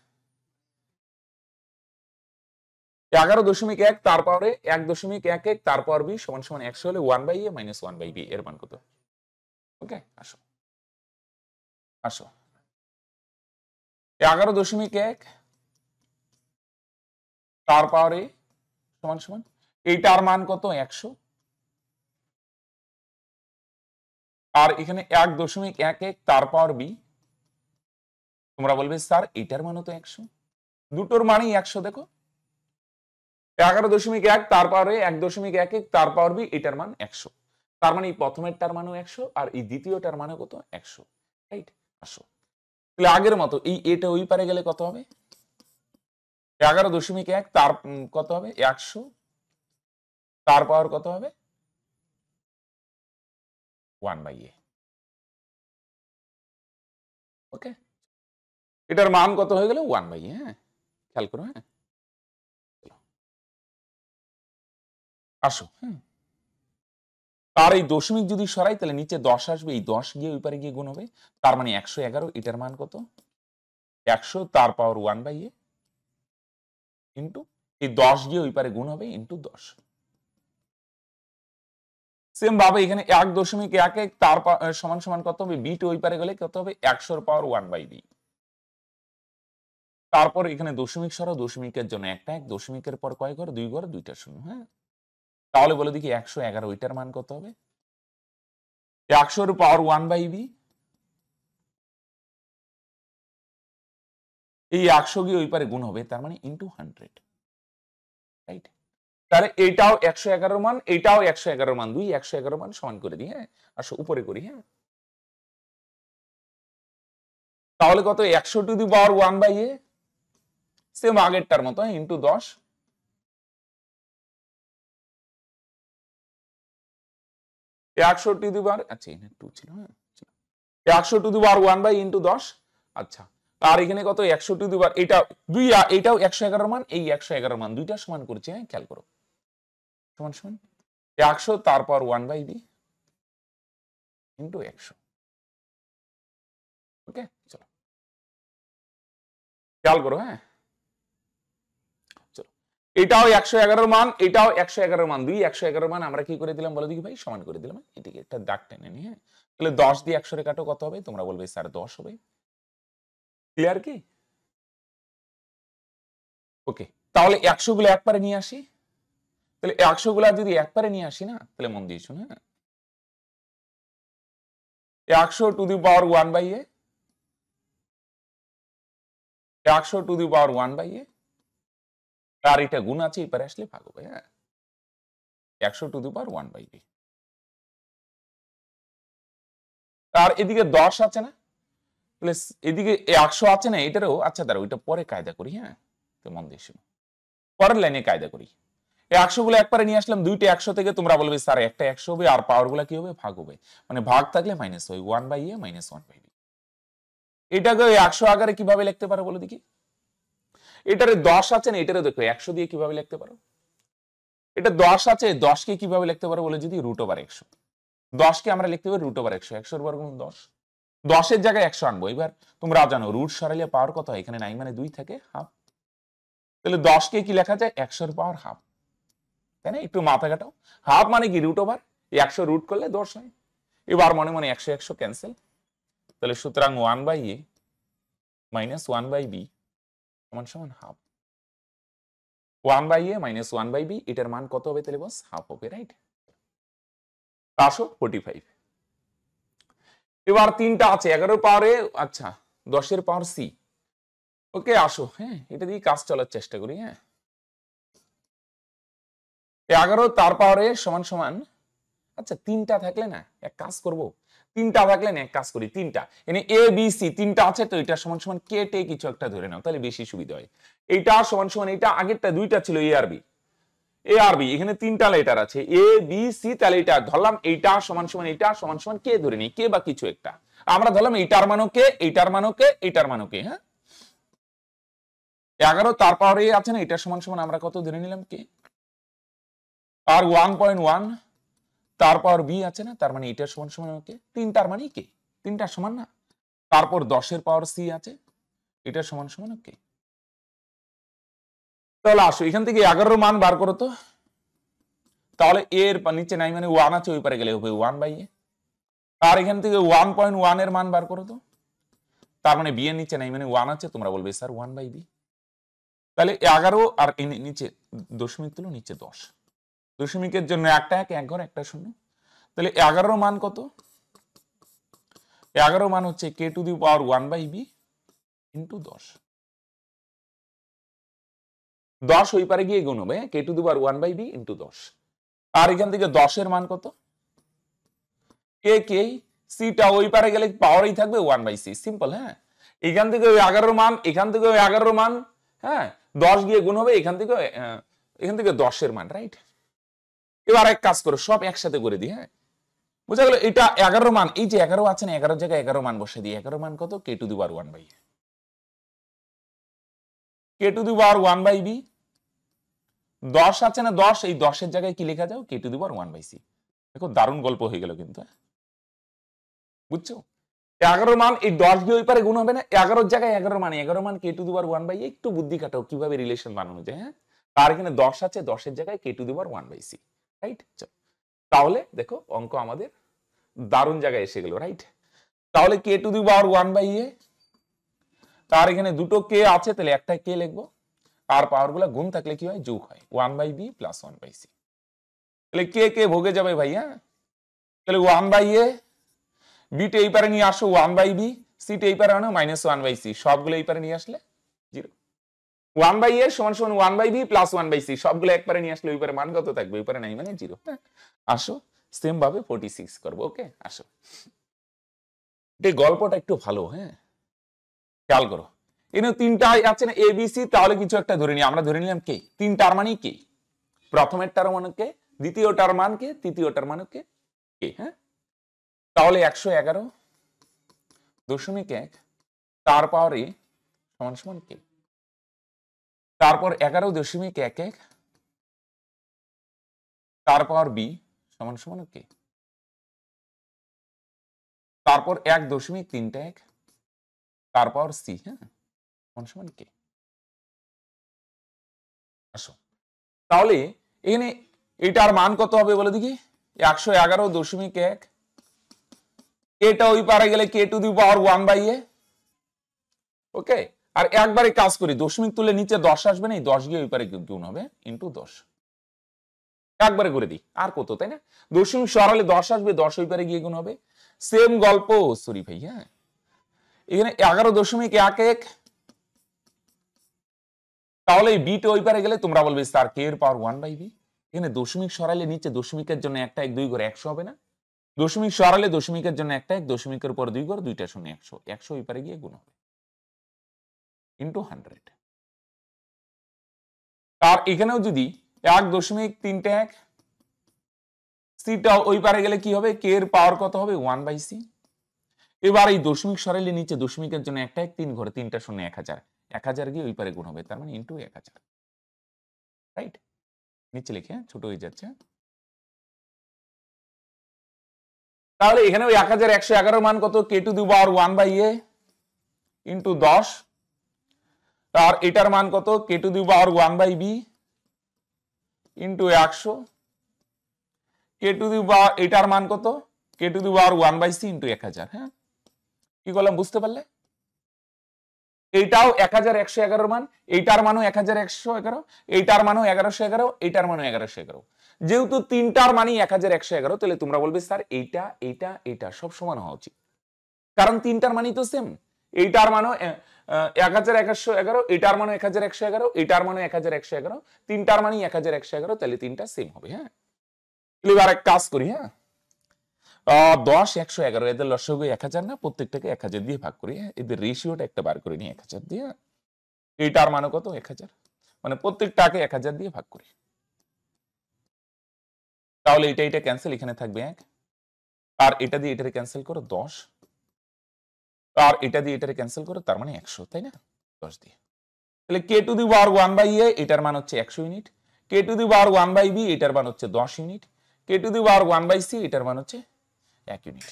এগারো দশমিক এক তারপরে এক দশমিক এক এক তারপর বি সমান সমান একশো হলে one by A minus one by B এর মান কত ওকে আসো আসো এগারো দশমিক এক তার সমান সমান এইটার মান কত একশো আর এখানে এক দশমিক এক এক তার পাওয়ার বি তোমরা বলবে স্যার এটার মানে তো একশো দুটোর মানে একশো দেখো এগারো দশমিক এক তার পাওয়ারে এক দশমিক এক এক তার পাওয়ার বি এটার মান একশো তার মানে এই প্রথমের টার মানেও একশো আর এই দ্বিতীয়টার মানে কত একশো রাইট আসো তাহলে আগের মতো এই এটা ওই পারে গেলে কত হবে এগারো দশমিক এক তার কত হবে একশো তার পাওয়ার কত হবে ওয়ান বাই এ ওকে এটার মান কত হয়ে গেল ওয়ান বাই হ্যাঁ খেয়াল করো হ্যাঁ আসো হ্যাঁ তার এই দশমিক যদি সরাই তাহলে নিচে দশ আসবে এই দশ গিয়ে ওই পারে গিয়ে গুণ হবে তার মানে একশো এগারো এটার মান কত একশো তার power one by A into এই দশ গিয়ে ওই পারে গুণ হবে ইন্টু দশ সেম ভাবে এখানে এক দশমিক এক এক তার সমান সমান কত হবে বিট ওই পারে গেলে কত হবে একশোর পাওয়ার ওয়ান বাই বি তারপর এখানে দশমিক সর দশমিকের জন্য একটা এক দশমিকের পর কয় ঘর দুই ঘর দুইটা শূন্য হ্যাঁ তাহলে বলে দেখি একশো এগারো ওইটার মান কত হবে একশোর পাওয়ার ওয়ান বাই বি এই একশো গিয়ে ওই পারে গুণ হবে তার মানে ইন্টু হান্ড্রেড রাইট তাহলে এটাও একশো এগারো মান এটাও একশো এগারো মান দুই একশো এগারো মান সমান করে দিই হ্যাঁ আসো উপরে করি হ্যাঁ তাহলে কত একশো to the power one by A same আগেরটার মতো ইন্টু হ্যাঁ, দশ একশো টু দি একশো টু দি বার ওয়ান বাই ইন্টু দশ আচ্ছা আর এখানে কত একশো টু দি এটা দুই এটাও একশো এগারো মান এই একশো এগারো মান দুইটা সমান করছে হ্যাঁ খেয়াল করো সমান সমান একশো তারপর ওয়ান বাই বি ইন্টু একশো ওকে চলো খেয়াল করো হ্যাঁ এটাও একশো এগারোর মান এটাও একশো এগারোর মান দুই একশো এগারোর মান আমরা কি করে দিলাম বলো দেখি ভাই সমান করে দিলাম হ্যাঁ? এদিকে একটা দাগ টেনে নিয়ে হ্যাঁ তাহলে দশ দিয়ে একশো রে কাটো কত হবে তোমরা বলবে স্যার দশ হবে ক্লিয়ার কি ওকে তাহলে একশো গুলো একবারে নিয়ে আসি তাহলে একশো গুলা যদি একবারে নিয়ে আসি না তাহলে মন দিয়েছ হ্যাঁ একশো to the power one by A একশো to the power one by A তার এটা গুণ আছে এপারে আসলে ভাগ হবে হ্যাঁ একশো to the power one by B তার এদিকে দশ আছে না প্লাস এদিকে একশো আছে না এটারও আচ্ছা দাঁড়া ওইটা পরে কায়দা করি হ্যাঁ মন দিয়ে শুনো পরের লাইনে কায়দা করি এই একশো গুলো একবারে নিয়ে আসলাম দুইটা একশো থেকে তোমরা বলবে স্যার একটা একশো হবে আর পাওয়ার গুলা কি হবে ভাগ হবে মানে ভাগ থাকলে মাইনাস হবে one by A minus one by B এটাকে একশো আকারে কিভাবে লিখতে পারো বলো দেখি এটারে দশ আছে না এটারে দেখো একশো দিয়ে কিভাবে লিখতে পারো এটা দশ আছে দশকে কিভাবে লিখতে পারো বলে যদি রুট ওভার একশো দশকে আমরা লিখতে পারি রুট ওভার একশো একশোর বর্গমূল দশ দশের জায়গায় একশো আনবো এবার তোমরা জানো রুট সরালে পাওয়ার কত হয় এখানে নাই মানে দুই থাকে হাফ তাহলে দশকে কি লেখা যায় একশোর পাওয়ার হাফ তাই না একটু মাথা কাটাও হাফ মানে কি রুট ওভার একশো রুট করলে দশ হয় এবার মনে মনে একশো একশো ক্যান্সেল তাহলে সুতরাং one by A minus one by B সমান সমান half one by A minus one by B এটার মান কত হবে তাহলে বস হাফ হবে রাইট পাঁচশো ফোর্টি ফাইভ এবার তিনটা আছে এগারো পাওয়ারে আচ্ছা দশের পাওয়ার সি ওকে আসো হ্যাঁ এটা দিয়ে কাজ চলার চেষ্টা করি হ্যাঁ এগারো তার পাওয়ারে সমান সমান আচ্ছা তিনটা থাকলে না এক কাজ করবো তিনটা থাকলে এক কাজ করি তিনটা এনে এ বি সি তিনটা আছে তো এটা সমান সমান কে টে কিছু একটা ধরে নাও তাহলে বেশি সুবিধা হয় এইটা সমান সমান এটা আগেরটা দুইটা ছিল এ আর বি এ আর বি এখানে তিনটা লেটার আছে এ বি সি তাহলে এটা ধরলাম এইটা সমান সমান এটা সমান সমান কে ধরে নি কে বা কিছু একটা আমরা ধরলাম এইটার মানো কে এইটার মানো কে এইটার মানো কে হ্যাঁ এগারো তারপরে আছে না এটা সমান সমান আমরা কত ধরে নিলাম কে আর ওয়ান পয়েন্ট ওয়ান তারপর বি আছে না তার মানে এটার সমান সমান ওকে তিন তার মানে কে তিনটার সমান না তারপর দশের পাওয়ার সি আছে এটার সমান সমান কে তাহলে আসো এখান থেকে এগারোর মান বার করো তো তাহলে এর নিচে নাই মানে ওয়ান আছে ওই পারে গেলে হবে ওয়ান বাই এ আর এখান থেকে ওয়ান পয়েন্ট ওয়ান এর মান বার করো তো তার মানে বি এর নিচে নাই মানে ওয়ান আছে তোমরা বলবে স্যার ওয়ান বাই বি তাহলে এগারো আর নিচে দশমিক তুলো নিচে দশ দশমিকের জন্য একটা এক এক ঘর একটা শূন্য তাহলে এগারোর মান কত এগারো মান হচ্ছে K to the power one by B into দশ দশ ওই পারে গিয়ে গুণ হবে K to the power one by B into দশ আর এখান থেকে দশের মান কত কে কে সিটা ওই পারে গেলে পাওয়ারই থাকবে ওয়ান বাই সি সিম্পল হ্যাঁ এখান থেকে ওই এগারোর মান এখান থেকে ওই এগারোর মান হ্যাঁ দশ গিয়ে গুণ হবে এখান থেকে এখান থেকে দশের মান রাইট এবার এক কাজ করো সব একসাথে করে দিই হ্যাঁ বুঝা গেল এটা এগারো মান এই যে এগারো আছেন এগারো জায়গায় এগারো মান বসে দিই এগারো মান কত কে টু দি বার one by K to the বার ওয়ান বাই বি দশ আছে না দশ এই দশের জায়গায় কি লেখা যাও কে টু দি বার ওয়ান বাই সি দেখো দারুণ গল্প হয়ে গেল কিন্তু হ্যাঁ? বুঝছো এগারো মান এই দশ দিয়ে ওই পারে গুণ হবে না এগারোর জায়গায় এগারো মান এগারো মান কে টু দি বার ওয়ান বাই একটু বুদ্ধি কাটাও কিভাবে রিলেশন বানানো যায় হ্যাঁ তার এখানে দশ আছে দশের জায়গায় কে টু দি বার ওয়ান বাই সি রাইট তাহলে দেখো অঙ্ক আমাদের দারুণ জায়গায় এসে গেল রাইট তাহলে K to the power one by A তার এখানে দুটো কে আছে তাহলে একটা কে লিখবো আর পাওয়ারগুলো গুণ থাকলে কি হয় যোগ হয় one by B plus one by C তাহলে কে কে ভোগে যাবে ভাইয়া তাহলে ওয়ান বাই এ বিটা এই পারে নিয়ে আসো ওয়ান বাই বি সিটা এই পারে আনো মাইনাস ওয়ান বাই সি সবগুলো এই পারে নিয়ে আসলে জিরো ওয়ান বাই এ সমান সমান one by B plus one by C সবগুলো একবারে নিয়ে আসলে ওইপারে মান কত থাকবে ওইপারে নাই মানে জিরো আসো সেম ভাবে ফোর্টি সিক্স করবো ওকে আসো এই গল্পটা একটু ভালো হ্যাঁ খেয়াল করো এনে তিনটা আছে না এবিসি তাহলে কিছু একটা ধরে নিই আমরা ধরে নিলাম কে তিনটার মানে কে প্রথমের টার মানে কে দ্বিতীয়টার মান কে তৃতীয়টার মানে কে কে হ্যাঁ তাহলে একশো এগারো দশমিক এক তার পাওয়ারে সমান সমান কে তারপর এগারো দশমিক এক এক তারপর বি সমান সমান কে তারপর এক দশমিক তিনটা এক তারপর সি হ্যাঁ সমান সমান কে আসো তাহলে এখানে এটার মান কত হবে বলে দেখি একশো এগারো দশমিক এক এটা ওই পারে গেলে K to the power one by A okay আর একবারে কাজ করি দশমিক তুলে নিচে দশ আসবে না এই দশ গিয়ে ওই পারে গুণ হবে ইন্টু দশ একবারে করে দিই আর কত তাই না দশমিক সরালে দশ আসবে দশ ওই পারে গিয়ে গুণ হবে সেম গল্প সরি ভাই হ্যাঁ এখানে এগারো দশমিক এক এক তাহলে এই বিটা ওই পারে গেলে তোমরা বলবে স্যার কে এর পাওয়ার ওয়ান বাই বি এখানে দশমিক সরালে নিচে দশমিকের জন্য একটা এক দুই করে একশো হবে না দশমিক সরালে দশমিকের জন্য একটা এক দশমিকের পর দুই করে দুইটা শূন্য একশো একশো ওই পারে গিয়ে গুণ হবে ইন্টু হান্ড্রেড আর এখানেও যদি এক দশমিক তিনটে এক সিটা ওই পারে গেলে কি হবে কে এর পাওয়ার কত হবে ওয়ান বাই সি এবার এই দশমিক সরাইলে নিচে দশমিকের জন্য একটা এক তিন ঘরে তিনটা শূন্য এক হাজার এক হাজার গিয়ে ওই পারে গুণ হবে তার মানে ইন্টু এক হাজার রাইট নিচে লিখে ছোট হয়ে যাচ্ছে তাহলে এখানে ওই এক হাজার একশো এগারো মান কত K to the power one by A into দশ আর এটার মান কত K to the power one by B into একশো কে টু দি পাওয়ার এটার মান কত K to the power one by C into এক হাজার হ্যাঁ কি করলাম বুঝতে পারলে এটাও এক হাজার একশো এগারোর মান এইটার মানও এক হাজার একশো এগারো এইটার মানও এগারোশো এগারো এইটার মানও এগারোশো এগারো যেহেতু তিনটার মানই এক হাজার একশো এগারো তাহলে তোমরা বলবে স্যার এইটা এইটা এইটা সব সমান হওয়া উচিত কারণ তিনটার মানই তো সেম এইটার মানও এক হাজার একশো এগারো এটার মানে এক হাজার একশো এগারো এটার মানে এক হাজার একশো এগারো তিনটার মানে এক হাজার একশো এগারো তাহলে তিনটা সেম হবে হ্যাঁ এবার এক কাজ করি হ্যাঁ দশ একশো এগারো এদের লসগু এক হাজার না প্রত্যেকটাকে এক হাজার দিয়ে ভাগ করি হ্যাঁ এদের রেশিওটা একটা বার করে নিই এক হাজার দিয়ে হ্যাঁ এটার মানে কত এক হাজার মানে প্রত্যেকটাকে এক হাজার দিয়ে ভাগ করি তাহলে এটা এটা ক্যান্সেল এখানে থাকবে এক আর এটা দিয়ে এটাকে ক্যান্সেল করো দশ আর এটা দিয়ে এটারে ক্যান্সেল করো তার মানে একশো তাই না দশ দিয়ে তাহলে K to the power one by A এটার মান হচ্ছে একশো unit K to the power one by B এটার মান হচ্ছে দশ unit K to the power one by C এটার মান হচ্ছে এক ইউনিট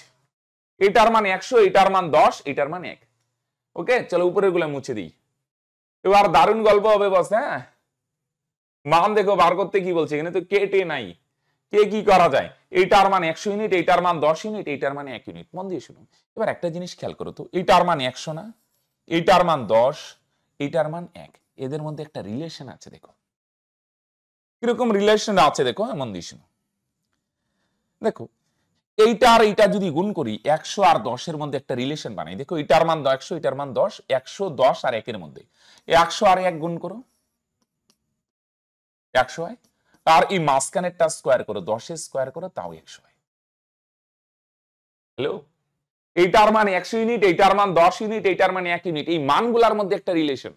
এটার মান একশো এটার মান দশ এটার মান এক ওকে চলো উপরের গুলো মুছে দিই এবার দারুণ গল্প হবে বস হ্যাঁ মান দেখো বার করতে কি বলছে এখানে তো কে টে নাই কে কি করা যায় এইটার মানে একশো ইউনিট এইটার মান দশ ইউনিট এইটার মানে এক ইউনিট মন দিয়ে শুনুন এবার একটা জিনিস খেয়াল করো তো এইটার মান একশো না এইটার মান দশ এইটার মান এক এদের মধ্যে একটা রিলেশন আছে দেখো কিরকম রিলেশন আছে দেখো হ্যাঁ, মন দিয়ে শুনুন দেখো এইটা আর এইটা যদি গুণ করি একশো আর দশের মধ্যে একটা রিলেশন বানাই দেখো এটার মান একশো এটার মান দশ একশো দশ আর একের মধ্যে একশো আর এক গুণ করো একশো এক আর এই মাঝখানেরটা স্কোয়ার করো দশের স্কোয়ার করো তাও একশো হয় হ্যালো এইটার মান একশো ইউনিট এইটার মান দশ ইউনিট এইটার মান এক ইউনিট এই মানগুলার মধ্যে একটা রিলেশন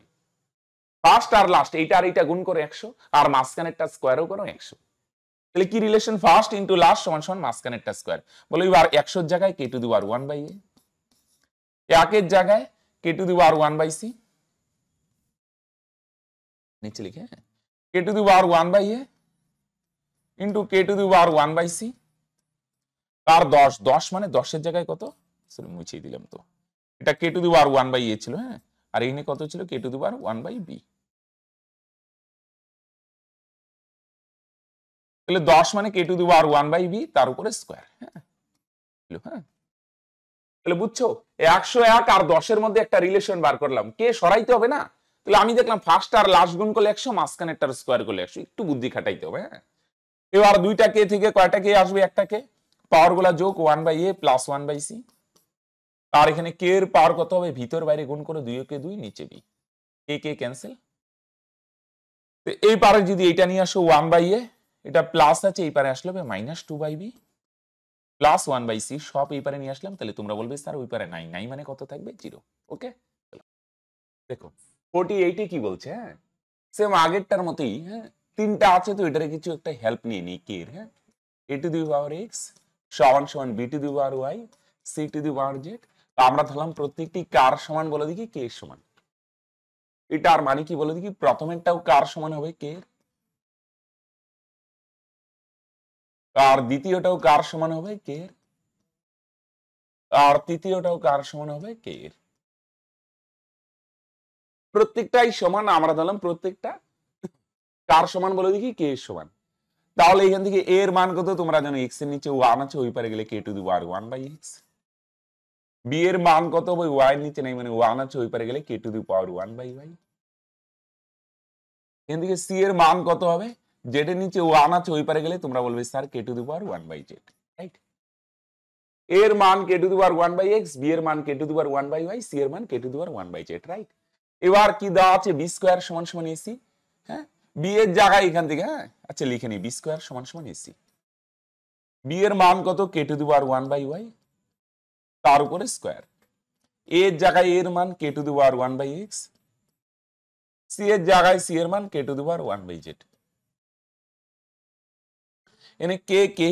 ফার্স্ট আর লাস্ট এইটা আর এইটা গুণ করে একশো আর মাঝখানেরটা স্কোয়ারও করো একশো তাহলে কি রিলেশন ফার্স্ট ইন্টু লাস্ট সমান সমান মাঝখানেরটা স্কোয়ার বলো এবার একশোর জায়গায় কে টু দি আর ওয়ান বাই এ একের জায়গায় কে টু দি আর ওয়ান বাই সি নিচে লিখে কে টু দি আর one by A into K to the power one by C তার দশ দশ মানে দশের জায়গায় কত সরি মুছিয়ে দিলাম তো এটা K to the power one by A ছিল হ্যাঁ আর এখানে কত ছিল K to the power one by B তাহলে দশ মানে K to the power one by B তার উপরে স্কোয়ার হ্যাঁ হ্যাঁ তাহলে বুঝছো একশো এক আর দশের মধ্যে একটা রিলেশন বার করলাম কে সরাইতে হবে না তাহলে আমি দেখলাম ফার্স্ট আর লাস্ট গুণ করলে একশো মাঝখানে একটা স্কোয়ার করলে একশো একটু বুদ্ধি খাটাইতে হবে হ্যাঁ এবার দুইটা কে থেকে কয়টা কে আসবে একটা কে পাওয়ার গুলা যোগ one by A plus one by C আর এখানে কে এর পাওয়ার কত হবে ভিতর বাইরে গুণ করে দুই কে দুই নিচে বি কে কে ক্যান্সেল এই পারে যদি এটা নিয়ে আসো ওয়ান বাই এ এটা প্লাস আছে এই পারে আসলে হবে minus two by B plus one by C সব এই পারে নিয়ে আসলাম তাহলে তোমরা বলবে স্যার ওই পারে নাই নাই মানে কত থাকবে জিরো ওকে দেখো ফোর্টি এইটে কি বলছে হ্যাঁ সেম আগেরটার মতোই হ্যাঁ তিনটা আছে তো এটারে কিছু একটা হেল্প নিয়ে নিই কে এর হ্যাঁ এ টু দি পাওয়ার এক্স সমান সমান B to the power Y C to the power Z তো আমরা ধরলাম প্রত্যেকটি কার সমান বলে দেখি কে এর সমান এটার মানে কি বলে দেখি প্রথমেরটাও কার সমান হবে কে আর দ্বিতীয়টাও কার সমান হবে কে আর তৃতীয়টাও কার সমান হবে কে প্রত্যেকটাই সমান আমরা ধরলাম প্রত্যেকটা কার সমান বলে দেখি কে সমান তাহলে এখান থেকে এর মান কত তোমরা জানো এক্স এর নিচে ওয়ান আছে ওই পারে গেলে K to the power one by X B এর মান কত ওই ওয়াই এর নিচে নেই মানে ওয়ান আছে ওই পারে গেলে K to the power one by Y এখান থেকে সি এর মান কত হবে জেড এর নিচে ওয়ান আছে ওই পারে গেলে তোমরা বলবে sir K to the power one by Z right এর মান K to the power one by X B এর মান K to the power one by Y C এর মান K to the power one by Z right এবার কি দেওয়া আছে বি স্কোয়ার সমান সমান এসি হ্যাঁ বি এর জায়গায় এখান থেকে হ্যাঁ আচ্ছা লিখে নি বি স্কোয়ার সমান সমান এসি বি এর মান কত কে টু দি আর ওয়ান বাই ওয়াই তার উপরে স্কোয়ার এর জায়গায় এর মান K to the power one by X C এর জায়গায় সি এর মান K to the power one by Z এনে কে কে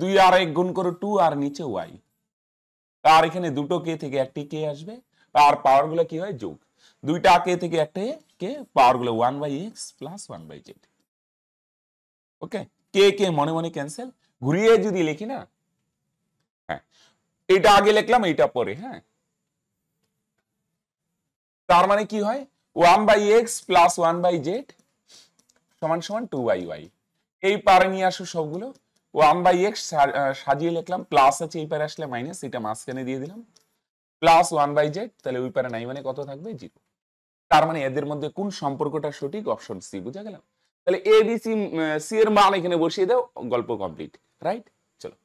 দুই আর এক গুণ করো টু আর নিচে ওয়াই আর এখানে দুটো কে থেকে একটি কে আসবে আর পাওয়ার গুলো কি হয় যোগ দুইটা কে থেকে একটা কে পাওয়ার গুলো one by X plus one by Z okay K K মনে মনে ক্যান্সেল ঘুরিয়ে যদি লিখি না হ্যাঁ এটা আগে লিখলাম এটা পরে হ্যাঁ তার মানে কি হয় one by X plus one by Z সমান সমান টু বাই ওয়াই এই পারে নিয়ে আসো সবগুলো ওয়ান বাই এক্স সাজিয়ে লিখলাম প্লাস আছে এই পারে আসলে মাইনাস এটা মাঝখানে দিয়ে দিলাম প্লাস ওয়ান বাই জেড তাহলে ওই পারে নাই মানে কত থাকবে জিরো তার মানে এদের মধ্যে কোন সম্পর্কটা সঠিক অপশন সি বুঝা গেলাম তাহলে এ বি সি সি এর মান এখানে বসিয়ে দাও গল্প কমপ্লিট রাইট চলো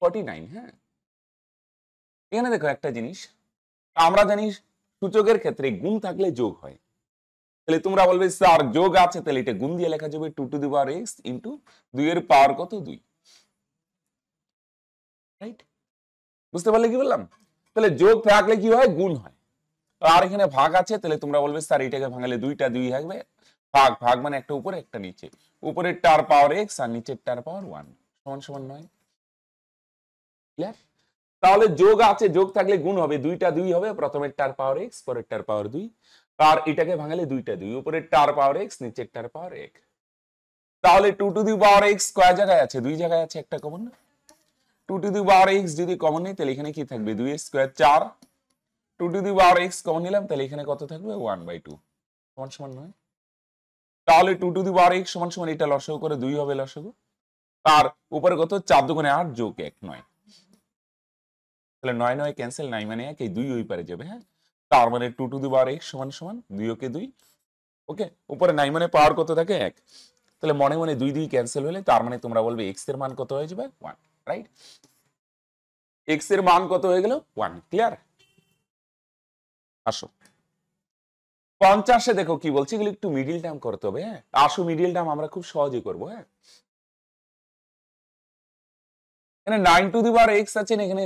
ফর্টি নাইন হ্যাঁ এখানে দেখো একটা জিনিস আমরা জানি সূচকের ক্ষেত্রে গুণ থাকলে যোগ হয় তাহলে তোমরা বলবে স্যার যোগ আছে তাহলে এটা গুণ দিয়ে লেখা যাবে two to the power x into দুই এর পাওয়ার কত দুই রাইট বুঝতে পারলে কি বললাম তাহলে যোগ থাকলে কি হয় গুণ হয় আর এখানে ভাগ আছে তাহলে তোমরা বলবে স্যার এটাকে ভাঙালে দুইটা দুই থাকবে ভাগ ভাগ মানে একটা উপরে একটা নিচে উপরের টার পাওয়ার এক্স আর নিচের টার পাওয়ার ওয়ান সমান সমান নয় তাহলে যোগ আছে যোগ থাকলে গুণ হবে দুইটা দুই হবে প্রথমের টার পাওয়ার এক্স পরের টার পাওয়ার দুই আর এটাকে ভাঙালে দুইটা দুই উপরের টার পাওয়ার এক্স নিচের টার পাওয়ার এক তাহলে two to the power X কয় জায়গায় আছে দুই জায়গায় আছে একটা কমন না two to the power X যদি কমন নেই তাহলে এখানে কি থাকবে দুই স্কোয়ার চার two to the power X common নিলাম তাহলে এখানে কত থাকবে ওয়ান বাই টু সমান সমান নয় তাহলে two to the power x সমান সমান এটা লসাগু করে দুই হবে লসাগু তার উপরে কত চার দুগুণে আট যোগ এক নয় তাহলে নয় নয় ক্যান্সেল নাই মানে এক এই দুই ওই পারে যাবে হ্যাঁ তার মানে two to the power x সমান সমান দুই ওকে দুই ওকে উপরে নাই মানে পাওয়ার কত থাকে এক তাহলে মনে মনে দুই দুই ক্যান্সেল হলে তার মানে তোমরা বলবে এক্স এর মান কত হয়ে যাবে ওয়ান রাইট এক্স এর মান কত হয়ে গেল ওয়ান ক্লিয়ার আসো পঞ্চাশে দেখো কি বলছি এগুলো একটু মিডিল টার্ম করতে হবে হ্যাঁ আসো মিডিল টার্ম আমরা খুব সহজে করবো হ্যাঁ এখানে nine to the bar X আছেন এখানে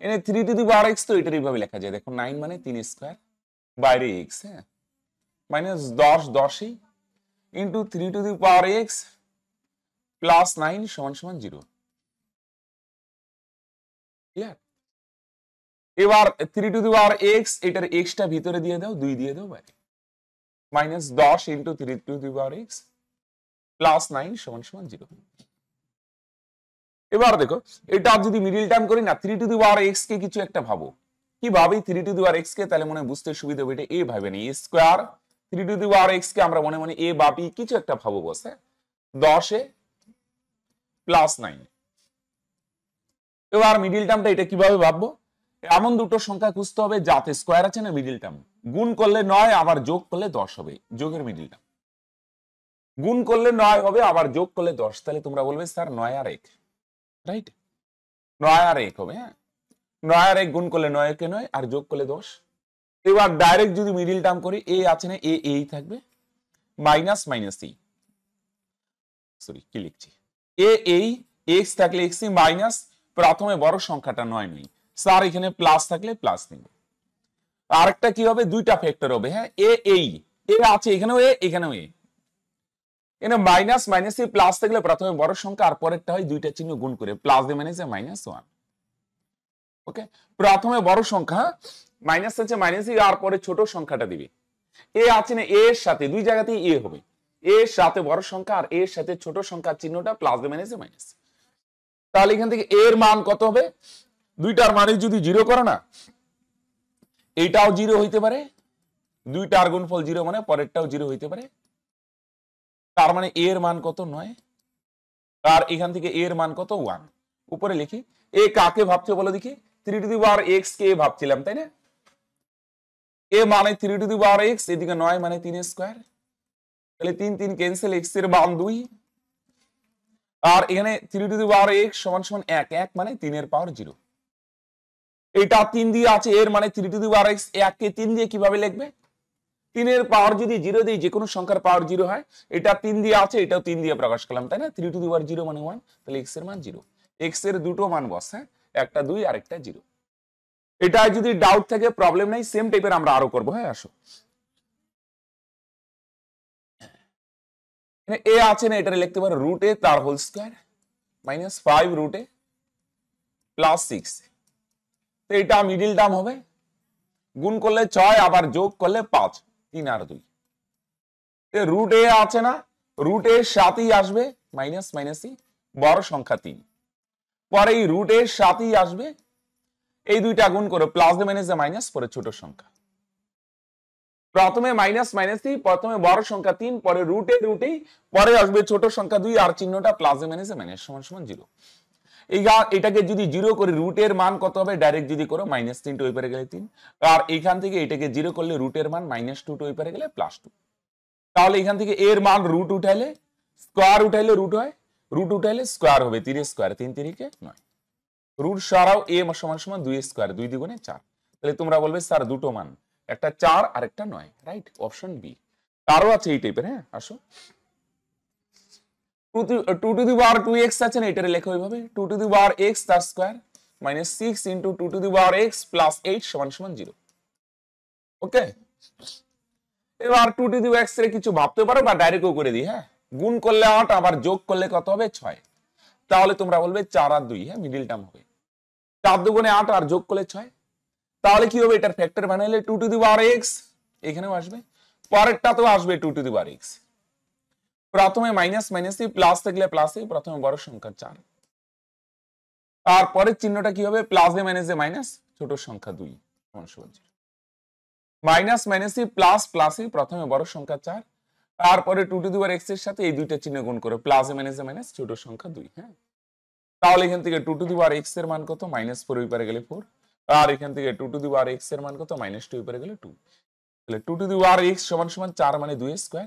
এখানে three to the bar X তো এটার এইভাবে লেখা যায় দেখো নাইন মানে তিন স্কোয়ার বাইরে এক্স হ্যাঁ মাইনাস দশ দশই into three to the power x plus nine সমান সমান জিরো ক্লিয়ার এবার three to the power X এটার এক্সটা ভিতরে দিয়ে দাও দুই দিয়ে দাও বাইরে মাইনাস দশ into three to the power x plus nine সমান সমান জিরো এবার দেখো এটা যদি মিডিল টার্ম করি না three to the power x কে কিছু একটা ভাবো কি ভাবি three to the power x কে তাহলে মনে বুঝতে সুবিধা হবে এটা এ ভাবে নেই square three to the power x কে আমরা মনে মনে এ বাপি কিছু একটা ভাবো বসে হ্যাঁ? দশে প্লাস নাইন এবার মিডিল টার্মটা এটা কিভাবে ভাববো এমন দুটো সংখ্যা খুঁজতে হবে যাতে স্কোয়ার আছে না মিডিল টার্ম গুণ করলে নয় আবার যোগ করলে দশ হবে যোগের মিডিল টার্ম গুণ করলে নয় হবে আবার যোগ করলে দশ তাহলে তোমরা বলবে স্যার নয় আর এক রাইট নয় আর এক হবে হ্যাঁ নয় আর এক গুণ করলে নয় একে নয় আর যোগ করলে দশ এবার ডাইরেক্ট যদি মিডিল টার্ম করি এ আছে না এ এই থাকবে মাইনাস মাইনাস এই সরি কি লিখছি এ এই এক্স থাকলে এক্স মাইনাস প্রথমে বড় সংখ্যাটা নয় নয় স্যার এখানে প্লাস থাকলে প্লাস নিব আরেকটা কি হবে দুইটা ফ্যাক্টর হবে হ্যাঁ এ এই এ আছে এখানেও এ এখানেও এ এখানে মাইনাস মাইনাস এ প্লাস থাকলে প্রথমে বড় সংখ্যা আর পরেরটা হয় দুইটা চিহ্ন গুণ করে প্লাস দিয়ে মাইনাস এ মাইনাস ওয়ান ওকে প্রথমে বড় সংখ্যা মাইনাস হ্যাঁ? আছে মাইনাস আর পরে ছোট সংখ্যাটা দিবে এ আছে না এ এর সাথে দুই জায়গাতেই এ হবে এর সাথে বড় সংখ্যা আর এর সাথে ছোট সংখ্যার চিহ্নটা প্লাস দিয়ে মাইনাস এ মাইনাস তাহলে এখান থেকে এর মান কত হবে দুইটার মানে যদি জিরো করে না এইটাও জিরো হইতে পারে দুইটার গুণফল জিরো মানে পরেরটাও জিরো হইতে পারে তার মানে এ এর মান কত নয় আর এখান থেকে এ এর মান কত ওয়ান উপরে লিখি এ কাকে ভাবছে বলো দেখি three to the power x কে ভাবছিলাম তাই না এ মানে three to the power X এদিকে নয় মানে তিন স্কোয়ার তাহলে তিন তিন ক্যান্সেল এক্স এর মান দুই আর এখানে three to the power x সমান সমান এক এক মানে তিনের পাওয়ার জিরো এটা তিন দিয়ে আছে এর মানে three to the power X এককে তিন দিয়ে কিভাবে লিখবে তিনের পাওয়ার যদি জিরো দিই যে কোনো সংখ্যার পাওয়ার জিরো হয় এটা তিন দিয়ে আছে এটাও তিন দিয়ে প্রকাশ করলাম তাই না three to the power zero মানে ওয়ান তাহলে এক্স এর মান জিরো এক্স এর দুটো মান বস হ্যাঁ একটা দুই আর একটা জিরো এটা যদি ডাউট থাকে প্রবলেম নাই সেম টাইপের আমরা আরো করবো হ্যাঁ আসো এ আছে না এটা লিখতে পারো রুট এ তার whole square minus five root A plus six এটা মিডিল টার্ম হবে গুণ করলে ছয় আবার যোগ করলে পাঁচ তিন আর দুই রুট এ আছে না রুট এর সাথেই আসবে মাইনাস মাইনাসই e, বড় সংখ্যা তিন পরে এই রুট এর সাথেই আসবে এই দুইটা গুণ করে প্লাস দিয়ে মাইনাস দিয়ে মাইনাস পরে ছোট সংখ্যা প্রথমে মাইনাস মাইনাস তিন প্রথমে বড় সংখ্যা তিন পরে রুটে রুটেই e, পরে আসবে ছোট সংখ্যা দুই আর চিহ্নটা প্লাস দিয়ে মাইনাস মাইনাস সমান সমান জিরো এই এটাকে যদি জিরো করে রুটের মান কত হবে ডাইরেক্ট যদি করো মাইনাস তিন টু পারে গেলে তিন আর এখান থেকে এটাকে জিরো করলে রুটের মান মাইনাস টু টু পারে গেলে প্লাস টু তাহলে এখান থেকে এর মান রুট উঠাইলে স্কোয়ার উঠাইলে রুট হয় রুট উঠাইলে স্কোয়ার হবে তিরে স্কোয়ার তিন তিরিকে নয় রুট সরাও এ সমান সমান দুই স্কোয়ার দুই দ্বিগুণে চার তাহলে তোমরা বলবে স্যার দুটো মান একটা চার আর একটা নয় রাইট অপশন বি তারও আছে এই টাইপের হ্যাঁ আসো two to uh, the power two X আছে না এটারে লেখো এইভাবে two to the power X তার square minus six into two to the power x plus eight সমান সমান জিরো ওকে এবার টু to the এক্স এর কিছু ভাবতে পারো বা ডাইরেক্টও করে দিই হ্যাঁ গুণ করলে আট আবার যোগ করলে কত হবে ছয় তাহলে তোমরা বলবে চার আর দুই হ্যাঁ মিডিল টার্ম হবে 2 গুণে আট আর যোগ করলে ছয় তাহলে কি হবে এটার ফ্যাক্টর বানাইলে টু to the power এক্স এখানেও আসবে পরেরটা তো আসবে টু to the power এক্স প্রথমে মাইনাস মাইনাস মাইনাসে প্লাস থাকলে প্লাসে প্রথমে বড় সংখ্যা চার তারপরের চিহ্নটা কি হবে প্লাস এ মাইনাস এ মাইনাস ছোট সংখ্যা দুই মাইনাস মাইনাসে প্লাস এ প্রথমে বড় সংখ্যা চার তারপরে টু টু দুবার এক্স এর সাথে এই দুইটা চিহ্ন গুণ করে প্লাস এ মাইনাস এ মাইনাস ছোট সংখ্যা দুই হ্যাঁ তাহলে এখান থেকে টু টু দুবার এক্স এর মান কত মাইনাস ফোর ওই গেলে ফোর আর এখান থেকে টু টু দুবার এক্স এর মান কত মাইনাস টু ওই গেলে টু তাহলে টু টু দুবার এক্স সমান সমান চার মানে দুই স্কোয়ার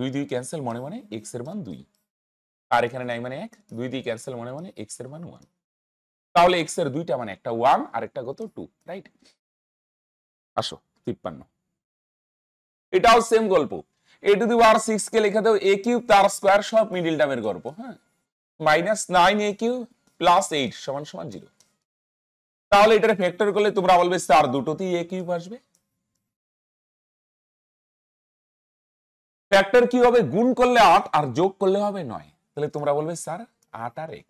দুই দুই ক্যান্সেল মনে মানে এক্স এর মান দুই আর এখানে নাই মানে এক দুই দুই ক্যান্সেল মনে মানে এক্স এর মান ওয়ান তাহলে এক্স এর দুইটা মানে একটা ওয়ান আর একটা কত টু রাইট আসো তিপ্পান্ন এটাও সেম গল্প এ টু দি পাওয়ার সিক্স কে লেখা দেবো এ কিউব তার স্কোয়ার সব মিডিল টার্মের গল্প হ্যাঁ minus nine a cube plus eight সমান সমান জিরো তাহলে এটার ফ্যাক্টর করলে তোমরা বলবে স্যার দুটোতেই এ কিউব আসবে ফ্যাক্টর কি হবে গুণ করলে আট আর যোগ করলে হবে নয় তাহলে তোমরা বলবে স্যার আট আর এক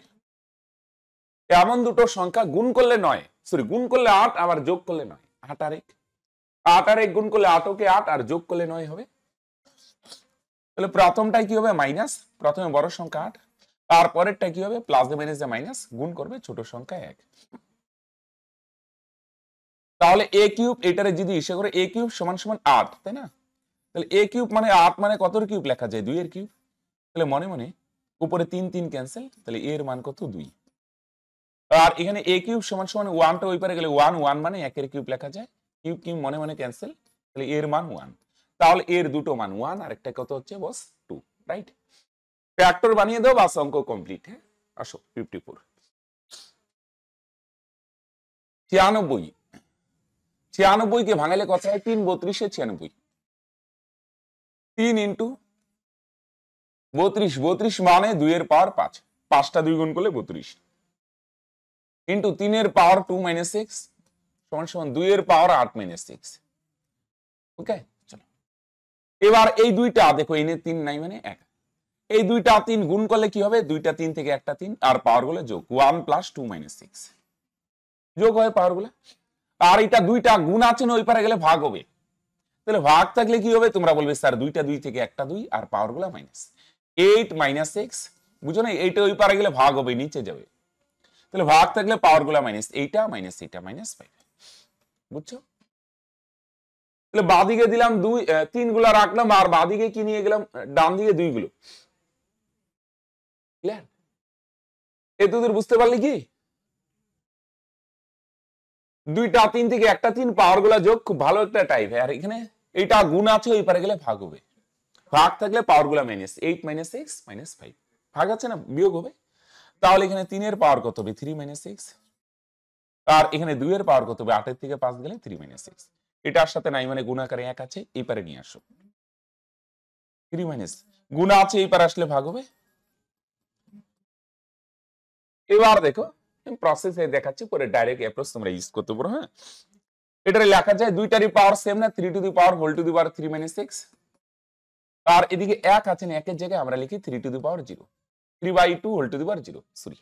এমন দুটো সংখ্যা গুণ করলে নয় সরি গুণ করলে আট আবার যোগ করলে নয় আট আর এক আট আর এক গুণ করলে আটকে আট আর যোগ করলে নয় হবে তাহলে প্রথমটাই কি হবে মাইনাস প্রথমে বড় সংখ্যা আট আর পরেরটা কি হবে প্লাস মাইনাস মাইনাস গুণ করবে ছোট সংখ্যা এক তাহলে এ কিউব এটারে যদি ইসে করে এ কিউব সমান সমান আট তাই না তাহলে এ কিউব মানে আট মানে কতর কিউব লেখা যায় দুই এর কিউব তাহলে মনে মনে উপরে তিন তিন ক্যান্সেল তাহলে এর মান কত দুই আর এখানে এ কিউব সমান সমান ওয়ানটা ওই পারে গেলে ওয়ান ওয়ান মানে একের কিউব লেখা যায় কিউব কিউব মনে মনে ক্যান্সেল তাহলে এর মান ওয়ান তাহলে এর দুটো মান ওয়ান আর একটা কত হচ্ছে বস টু রাইট ফ্যাক্টর বানিয়ে দাও বাস অঙ্ক কমপ্লিট হ্যাঁ আসো ফিফটি ফোর ছিয়ানব্বই ছিয়ানব্বইকে ভাঙালে কথা হয় তিন বত্রিশে ছিয়ানব্বই তিন ইন্টু বত্রিশ বত্রিশ মানে দুইয়ের পাওয়ার পাঁচ পাঁচটা দুই গুণ করলে বত্রিশ ইন্টু তিনের পাওয়ার টু মাইনাস সিক্স সমান সমান দুইয়ের পাওয়ার আট মাইনাস সিক্স ওকে চলো এবার এই দুইটা দেখো এনে তিন নাই মানে এক এই দুইটা তিন গুণ করলে কি হবে দুইটা তিন থেকে একটা তিন আর পাওয়ার গুলো যোগ one plus two minus six যোগ হয় পাওয়ার গুলো আর এটা দুইটা গুণ আছে না ওই পারে গেলে ভাগ হবে তাহলে ভাগ থাকলে কি হবে তোমরা বলবে স্যার দুইটা দুই থেকে একটা দুই আর পাওয়ার গুলা মাইনাস এইট মাইনাস সিক্স বুঝো না এইটা ওই পারে গেলে ভাগ হবে নিচে যাবে তাহলে ভাগ থাকলে পাওয়ার গুলা মাইনাস এইটা মাইনাস এইটা মাইনাস ফাইভ বুঝছো তাহলে বাদিকে দিলাম দুই তিন গুলা রাখলাম আর বাদিকে কি নিয়ে গেলাম ডান দিকে দুই গুলো ক্লিয়ার এতদূর বুঝতে পারলি কি দুইটা তিন থেকে একটা তিন পাওয়ার গুলা যোগ খুব ভালো একটা টাইপ আর এখানে এটা গুণ আছে ওই পারে গেলে ভাগ হবে ভাগ থাকলে পাওয়ার গুলা minus eight minus six minus five ভাগ আছে না বিয়োগ হবে তাহলে এখানে তিনের পাওয়ার কত হবে থ্রি মাইনাস সিক্স আর এখানে দুইয়ের পাওয়ার কত হবে আটের থেকে পাঁচ গেলে থ্রি মাইনাস সিক্স এটার সাথে নাই মানে গুণাকারে এক আছে এই পারে নিয়ে আসো থ্রি মাইনাস গুণ আছে এই পারে আসলে ভাগ হবে এবার দেখো এ দেখাচ্ছি পরে ডাইরেক্ট অ্যাপ্রোচ তোমরা ইউজ করতে পারো হ্যাঁ এটারে লেখা যায় দুইটারই পাওয়ার সেম না three to the power whole to the power three minus six আর এদিকে এক আছেন একের জায়গায় আমরা লিখি three to the power zero three by two whole to the power zero sorry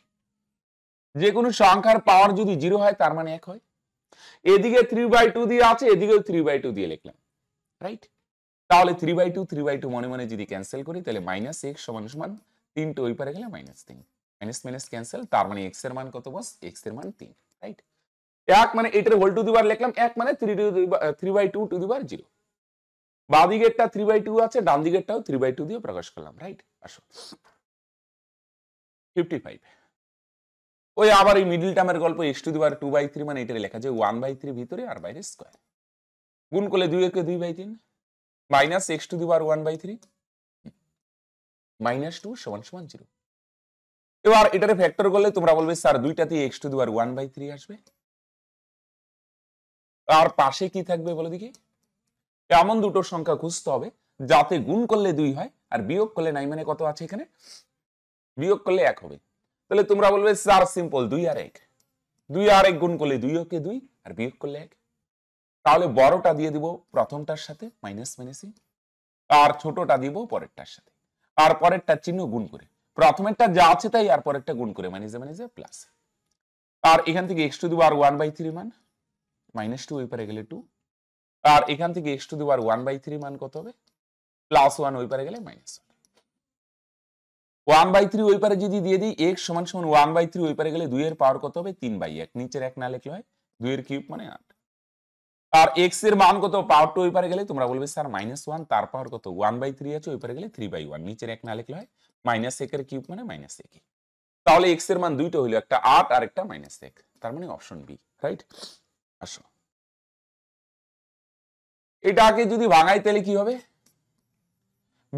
যে কোনো সংখ্যার পাওয়ার যদি জিরো হয় তার মানে এক হয় এদিকে থ্রি বাই টু দিয়ে আছে এদিকেও থ্রি বাই টু দিয়ে লিখলাম রাইট তাহলে three by two three by two মনে মনে যদি ক্যান্সেল করি তাহলে মাইনাস এক্স সমান সমান তিনটে ওই পারে গেলে মাইনাস তিন মাইনাস মাইনাস ক্যান্সেল তার মানে এক্স এর মান কত বস এক্স এর মান তিন রাইট এক মানে এটার হোল টু দি বার লিখলাম এক মানে three to three by two to the বার জিরো বা দিকেরটা থ্রি বাই টু আছে ডান দিকেরটাও থ্রি বাই টু দিয়ে প্রকাশ করলাম রাইট আসো ফিফটি ফাইভ ওই আবার এই মিডিল টার্মের গল্প x to the bar two by three মানে এটা লেখা যায় ওয়ান বাই থ্রি ভিতরে আর বাইরে স্কোয়ার গুণ করলে দুই একে দুই বাই তিন মাইনাস এক্স টু দি বার one by three minus two সমান সমান জিরো এবার এটারে ফ্যাক্টর করলে তোমরা বলবে স্যার দুইটাতেই এক্স টু দি বার ওয়ান বাই থ্রি আসবে আর পাশে কি থাকবে বলে দেখি এমন দুটো সংখ্যা খুঁজতে হবে যাতে গুণ করলে দুই হয় আর বিয়োগ করলে নাই মানে কত আছে এখানে বিয়োগ করলে এক হবে তাহলে তোমরা বলবে চার সিম্পল দুই আর এক দুই আর এক গুণ করলে দুই ওকে দুই আর বিয়োগ করলে এক তাহলে বড়টা দিয়ে দিব প্রথমটার সাথে মাইনাস মাইনাসই আর ছোটটা দিব পরেরটার সাথে আর পরেরটা চিহ্ন গুণ করে প্রথমেরটা যা আছে তাই আর পরেরটা গুণ করে মাইনাসে মাইনাসে প্লাস আর এখান থেকে এক্স টু দিব আর ওয়ান বাই থ্রি মান মাইনাস টু ওই পারে গেলে টু আর এখান থেকে x to the power one by three মান কত হবে প্লাস ওয়ান ওই পারে গেলে মাইনাস ওয়ান বাই থ্রি ওই পারে যদি দিয়ে দিই এক্স সমান সমান ওয়ান বাই থ্রি ওই পারে গেলে দুই এর পাওয়ার কত হবে তিন বাই এক নিচের এক না লিখলে হয় দুই এর কিউব মানে আট আর এক্স এর মান কত পাওয়ার টু ওই পারে গেলে তোমরা বলবে স্যার মাইনাস ওয়ান তার পাওয়ার কত ওয়ান বাই থ্রি আছে ওই পারে গেলে থ্রি বাই ওয়ান নিচের এক না লিখলে হয় মাইনাস একের কিউব মানে মাইনাস এক তাহলে এক্স এর মান দুইটা হইলো একটা আট আর একটা মাইনাস এক তার মানে অপশন বি রাইট আসো এটাকে যদি ভাঙাই তাহলে কি হবে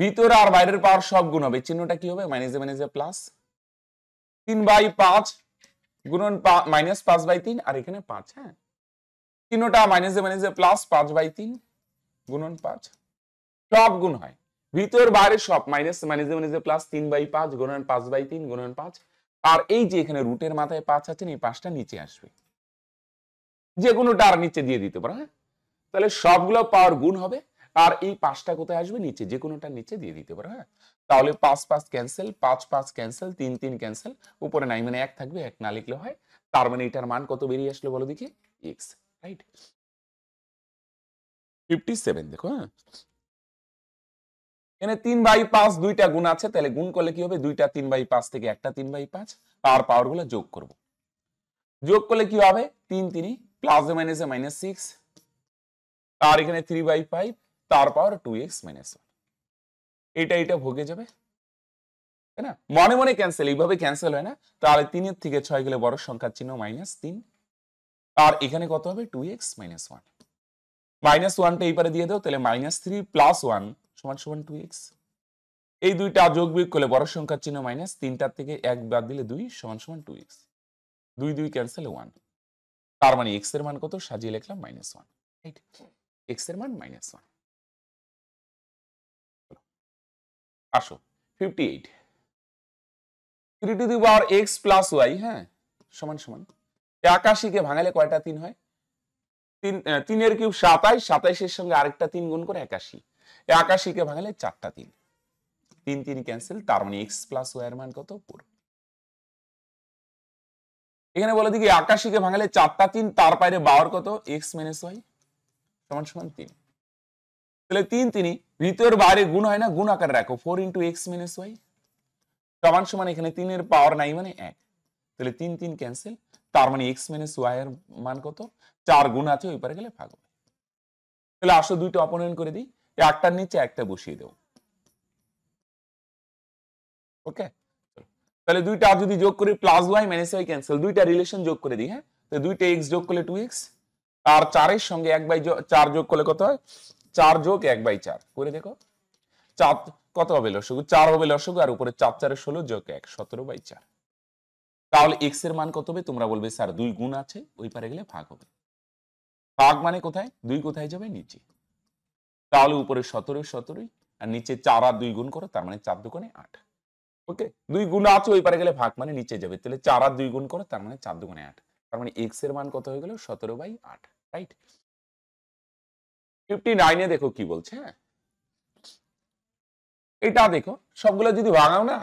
ভিতরে আর বাইরের পাওয়ার সব গুণ হবে চিহ্নটা কি হবে মাইনাস মাইনাসে প্লাস তিন বাই পাঁচ গুণন মাইনাস পাঁচ বাই তিন আর এখানে পাঁচ হ্যাঁ চিহ্নটা মাইনাস মাইনাসে প্লাস পাঁচ বাই তিন গুণন পাঁচ সব গুণ হয় ভিতর বাইরে সব মাইনাস মাইনাস মাইনাসে প্লাস তিন বাই পাঁচ গুণন পাঁচ বাই তিন গুণন পাঁচ আর এই যে এখানে রুটের মাথায় পাঁচ আছেন এই পাঁচটা নিচে আসবে যে আর নিচে দিয়ে দিতে পারো হ্যাঁ তাহলে সবগুলো পাওয়ার গুণ হবে আর এই পাঁচটা কোথায় আসবে নিচে যে কোনোটা নিচে দিয়ে দিতে পারো হ্যাঁ তাহলে পাঁচ পাঁচ ক্যান্সেল পাঁচ পাঁচ ক্যান্সেল তিন তিন ক্যান্সেল উপরে নাই মানে এক থাকবে এক না লিখলে হয় তার মানে এটার মান কত বেরিয়ে আসলো বলো দেখি এক্স রাইট ফিফটি সেভেন দেখো হ্যাঁ এখানে তিন বাই পাঁচ দুইটা গুণ আছে তাহলে গুণ করলে কি হবে দুইটা তিন বাই পাঁচ থেকে একটা তিন বাই পাঁচ পাওয়ার গুলো যোগ করবো যোগ করলে কি হবে তিন তিনি প্লাস মাইনাসে মাইনাস সিক্স তার এখানে থ্রি বাই ফাইভ তার power two x minus one এটা এটা ভোগে যাবে তাই না মনে মনে ক্যান্সেল এইভাবে ক্যান্সেল হয় না তাহলে তিনের থেকে ছয় গেলে বড় সংখ্যার চিহ্ন মাইনাস তিন আর এখানে কত হবে two x minus one minus ওয়ানটা এইবারে দিয়ে দাও তাহলে মাইনাস থ্রি প্লাস ওয়ান সমান সমান টু এক্স এই দুইটা যোগ বিয়োগ করলে বড় সংখ্যার চিহ্ন মাইনাস তিনটার থেকে এক বাদ দিলে দুই সমান সমান টু এক্স দুই দুই ক্যান্সেল ওয়ান তার মানে এক্স এর মান কত সাজিয়ে লিখলাম মাইনাস ওয়ান রাইট এক্স এর মান মাইনাস ওয়ান আসো fifty eight three to the power x plus y হ্যাঁ সমান সমান একাশিকে ভাঙালে কয়টা তিন হয় তিন তিনের কিউব সাতাইশ সাতাইশের সঙ্গে আরেকটা তিন গুণ করে একাশি একাশিকে ভাঙালে চারটা তিন তিন তিন ক্যান্সেল তার মানে এক্স প্লাস ওয়াই এর মান কত পুরো এখানে বলে দিকে আকাশিকে ভাঙালে চারটা তিন তার বাইরে বাওয়ার কত এক্স মাইনাস ওয়াই সমান সমান তিন তাহলে তিন তিনি ভিতর বাইরে গুণ হয় না গুণ আকার রাখো four into x minus y সমান সমান এখানে তিনের পাওয়ার নাই মানে এক তাহলে তিন তিন ক্যান্সেল তার মানে এক্স মাইনাস ওয়াই এর মান কত চার গুণ আছে ওই পারে গেলে ভাগ তাহলে আসো দুইটা অপনয়ন করে দিই একটার নিচে একটা বসিয়ে দেবো ওকে তাহলে দুইটা আর যদি যোগ করি plus y minus y cancel দুইটা রিলেশন যোগ করে দিই হ্যাঁ তো দুইটা এক্স যোগ করলে টু এক্স আর চারের সঙ্গে এক বাই চার যোগ করলে কত হয় চার যোগ এক বাই চার করে দেখো চার কত হবে লসগু চার হবে লসগু আর উপরে চার চারে ষোলো যোগ এক সতেরো বাই চার তাহলে এক্স এর মান কত হবে তোমরা বলবে স্যার দুই গুণ আছে ওই পারে গেলে ভাগ হবে ভাগ মানে কোথায় দুই কোথায় যাবে নিচে তাহলে উপরে সতেরো সতেরোই আর নিচে চার আর দুই গুণ করো তার মানে চার দোকানে আট ওকে দুই গুণ আছে ওই পারে গেলে ভাগ মানে নিচে যাবে তাহলে চার আর দুই গুণ করো তার মানে চার দুগুণে আট তার মানে এক্স এর মান কত হয়ে গেল সতেরো বাই আট রাইট ফিফটি নাইনে দেখো কি বলছে হ্যাঁ এটা দেখো সবগুলো যদি ভাঙাও না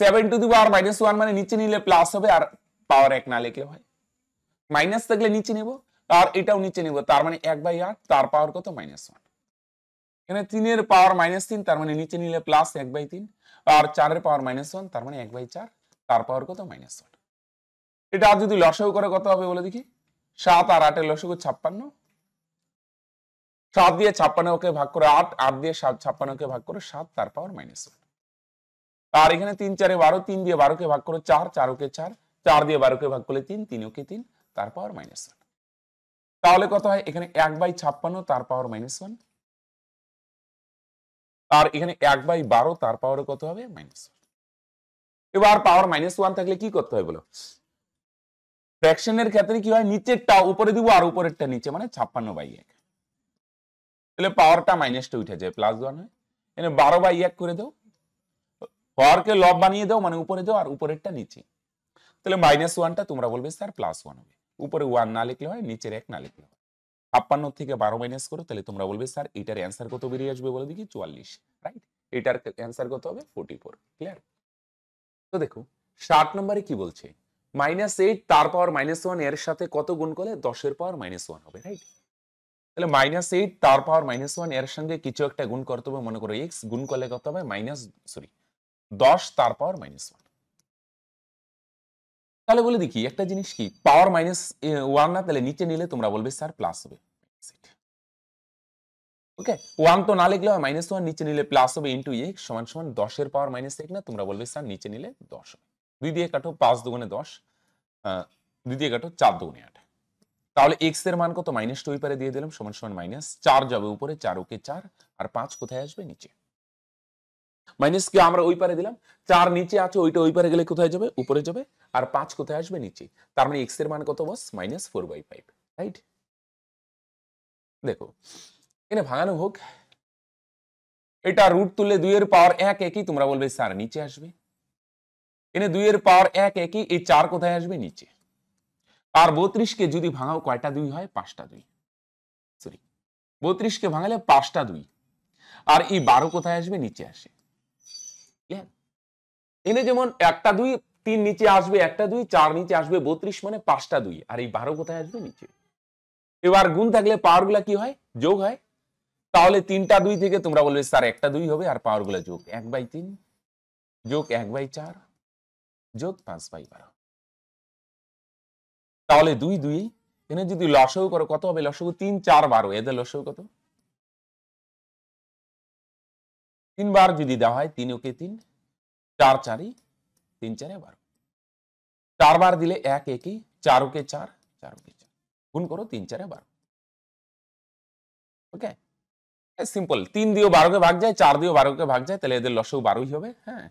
seven to the power minus one মানে নিচে নিলে প্লাস হবে আর পাওয়ার এক না লিখলে হয় মাইনাস থাকলে নিচে নেব আর এটাও নিচে নেব তার মানে এক বাই আট তার পাওয়ার কত মাইনাস ওয়ান এখানে তিনের পাওয়ার মাইনাস তিন তার মানে নিচে নিলে প্লাস এক বাই তিন আর চারের পাওয়ার মাইনাস ওয়ান তার মানে এক বাই চার তার পাওয়ার কত মাইনাস ওয়ান এটা আর যদি লসাগু করে কত হবে বলে দেখি সাত আর আটের লসাগু ছাপ্পান্ন সাত দিয়ে ছাপ্পান্নকে ভাগ করে আট আট দিয়ে সাত ছাপ্পান্নকে ভাগ করে সাত তার পাওয়ার মাইনাস ওয়ান আর এখানে তিন চারে বারো তিন দিয়ে বারোকে ভাগ করে চার চার ওকে চার চার দিয়ে বারোকে ভাগ করলে তিন তিন ওকে তিন তার পাওয়ার মাইনাস ওয়ান তাহলে কত হয় এখানে এক বাই ছাপ্পান্ন তার পাওয়ার মাইনাস ওয়ান আর এখানে এক বাই বারো তার পাওয়ারে কত হবে মাইনাস এবার পাওয়ার মাইনাস ওয়ান থাকলে কি করতে হয় বলো ফ্র্যাকশনের ক্ষেত্রে কি হয় নিচেরটা উপরে দিব আর উপরেরটা নিচে মানে ছাপ্পান্ন বাই এক তাহলে পাওয়ারটা মাইনাস টু উঠে যায় প্লাস ওয়ান হয় এখানে বারো বাই এক করে দাও পাওয়ারকে লব বানিয়ে দাও মানে উপরে দাও আর উপরেরটা নিচে তাহলে মাইনাস ওয়ানটা তোমরা বলবে স্যার প্লাস ওয়ান হবে উপরে ওয়ান না লিখলে হয় নিচের এক না লিখলে হয় ছাপ্পান্ন থেকে বারো মাইনাস করো তাহলে তোমরা বলবে স্যার এটার অ্যান্সার কত বেরিয়ে আসবে বলে দেখি চুয়াল্লিশ রাইট এটার অ্যান্সার কত হবে ফোর্টি ফোর ক্লিয়ার তো দেখো ষাট নম্বরে কি বলছে মাইনাস এইট তার পাওয়ার মাইনাস ওয়ান এর সাথে কত গুণ করলে দশের পাওয়ার মাইনাস ওয়ান হবে রাইট তাহলে মাইনাস এইট তার পাওয়ার মাইনাস ওয়ান এর সঙ্গে কিছু একটা গুণ করতে হবে মনে করো এক্স গুণ করলে কত হবে মাইনাস সরি দশ তার পাওয়ার মাইনাস ওয়ান তাহলে বলে দেখি একটা জিনিস কি পাওয়ার মাইনাস ওয়ান না তাহলে নিচে নিলে তোমরা বলবে স্যার প্লাস হবে ওকে ওয়ান তো না লিখলে হয় মাইনাস ওয়ান নিচে নিলে প্লাস হবে ইন্টু এক সমান সমান দশের পাওয়ার মাইনাস এক না তোমরা বলবে স্যার নিচে নিলে দশ হবে দুই দিয়ে কাটো পাঁচ দুগুণে দশ দুই দিয়ে কাটো চার দুগুণে আট তাহলে এক্স এর মান কত মাইনাস টু পারে দিয়ে দিলাম সমান সমান মাইনাস চার যাবে উপরে চার ওকে চার আর পাঁচ কোথায় আসবে নিচে মাইনাস মাইনাসকে আমরা ওই পারে দিলাম চার নিচে আছে ওইটা ওই পারে গেলে কোথায় যাবে উপরে যাবে আর পাঁচ কোথায় আসবে নিচে তার মানে এক্স এর মান কত boss minus four by five right দেখো এখানে ভাঙানো হোক এটা রুট তুলে দুইয়ের পাওয়ার এক একই তোমরা বলবে স্যার নিচে আসবে এনে দুইয়ের পাওয়ার এক একই এই চার কোথায় আসবে নিচে আর বত্রিশকে যদি ভাঙাও কয়টা দুই হয় পাঁচটা দুই সরি বত্রিশকে ভাঙালে পাঁচটা দুই আর এই বারো কোথায় আসবে নিচে আসে এনে যেমন একটা দুই তিন নিচে আসবে একটা দুই চার নিচে আসবে বত্রিশ মানে পাঁচটা দুই আর এই বারো কোথায় আসবে নিচে এবার গুণ থাকলে পাওয়ার গুলা কি হয় যোগ হয় তাহলে তিনটা দুই থেকে তোমরা বলবে স্যার একটা দুই হবে আর পাওয়ার গুলা যোগ এক বাই তিন যোগ এক বাই চার যোগ পাঁচ বাই বারো তাহলে দুই দুই এনে যদি লসও করো কত হবে লসগু তিন চার বারো এদের লসগু কত তিনবার যদি দেওয়া হয় তিন ওকে তিন চার চারি তিন চারে বারো চারবার দিলে এক একই চারোকে চার চারোকে চার গুণ করো তিন চারে বারো ওকে সিম্পল তিন দিয়ে বারোকে ভাগ যায় চার দিয়ে বারোকে ভাগ যায় তাহলে এদের লসেও বারোই হবে হ্যাঁ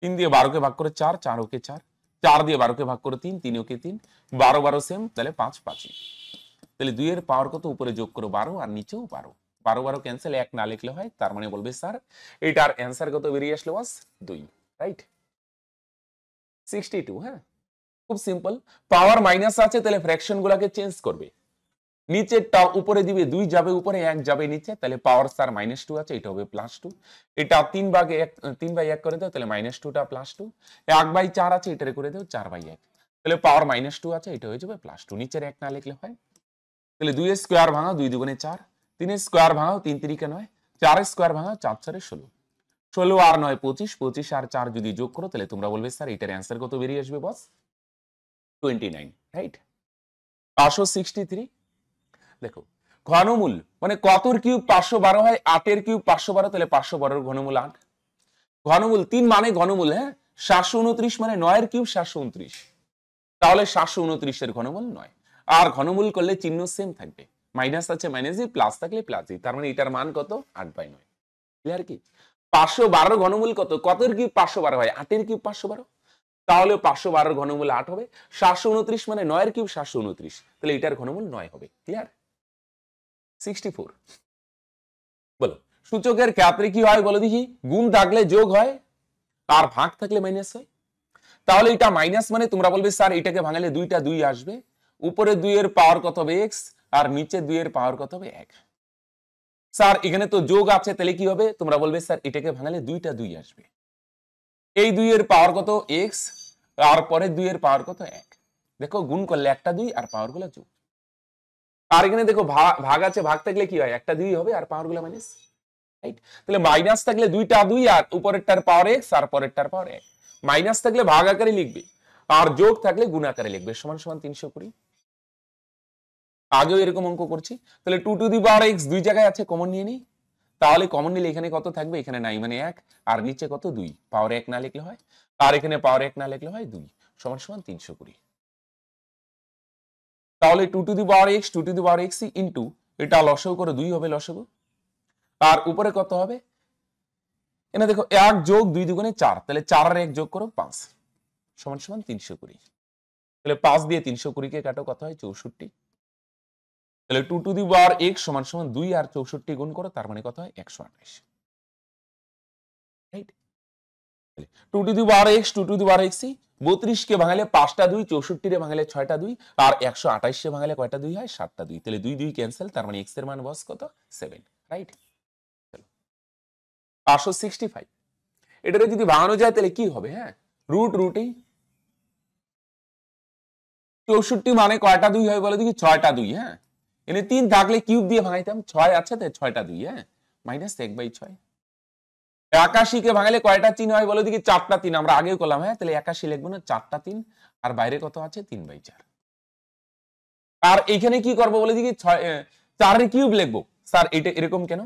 তিন দিয়ে বারোকে ভাগ করে চার চার ওকে চার চার দিয়ে বারোকে ভাগ করে তিন তিন ওকে তিন বারো বারো সেম তাহলে পাঁচ পাঁচই তাহলে দুইয়ের পাওয়ার কত উপরে যোগ করো বারো আর নিচেও বারো বারো বারো ক্যান্সেল এক না লিখলে হয় তার মানে বলবে স্যার এটার অ্যান্সার কত বেরিয়ে আসলো ওয়াস দুই রাইট সিক্সটি টু হ্যাঁ খুব সিম্পল পাওয়ার মাইনাস আছে তাহলে ফ্র্যাকশন গুলাকে চেঞ্জ করবে নিচেরটা উপরে দিবে দুই যাবে উপরে এক যাবে নিচে তাহলে পাওয়ার মাইনাস টু আছে এটা হবে প্লাস টু এটা তিন এক তিন বাই এক করে দেও তাহলে মাইনাস টুটা প্লাস টু এক বাই চার আছে এটা করে দেও চার বাই এক তাহলে পাওয়ার মাইনাস টু আছে এটা হয়ে যাবে প্লাস টু নিচের এক না লিখলে হয় তাহলে দুই স্কোয়ার ভাঙাও দুই দুগুণে চার তিনের স্কোয়ার ভাঙাও তিন তিরিকে নয় চার স্কোয়ার ভাঙাও চার চারে ষোলো ষোলো আর নয় পঁচিশ পঁচিশ আর চার যদি যোগ করো তাহলে তোমরা বলবে স্যার এটার অ্যান্সার কত বেরিয়ে আসবে বস টোয়েন্টি নাইন রাইট পাঁচশো সিক্সটি থ্রি দেখো ঘনমূল মানে কতর কিউব পাঁচশো বারো হয় আটের কিউব পাঁচশো বারো তাহলে পাঁচশো বারোর ঘনমূল আট ঘনমূল তিন মানে ঘনমূল হ্যাঁ সাতশো উনত্রিশ মানে নয়ের কিউব সাতশো উনত্রিশ তাহলে সাতশো উনত্রিশের ঘনমূল নয় আর ঘনমূল করলে চিহ্ন সেম থাকবে মাইনাস আছে মাইনাস প্লাস থাকলে প্লাস তার মানে এটার মান কত আট বাই নয় ক্লিয়ার কি পাঁচশো বারোর ঘনমূল কত কতের কি পাঁচশো বারো হয় আটের কিউব পাঁচশো বারো তাহলে পাঁচশো বারোর ঘনমূল আট হবে সাতশো উনত্রিশ মানে নয়ের কিউব সাতশো উনত্রিশ তাহলে এটার ঘনমূল নয় হবে ক্লিয়ার সিক্সটি ফোর বলো সূচকের ক্ষেত্রে কি হয় বলো দেখি গুণ থাকলে যোগ হয় আর ভাগ থাকলে মাইনাস হয় তাহলে এটা মাইনাস মানে তোমরা বলবে স্যার এটাকে ভাঙালে দুইটা দুই আসবে উপরে দুইয়ের পাওয়ার কত হবে এক্স আর নিচে দুইয়ের পাওয়ার কত হবে এক স্যার এখানে তো যোগ আছে তাহলে কি হবে তোমরা বলবে স্যার এটাকে ভাঙালে দুইটা দুই আসবে এই দুই এর পাওয়ার কত এক্স আর পরে এর পাওয়ার কত এক দেখো গুণ করলে একটা দুই আর পাওয়ার গুলো যোগ আর এখানে দেখো ভাগ আছে ভাগ থাকলে কি হয় একটা দুই হবে আর পাওয়ার গুলো মাইনাস রাইট তাহলে মাইনাস থাকলে দুইটা দুই আর উপরেরটার পাওয়ার এক্স আর পরেরটার পাওয়ার এক মাইনাস থাকলে ভাগ আকারে লিখবে আর যোগ থাকলে গুণ আকারে লিখবে সমান সমান তিনশো কুড়ি আগেও এরকম অঙ্ক করছি তাহলে two to the power x দুই জায়গায় আছে কমন নিয়ে নিই তাহলে কমন নিলে এখানে কত থাকবে এখানে নাই মানে এক আর নিচে কত দুই পাওয়ার এক না লিখলে হয় আর এখানে পাওয়ার এক না লিখলে হয় দুই সমান সমান তিনশো কুড়ি তাহলে two to the power x two to the power x into এটা লসেও করে দুই হবে লসেও আর উপরে কত হবে এনে দেখো এক যোগ দুই দুগুণে চার তাহলে চার আর এক যোগ করো পাঁচ সমান সমান তিনশো কুড়ি তাহলে পাঁচ দিয়ে তিনশো কুড়িকে কাটো কত হয় চৌষট্টি তাহলে two to the power x সমান সমান দুই আর চৌষট্টি গুণ করো তার মানে কত হয় একশো আঠাশ right two to the power x two to the power এক্সই বত্রিশকে ভাঙালে পাঁচটা দুই চৌষট্টিরে ভাঙালে ছয়টা দুই আর একশো আঠাশে ভাঙালে কয়টা দুই হয় সাতটা দুই তাহলে দুই দুই ক্যান্সেল তার মানে এক্স এর মান বস কত সেভেন রাইট পাঁচশো সিক্সটি ফাইভ এটাকে যদি ভাঙানো যায় তাহলে কি হবে হ্যাঁ রুট রুটে চৌষট্টি মানে কয়টা দুই হয় বলে দেখি ছয়টা দুই হ্যাঁ এখানে তিন থাকলে কিউব দিয়ে ভাঙাইতাম ছয় আছে তাই ছয়টা দুই হ্যাঁ মাইনাস এক বাই ছয় একাশিকে ভাঙালে কয়টা তিন হয় বলো দেখি চারটা তিন আমরা আগেও করলাম হ্যাঁ তাহলে একাশি লিখবো না চারটা তিন আর বাইরে কত আছে তিন বাই চার আর এখানে কি করবো বলে দেখি ছয় চারের কিউব লিখবো স্যার এটা এরকম কেন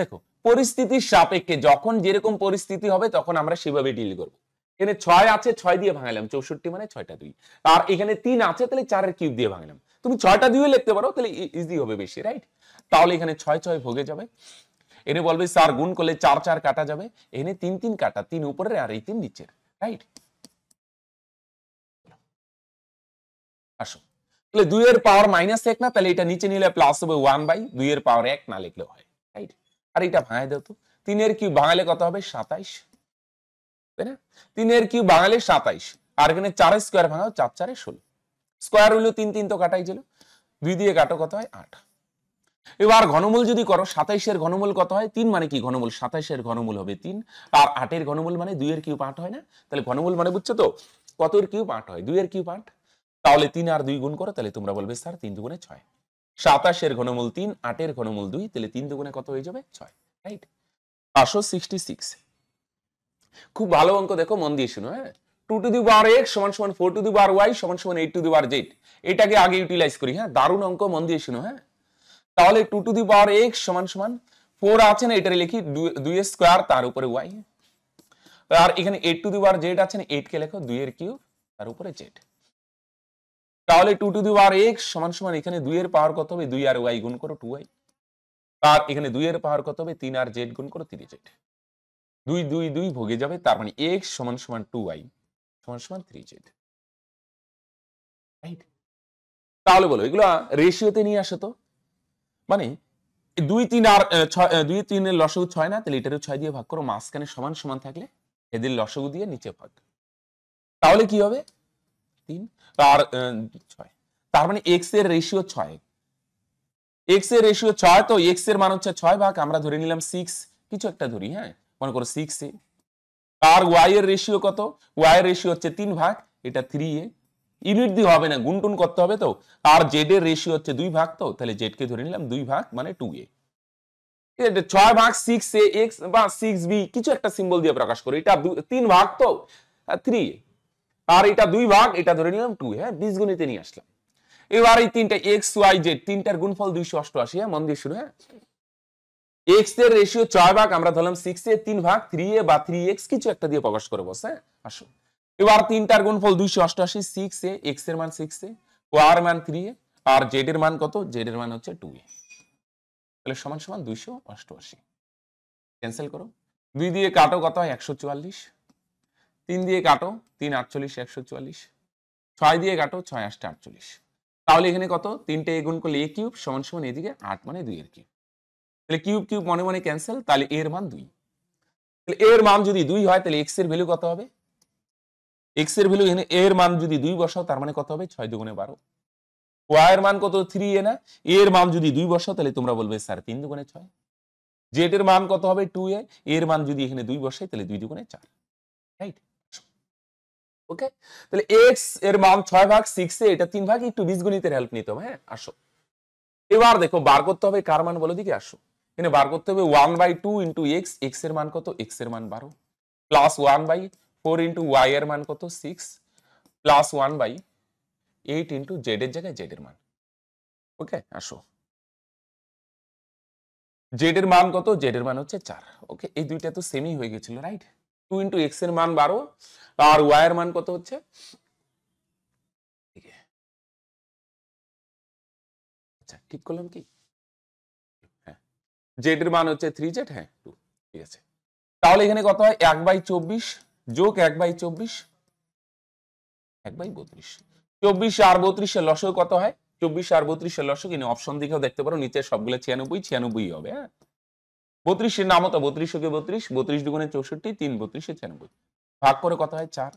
দেখো পরিস্থিতির সাপেক্ষে যখন যেরকম পরিস্থিতি হবে তখন আমরা সেভাবে ডিল করবো এখানে ছয় আছে ছয় দিয়ে ভাঙালাম চৌষট্টি মানে ছয়টা দুই আর এখানে তিন আছে তাহলে চারের কিউব দিয়ে ভাঙালাম তুমি ছয়টা দিয়ে লিখতে পারো তাহলে ইজি হবে বেশি রাইট তাহলে এখানে ছয় ছয় ভোগে যাবে এনে বলবে চার গুণ করলে চার চার কাটা যাবে এনে তিন তিন কাটা তিন উপরের আর এই তিন নিচের রাইট আসো তাহলে দুই এর পাওয়ার মাইনাস এক না তাহলে এটা নিচে নিলে প্লাস হবে ওয়ান বাই দুইয়ের পাওয়ার এক না লিখলে হয় রাইট আর এটা ভাঙায় দাও তো তিনের কিউ ভাঙালে কত হবে সাতাইশ তাই না তিনের কিউ ভাঙালে সাতাইশ আর এখানে চার স্কোয়ার ভাঙাও চার চারে ষোলো স্কোয়ার হইলো তিন তিন তো কাটাই ছিল দুই দিয়ে কাটো কত হয় আট এবার ঘনমূল যদি করো সাতাইশের ঘনমূল কত হয় তিন মানে কি ঘনমূল সাতাইশের ঘনমূল হবে তিন আর আটের ঘনমূল মানে দুইয়ের কিউব আট হয় না তাহলে ঘনমূল মানে বুঝছো তো কতের কিউব আট হয় দুইয়ের কিউব আট তাহলে তিন আর দুই গুণ করো তাহলে তোমরা বলবে স্যার তিন দুগুণে ছয় সাতাশের ঘনমূল তিন আটের ঘনমূল দুই তাহলে তিন দুগুণে কত হয়ে যাবে ছয় রাইট পাঁচশো সিক্সটি সিক্স খুব ভালো অঙ্ক দেখো মন দিয়ে শুনো হ্যাঁ two to the power x সমান সমান four to the power y সমান সমান eight to the power z এটাকে আগে ইউটিলাইজ করি হ্যাঁ দারুণ অঙ্ক মন দিয়ে শুনো হ্যাঁ তাহলে two to the power x সমান সমান ফোর আছে না এটারে লিখি দুই স্কোয়ার তার উপরে ওয়াই আর এখানে eight to the power z আছে না কে লেখো দুইয়ের কিউব তার উপরে জেড তাহলে two to the power x সমান সমান এখানে দুইয়ের পাওয়ার কত হবে দুই আর ওয়াই গুণ করো টু ওয়াই আর এখানে দুই এর পাওয়ার কত হবে তিন আর জেড গুণ করো তিন জেড দুই দুই দুই ভোগে যাবে তার মানে এক্স সমান সমান টু ওয়াই সমান সমান জেড রাইট তাহলে বলো এগুলো রেশিওতে নিয়ে আসো তো মানে দুই তিন আর দুই তিনের লসগু ছয় না তাহলে এটারও ছয় দিয়ে ভাগ করো মাঝখানে সমান সমান থাকলে এদের লসগু দিয়ে নিচে ভাগ তাহলে কি হবে তিন আর ছয় তার মানে এক্স এর রেশিও ছয় এক্স এর রেশিও ছয় তো এক্স এর মান হচ্ছে ছয় ভাগ আমরা ধরে নিলাম সিক্স কিছু একটা ধরি হ্যাঁ মনে করো সিক্স এ আর ওয়াই এর রেশিও কত ওয়াই এর রেশিও হচ্ছে তিন ভাগ এটা থ্রি এ ইউনিট দিয়ে হবে না গুনটুন করতে হবে তো আর জেড এর রেশিও হচ্ছে দুই ভাগ তো তাহলে জেড কে ধরে নিলাম দুই ভাগ মানে টু এ ছয় ভাগ সিক্স এ এক্স বা সিক্স বি কিছু একটা সিম্বল দিয়ে প্রকাশ করে এটা তিন ভাগ তো থ্রি এ আর এটা দুই ভাগ এটা ধরে নিলাম টু হ্যাঁ বিশ গুণিতে নিয়ে আসলাম এবার এই তিনটা এক্স ওয়াই জেড তিনটার গুণফল দুইশো অষ্টআশি হ্যাঁ মন দিয়ে শুরু হ্যাঁ এক্স এর রেশিও ছয় ভাগ আমরা ধরলাম সিক্স এর তিন ভাগ থ্রি এ বা থ্রি এক্স কিছু একটা দিয়ে প্রকাশ করবো হ্যাঁ আসো এবার তিনটার গুণ ফল দুইশো অষ্টআশি সিক্স এ এক্স এর মান সিক্স এ ও আর মান থ্রি এ আর জেড এর মান কত জেড এর মান হচ্ছে টু এ তাহলে সমান সমান দুইশো অষ্টআশি ক্যান্সেল করো দুই দিয়ে কাটো কত হয় একশো চুয়াল্লিশ তিন দিয়ে কাটো তিন আটচল্লিশ একশো চুয়াল্লিশ ছয় দিয়ে কাটো ছয় আটটা আটচল্লিশ তাহলে এখানে কত তিনটে এ গুণ করলে এ কিউব সমান সমান এদিকে আট মানে দুই এর কিউব তাহলে কিউব কিউব মনে মনে ক্যান্সেল তাহলে এর মান দুই তাহলে এর মান যদি দুই হয় তাহলে এক্স এর ভ্যালু কত হবে এক্স এর ভ্যালু এখানে এর মান যদি দুই বসাও তার মানে কত হবে ছয় দুগুণে বারো ওয়াই মান কত থ্রি এ না এর মান যদি দুই বসাও তাহলে তোমরা বলবে স্যার তিন দুগুণে ছয় জেড এর মান কত হবে টু এ এর মান যদি এখানে দুই বসাই তাহলে দুই দুগুণে চার রাইট ওকে তাহলে এক্স এর মান ছয় ভাগ সিক্স এ এটা তিন ভাগ একটু বীজগণিতের হেল্প নিতে হবে হ্যাঁ আসো এবার দেখো বার করতে হবে কার মান বলো দিকে আসো এখানে বার করতে হবে one by two into x x এর মান কত এক্স এর মান বারো plus one by four into Y এর মান কত six plus one by eight into z এর জায়গায় জেড এর মান ওকে আসো জেড এর মান কত জেড এর মান হচ্ছে চার ওকে এই দুইটা তো সেমই হয়ে গেছিল রাইট টু ইন্টু এক্স এর মান বারো আর ওয়াই এর মান কত হচ্ছে আচ্ছা ঠিক করলাম কি জেড এর মান হচ্ছে থ্রি জেড হ্যাঁ টু ঠিক আছে তাহলে এখানে কত হয় এক বাই চব্বিশ যোগ এক বাই চব্বিশ এক বাই বত্রিশ চব্বিশ আর বত্রিশের লসক কত হয় চব্বিশ আর বত্রিশের লসক এনে অপশন দিকেও দেখতে পারো নিচে সবগুলো ছিয়ানব্বই ছিয়ানব্বই হবে হ্যাঁ বত্রিশের নাম হতো বত্রিশকে বত্রিশ বত্রিশ দুগুণে চৌষট্টি তিন বত্রিশে ছিয়ানব্বই ভাগ করে কত হয় চার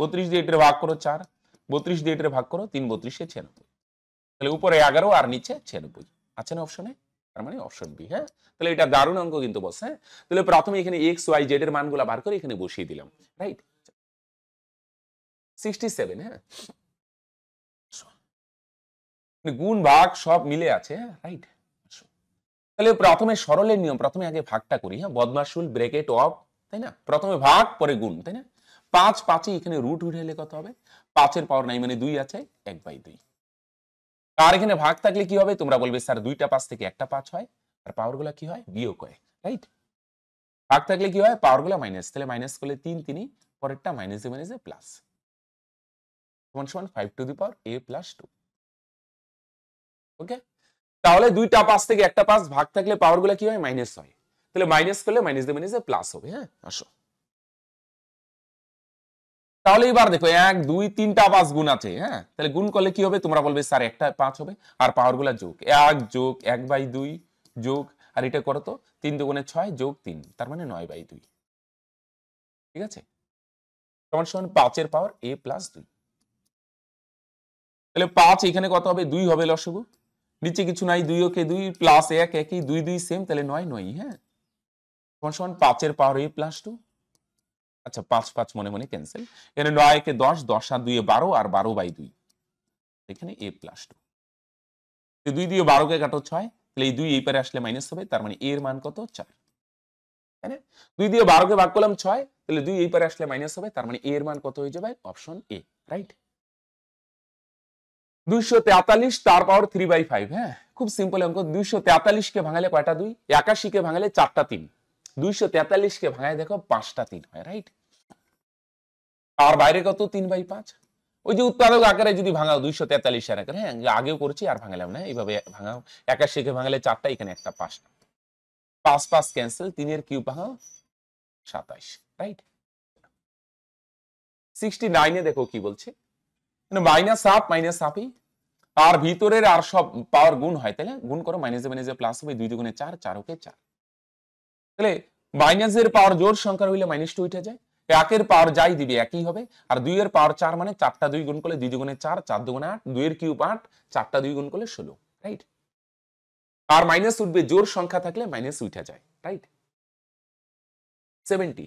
বত্রিশ দিয়ে এটার ভাগ করো চার বত্রিশ দিয়ে এটার ভাগ করো তিন বত্রিশে ছিয়ানব্বই তাহলে উপরে এগারো আর নিচে ছিয়ানব্বই আছে না অপশনে তার মানে অপশন বি হ্যাঁ তাহলে এটা দারুণ অঙ্ক কিন্তু বস হ্যাঁ তাহলে প্রথমে এখানে এক্স ওয়াই জেড এর মানগুলো বার করে এখানে বসিয়ে দিলাম রাইট সিক্সটি সেভেন হ্যাঁ মানে গুণ ভাগ সব মিলে আছে রাইট হ্যাঁ? তাহলে প্রথমে সরলের নিয়ম প্রথমে আগে ভাগটা করি হ্যাঁ বদমাসুল ব্রেকেট অফ তাই না প্রথমে ভাগ পরে গুণ তাই না পাঁচ পাঁচে এখানে রুট উঠে এলে কত হবে পাঁচের পাওয়ার নাই মানে দুই আছে এক বাই দুই আর এখানে ভাগ থাকলে কি হবে তোমরা বলবে স্যার দুইটা পাঁচ থেকে একটা পাঁচ হয় আর পাওয়ারগুলো কি হয় বিয়োগ হয় রাইট ভাগ থাকলে কি হয় পাওয়ারগুলো মাইনাস তাহলে মাইনাস করলে তিন তিনি পরেরটা মাইনাস এ মাইনাস এ প্লাস তাহলে দুইটা পাঁচ থেকে একটা পাঁচ ভাগ থাকলে পাওয়ারগুলো কি হয় মাইনাস হয় তাহলে মাইনাস করলে মাইনাস দিয়ে মাইনাসে প্লাস হবে হ্যাঁ আসো তাহলে এবার দেখো এক দুই তিনটা পাঁচ গুণ আছে হ্যাঁ তাহলে গুণ করলে কি হবে তোমরা বলবে স্যার একটা পাঁচ হবে আর পাওয়ারগুলো যোগ এক যোগ এক বাই দুই যোগ আর এটা করো তো তিন দুগুণে ছয় যোগ তিন তার মানে নয় বাই দুই ঠিক আছে সমান সমান পাঁচের পাওয়ার এ প্লাস দুই তাহলে পাঁচ এখানে কত হবে দুই হবে লসগু নিচে কিছু নাই দুই ওকে দুই প্লাস এক একই দুই দুই সেম তাহলে নয় নয় হ্যাঁ তোমার সমান পাঁচের পাওয়ার এ প্লাস টু আচ্ছা পাঁচ পাঁচ মনে মনে ক্যান্সেল এখানে নয় দশ দশ আর এ বারো আর বারো বাই দুই এখানে এ প্লাস টু দুই দিয়ে বারোকে কাটো ছয় তাহলে এই দুই এই পারে আসলে মাইনাস হবে তার মানে এর মান কত চার তাই না দুই দিয়ে বারোকে ভাগ করলাম ছয় তাহলে দুই এই পারে আসলে মাইনাস হবে তার মানে এর মান কত হয়ে যাবে অপশন এ রাইট দুইশো তেতাল্লিশ তার পাওয়ার থ্রি বাই ফাইভ হ্যাঁ খুব সিম্পল অঙ্ক দুইশো তেতাল্লিশকে ভাঙালে কয়টা দুই একাশিকে ভাঙালে চারটা তিন দুইশো তেতাল্লিশকে ভাঙায় দেখো পাঁচটা তিন হয় রাইট আর বাইরে কত তিন বাই পাঁচ ওই যে উৎপাদক আকারে যদি ভাঙাও দুইশো তেতাল্লিশের আকারে হ্যাঁ আগেও করেছি আর ভাঙালাম না এইভাবে ভাঙাও একাশিকে ভাঙালে চারটা এখানে একটা পাঁচটা পাঁচ পাঁচ ক্যান্সেল তিনের কিউ ভাঙাও সাতাইশ রাইট সিক্সটি নাইনে দেখো কি বলছে মানে মাইনাস হাফ মাইনাস হাফই আর ভিতরের আর সব পাওয়ার গুণ হয় তাহলে গুণ করো মাইনাসে মাইনাসে প্লাস হবে দুই দুগুণে চার চারকে চার তাহলে মাইনাস এর পাওয়ার জোর সংখ্যা হইলে মাইনাস টু উঠে যায় একের পাওয়ার যাই দিবে একই হবে আর দুই এর পাওয়ার চার মানে চারটা দুই গুণ করলে দুই দুগুণে চার চার দুগুণে আট দুই এর কিউব আট চারটা দুই গুণ করলে ষোলো রাইট আর মাইনাস উঠবে জোর সংখ্যা থাকলে মাইনাস উঠে যায় রাইট সেভেন্টি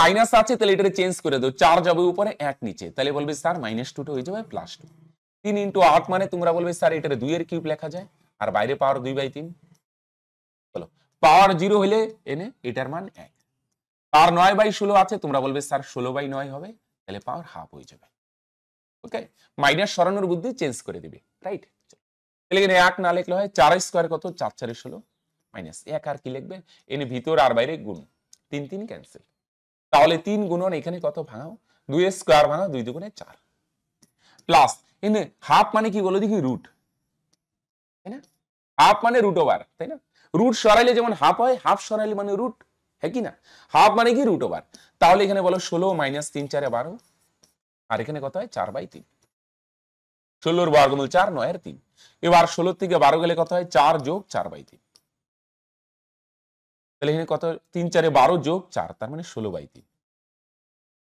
মাইনাস আছে তাহলে এটা চেঞ্জ করে দেবো চার যাবে উপরে এক নিচে তাহলে বলবে স্যার মাইনাস টু হয়ে যাবে প্লাস টু তিন ইন্টু আট মানে তোমরা বলবে স্যার এটা দুই এর কিউব লেখা যায় আর বাইরে পাওয়ার দুই বাই তিন চলো পাওয়ার জিরো হলে এনে এটার মান এক পাওয়ার নয় বাই ষোলো আছে তোমরা বলবে স্যার ষোলো বাই নয় হবে তাহলে পাওয়ার হাফ হয়ে যাবে ওকে মাইনাস সরানোর বুদ্ধি চেঞ্জ করে দিবে রাইট তাহলে এখানে এক না লিখলে হয় চার স্কোয়ার কত চার চারে ষোলো মাইনাস এক আর কি লিখবে এনে ভিতর আর বাইরে গুণ তিন তিন ক্যান্সেল তাহলে তিন গুণন এখানে কত ভাঙাও দুই স্কোয়ার ভাঙাও দুই দুগুণে চার প্লাস এনে হাফ মানে কি বলো দেখি রুট তাই না হাফ মানে রুট ওভার তাই না রুট সরাইলে যেমন হাফ হয় হাফ সরাইলে মানে রুট হ্যাঁ কি না হাফ মানে কি রুট ওভার তাহলে এখানে বলো ষোলো মাইনাস তিন চারে বারো আর এখানে কত হয় চার বাই তিন ষোলোর বর্গমূল চার নয়ের তিন এবার ষোলোর থেকে বারো গেলে কত হয় চার যোগ চার বাই তিন তাহলে এখানে কত তিন চারে বারো যোগ চার তার মানে ষোলো বাই তিন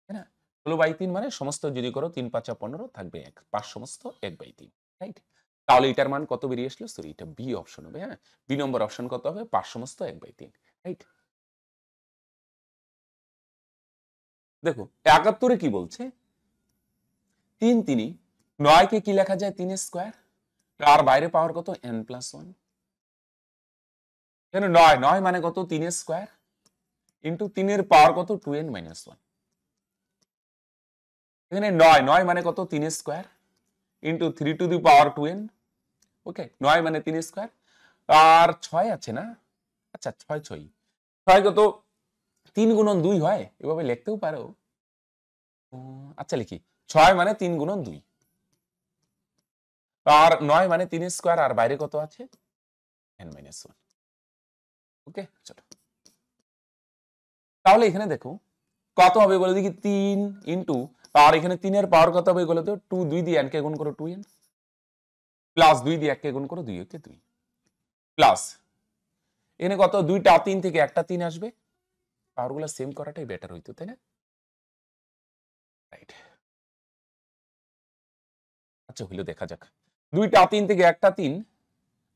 তাই ষোলো বাই তিন মানে সমস্ত যদি করো তিন পাঁচা পনেরো থাকবে এক পাঁচ সমস্ত এক বাই তিন রাইট তাহলে এটার মান কত বেরিয়ে আসলো সরি এটা বি অপশন হবে হ্যাঁ বি নম্বর অপশন কত হবে পাঁচ সমস্ত এক বাই তিন রাইট দেখো একাত্তরে কি বলছে তিন তিনি নয়কে কি লেখা যায় তিনের স্কোয়ার তার বাইরে পাওয়ার কত এন প্লাস ওয়ান কেন নয় নয় মানে কত তিনের স্কোয়ার ইন্টু তিনের পাওয়ার কত টু এন মাইনাস ওয়ান এখানে নয় নয় মানে কত তিনের square into three to the power two n okay নয় মানে তিন স্কোয়ার আর ছয় আছে না আচ্ছা ছয় ছয় ছয় কত তিন গুণন দুই হয় এভাবে লিখতেও পারো আচ্ছা লিখি ছয় মানে তিন গুণন দুই আর নয় মানে তিন স্কোয়ার আর বাইরে কত আছে এন মাইনাস ওয়ান ওকে চলো তাহলে এখানে দেখো কত হবে বলে দেখি তিন ইন্টু আর এখানে তিনের পাওয়ার কত হবে বলে তো টু দুই দিয়ে এন কে গুণ করো টু এন প্লাস দুই দিয়ে এককে গুণ করো দুই একে দুই প্লাস এখানে কত দুইটা তিন থেকে একটা তিন আসবে পাওয়ারগুলো সেম করাটাই বেটার হইতো তাই না রাইট আচ্ছা হইলো দেখা যাক দুইটা তিন থেকে একটা তিন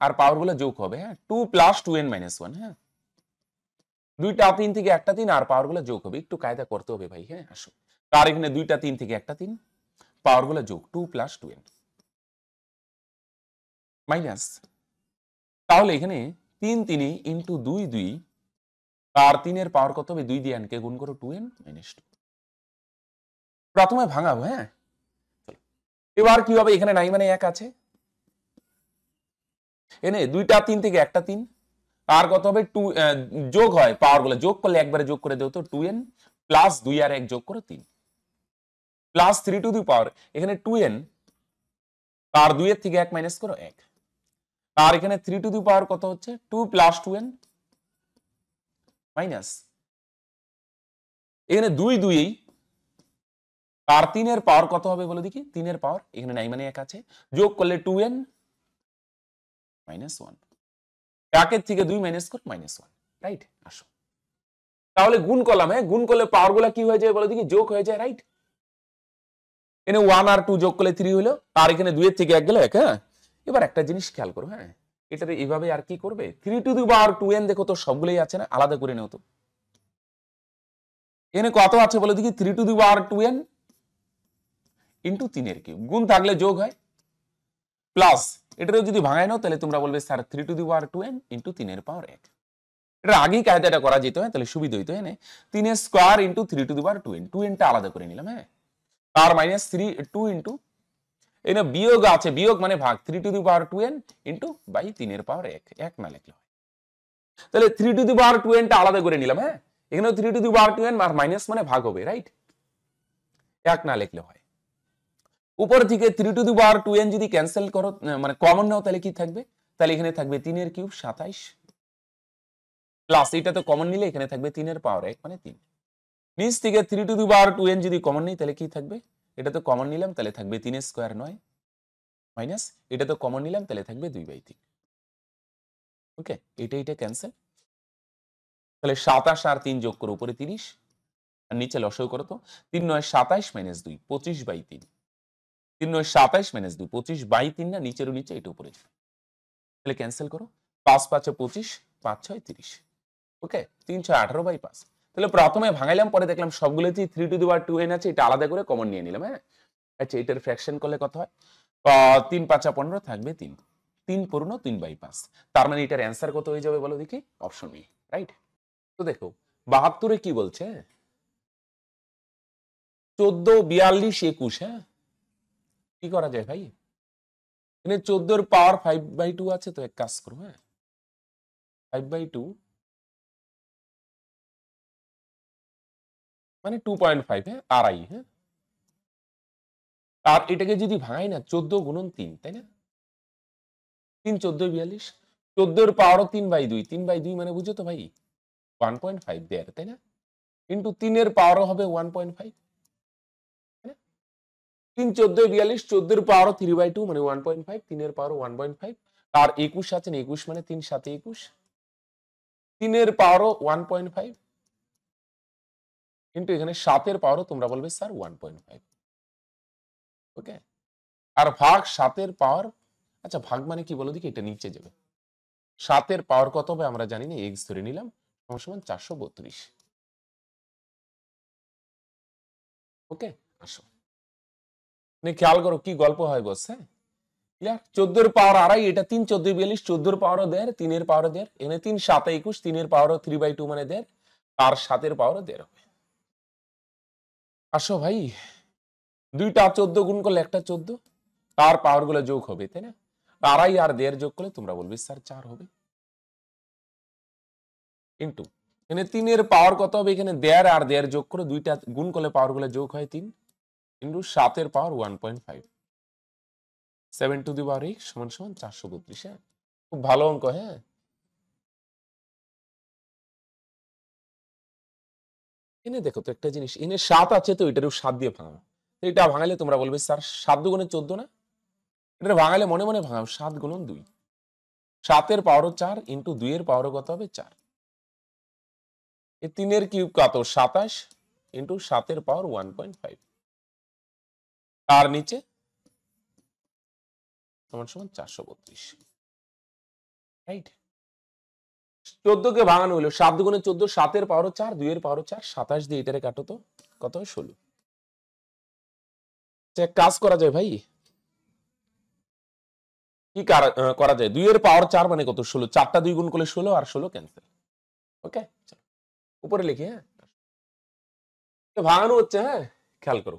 আর পাওয়ারগুলো যোগ হবে হ্যাঁ two plus two n minus one হ্যাঁ দুইটা তিন থেকে একটা তিন আর পাওয়ারগুলো যোগ হবে একটু কায়দা করতে হবে ভাই হ্যাঁ আসো তার এখানে দুইটা তিন থেকে একটা তিন পাওয়ারগুলো যোগ two plus two n minus তাহলে এখানে তিন তিনে ইন্টু দুই দুই আর তিনের পাওয়ার কত হবে দুই দিয়ে এনকে গুণ করো টু এন মাইনাস টু প্রথমে ভাঙাবো হ্যাঁ এবার কি হবে এখানে নাই মানে এক আছে এনে দুইটা তিন থেকে একটা তিন আর কত হবে টু যোগ হয় পাওয়ার গুলো যোগ করলে একবারে যোগ করে দেও তো টু এন প্লাস দুই আর এক যোগ করে তিন প্লাস থ্রি টু দুই পাওয়ার এখানে টু এন আর দুইয়ের থেকে এক মাইনাস করো এক আর এখানে থ্রি টু দি পাওয়ার কত হচ্ছে two plus two n minus এখানে দুই দুই আর তিনের পাওয়ার কত হবে বলে দেখি তিনের পাওয়ার এখানে নাই মানে এক আছে যোগ করলে টু এন মাইনাস ওয়ান একের থেকে দুই মাইনাস কর মাইনাস ওয়ান রাইট আসো তাহলে গুণ করলাম হ্যাঁ গুণ করলে পাওয়ার গুলা কি হয়ে যায় বলে দেখি যোগ হয়ে যায় রাইট এখানে ওয়ান আর টু যোগ করলে থ্রি হলো আর এখানে দুইয়ের থেকে এক গেলে এক হ্যাঁ এবার একটা জিনিস খেয়াল করো হ্যাঁ এটাতে এভাবে আর কি করবে three to the bar two n দেখো তো সবগুলোই আছে না আলাদা করে নেও তো এনে কত আছে বলে দেখি three to the bar two n into তিনের কিউব গুণ থাকলে যোগ হয় প্লাস এটাতে যদি ভাঙায় নাও তাহলে তোমরা বলবে sir three to the power two n into তিনের পাওয়ার এক এটা আগেই কায়দাটা করা যেত হ্যাঁ তাহলে সুবিধা হইতো এনে তিনের square into three to the power two n two এনটা আলাদা করে নিলাম হ্যাঁ আর মাইনাস থ্রি টু ইন্টু এখানে বিয়োগ আছে বিয়োগ মানে ভাগ three to the power two n into by তিনের পাওয়ার এক এক না লিখলে তাহলে three to the power two এনটা আলাদা করে নিলাম হ্যাঁ এখানে three to the power two n আর মাইনাস মানে ভাগ হবে রাইট এক না লিখলে হয় উপর থেকে three to the power two n যদি ক্যান্সেল করো মানে কমন নাও তাহলে কি থাকবে তাহলে এখানে থাকবে তিনের কিউব সাতাইশ প্লাস এটা তো কমন নিলে এখানে থাকবে তিনের পাওয়ার এক মানে তিন নিচ থেকে three to the power two n যদি কমন নেই তাহলে কি থাকবে এটা তো কমন নিলাম তাহলে থাকবে তিন স্কোয়ার নয় মাইনাস এটা তো কমন নিলাম তাহলে থাকবে দুই বাই তিন ওকে এটা এটা ক্যান্সেল তাহলে সাতাশ আর তিন যোগ করো উপরে তিরিশ আর নিচে লসও করো তো তিন নয় সাতাইশ মাইনাস দুই পঁচিশ বাই তিন তিন নয় সাতাইশ মাইনাস দুই পঁচিশ বাই তিন না নিচেরও নিচে এটা উপরে তাহলে ক্যান্সেল করো পাঁচ পাঁচে পঁচিশ পাঁচ ছয় তিরিশ ওকে তিন ছয় আঠারো বাই পাঁচ তাহলে প্রথমে ভাঙাইলাম পরে দেখলাম সবগুলোতেই three to the two n আছে এটা আলাদা করে কমন নিয়ে নিলাম হ্যাঁ আচ্ছা এটার ফ্র্যাকশন করলে কত হয় তিন পাঁচা পনেরো থাকবে তিন তিন পূর্ণ তিন বাই পাঁচ তার মানে এটার অ্যান্সার কত হয়ে যাবে বলো দেখি অপশন ই রাইট তো দেখো বাহাত্তরে কি বলছে চোদ্দ বিয়াল্লিশ একুশ হ্যাঁ কি করা যায় ভাই এখানে চোদ্দোর পাওয়ার ফাইভ বাই টু আছে তো এক কাজ করবো হ্যাঁ ফাইভ বাই টু মানে টু পয়েন্ট ফাইভ হ্যাঁ আই হ্যাঁ আর এটাকে যদি ভাঙাই না চোদ্দ গুণন তিন তাই না তিন চোদ্দ বিয়াল্লিশ চোদ্দোর পাওয়ারও তিন বাই দুই তিন বাই দুই মানে বুঝো তো ভাই ওয়ান পয়েন্ট ফাইভ দেয়ার তাই না কিন্তু তিনের পাওয়ারও হবে ওয়ান পয়েন্ট ফাইভ তিন চোদ্দ বিয়াল্লিশ চোদ্দের পাওয়ারও থ্রি বাই টু মানে ওয়ান পয়েন্ট ফাইভ তিনের পাওয়ারও ওয়ান পয়েন্ট ফাইভ আর একুশ আছেন একুশ মানে তিন সাথে একুশ তিনের পাওয়ারও ওয়ান পয়েন্ট ফাইভ কিন্তু এখানে সাতের পাওয়ারও তোমরা বলবে sir one point five okay আর ভাগ সাতের পাওয়ার আচ্ছা ভাগ মানে কি বলো দেখি এটা নিচে যাবে সাতের পাওয়ার কত হবে আমরা জানি না এক্স ধরে নিলাম সমান সমান চারশো বত্রিশ ওকে আসো খেয়াল করো কি গল্প হয় বস হ্যাঁ ক্লিয়ার চোদ্দোর পাওয়ার আড়াই এটা তিন চোদ্দ বিয়াল্লিশ চোদ্দোর পাওয়ারও দেড় তিনের পাওয়ারও দেড় এনে তিন সাত একুশ তিনের পাওয়ারও থ্রি বাই টু মানে দেড় আর সাতের পাওয়ারও দেড় হবে আসো ভাই দুইটা চোদ্দ গুণ করলে একটা চোদ্দ তার পাওয়ার গুলো যোগ হবে তাই না তারাই আর দেড় যোগ করলে তোমরা বলবে স্যার চার হবে কিন্তু এখানে তিনের পাওয়ার কত হবে এখানে দেড় আর দেড় যোগ করে দুইটা গুণ করলে পাওয়ার গুলো যোগ হয় তিন কিন্তু সাতের power one point five seven to the power eight সমান সমান চারশো বত্রিশ হ্যাঁ খুব ভালো অঙ্ক হ্যাঁ এনে দেখো তো একটা জিনিস এনে সাত আছে তো এটারও সাত দিয়ে ভাঙা এটা ভাঙালে তোমরা বলবে স্যার সাত দুগুণে চোদ্দ না এটা ভাঙালে মনে মনে ভাঙাও সাত গুণন দুই সাতের পাওয়ারও চার ইন্টু দুইয়ের পাওয়ারও কত হবে চার এ তিনের কিউব কত সাতাশ ইন্টু সাতের পাওয়ার ওয়ান পয়েন্ট ফাইভ তার নিচে সমান সমান চারশো বত্রিশ রাইট কে ভাঙানো হলো সাত দুগুণে চোদ্দ সাতের পাওয়ার চার দুইয়ের পাওয়ার চার সাতাশ দিয়ে এটারে কাটো তো কত হয় ষোলো আচ্ছা, কাজ করা যায় ভাই কি করা যায় দুইয়ের পাওয়ার চার মানে কত ষোলো চারটা দুই গুণ করলে ষোলো আর ষোলো ক্যান্সেল ওকে উপরে লিখি হ্যাঁ ভাঙানো হচ্ছে হ্যাঁ খেয়াল করো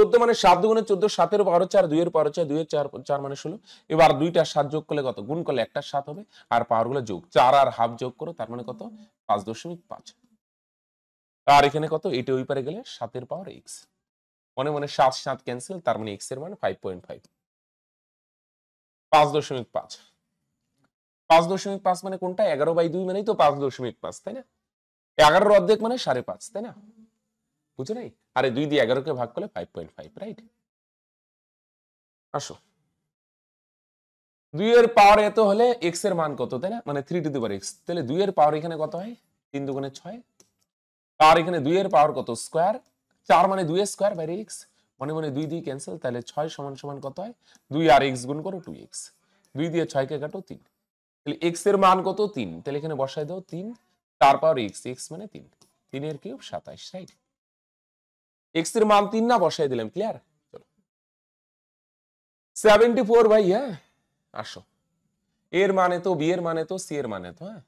চোদ্দ মানে সাত গুণে চোদ্দ সাতের বারো চার দুই এর পারো চার দুই এর চার চার মানে ষোলো এবার দুইটা সাত যোগ করলে কত গুণ করলে একটা সাত হবে আর পাওয়ারগুলো যোগ চার আর হাফ যোগ করো তার মানে কত পাঁচ দশমিক পাঁচ আর এখানে কত এটা ওই পারে গেলে সাতের পাওয়ার এক্স মনে মনে সাত সাত ক্যান্সেল তার মানে এক্স এর মানে ফাইভ পয়েন্ট ফাইভ পাঁচ দশমিক পাঁচ পাঁচ দশমিক পাঁচ মানে কোনটা এগারো বাই দুই মানেই তো পাঁচ দশমিক পাঁচ তাই না এগারোর অর্ধেক মানে সাড়ে পাঁচ তাই না বুঝো নাই আর দুই দিয়ে এগারোকে ভাগ করলে ফাইভ পয়েন্ট ফাইভ রাইট আসো দুই এর পাওয়ার এত হলে এক্স এর মান কত তাই না মানে three to the power x তাহলে দুই এর পাওয়ার এখানে কত হয় তিন দুগুণে ছয় পাওয়ার এখানে দুই এর পাওয়ার কত স্কোয়ার চার মানে দুই স্কোয়ার বাইরে এক্স মানে মানে দুই দিয়ে ক্যান্সেল তাহলে ছয় সমান সমান কত হয় দুই আর এক্স গুণ করো টু এক্স দুই দিয়ে ছয়কে কাটো তিন তাহলে এক্স এর মান কত তিন তাহলে এখানে বসায় দাও তিন তার পাওয়ার এক্স এক্স মানে তিন তিনের কিউব সাতাইশ রাইট এক্স এর মান তিন না বসাই দিলাম ক্লিয়ার চলো সেভেন্টি ফোর ভাই হ্যাঁ আসো এর মানে তো বি এর মানে তো সি এর মানে তো হ্যাঁ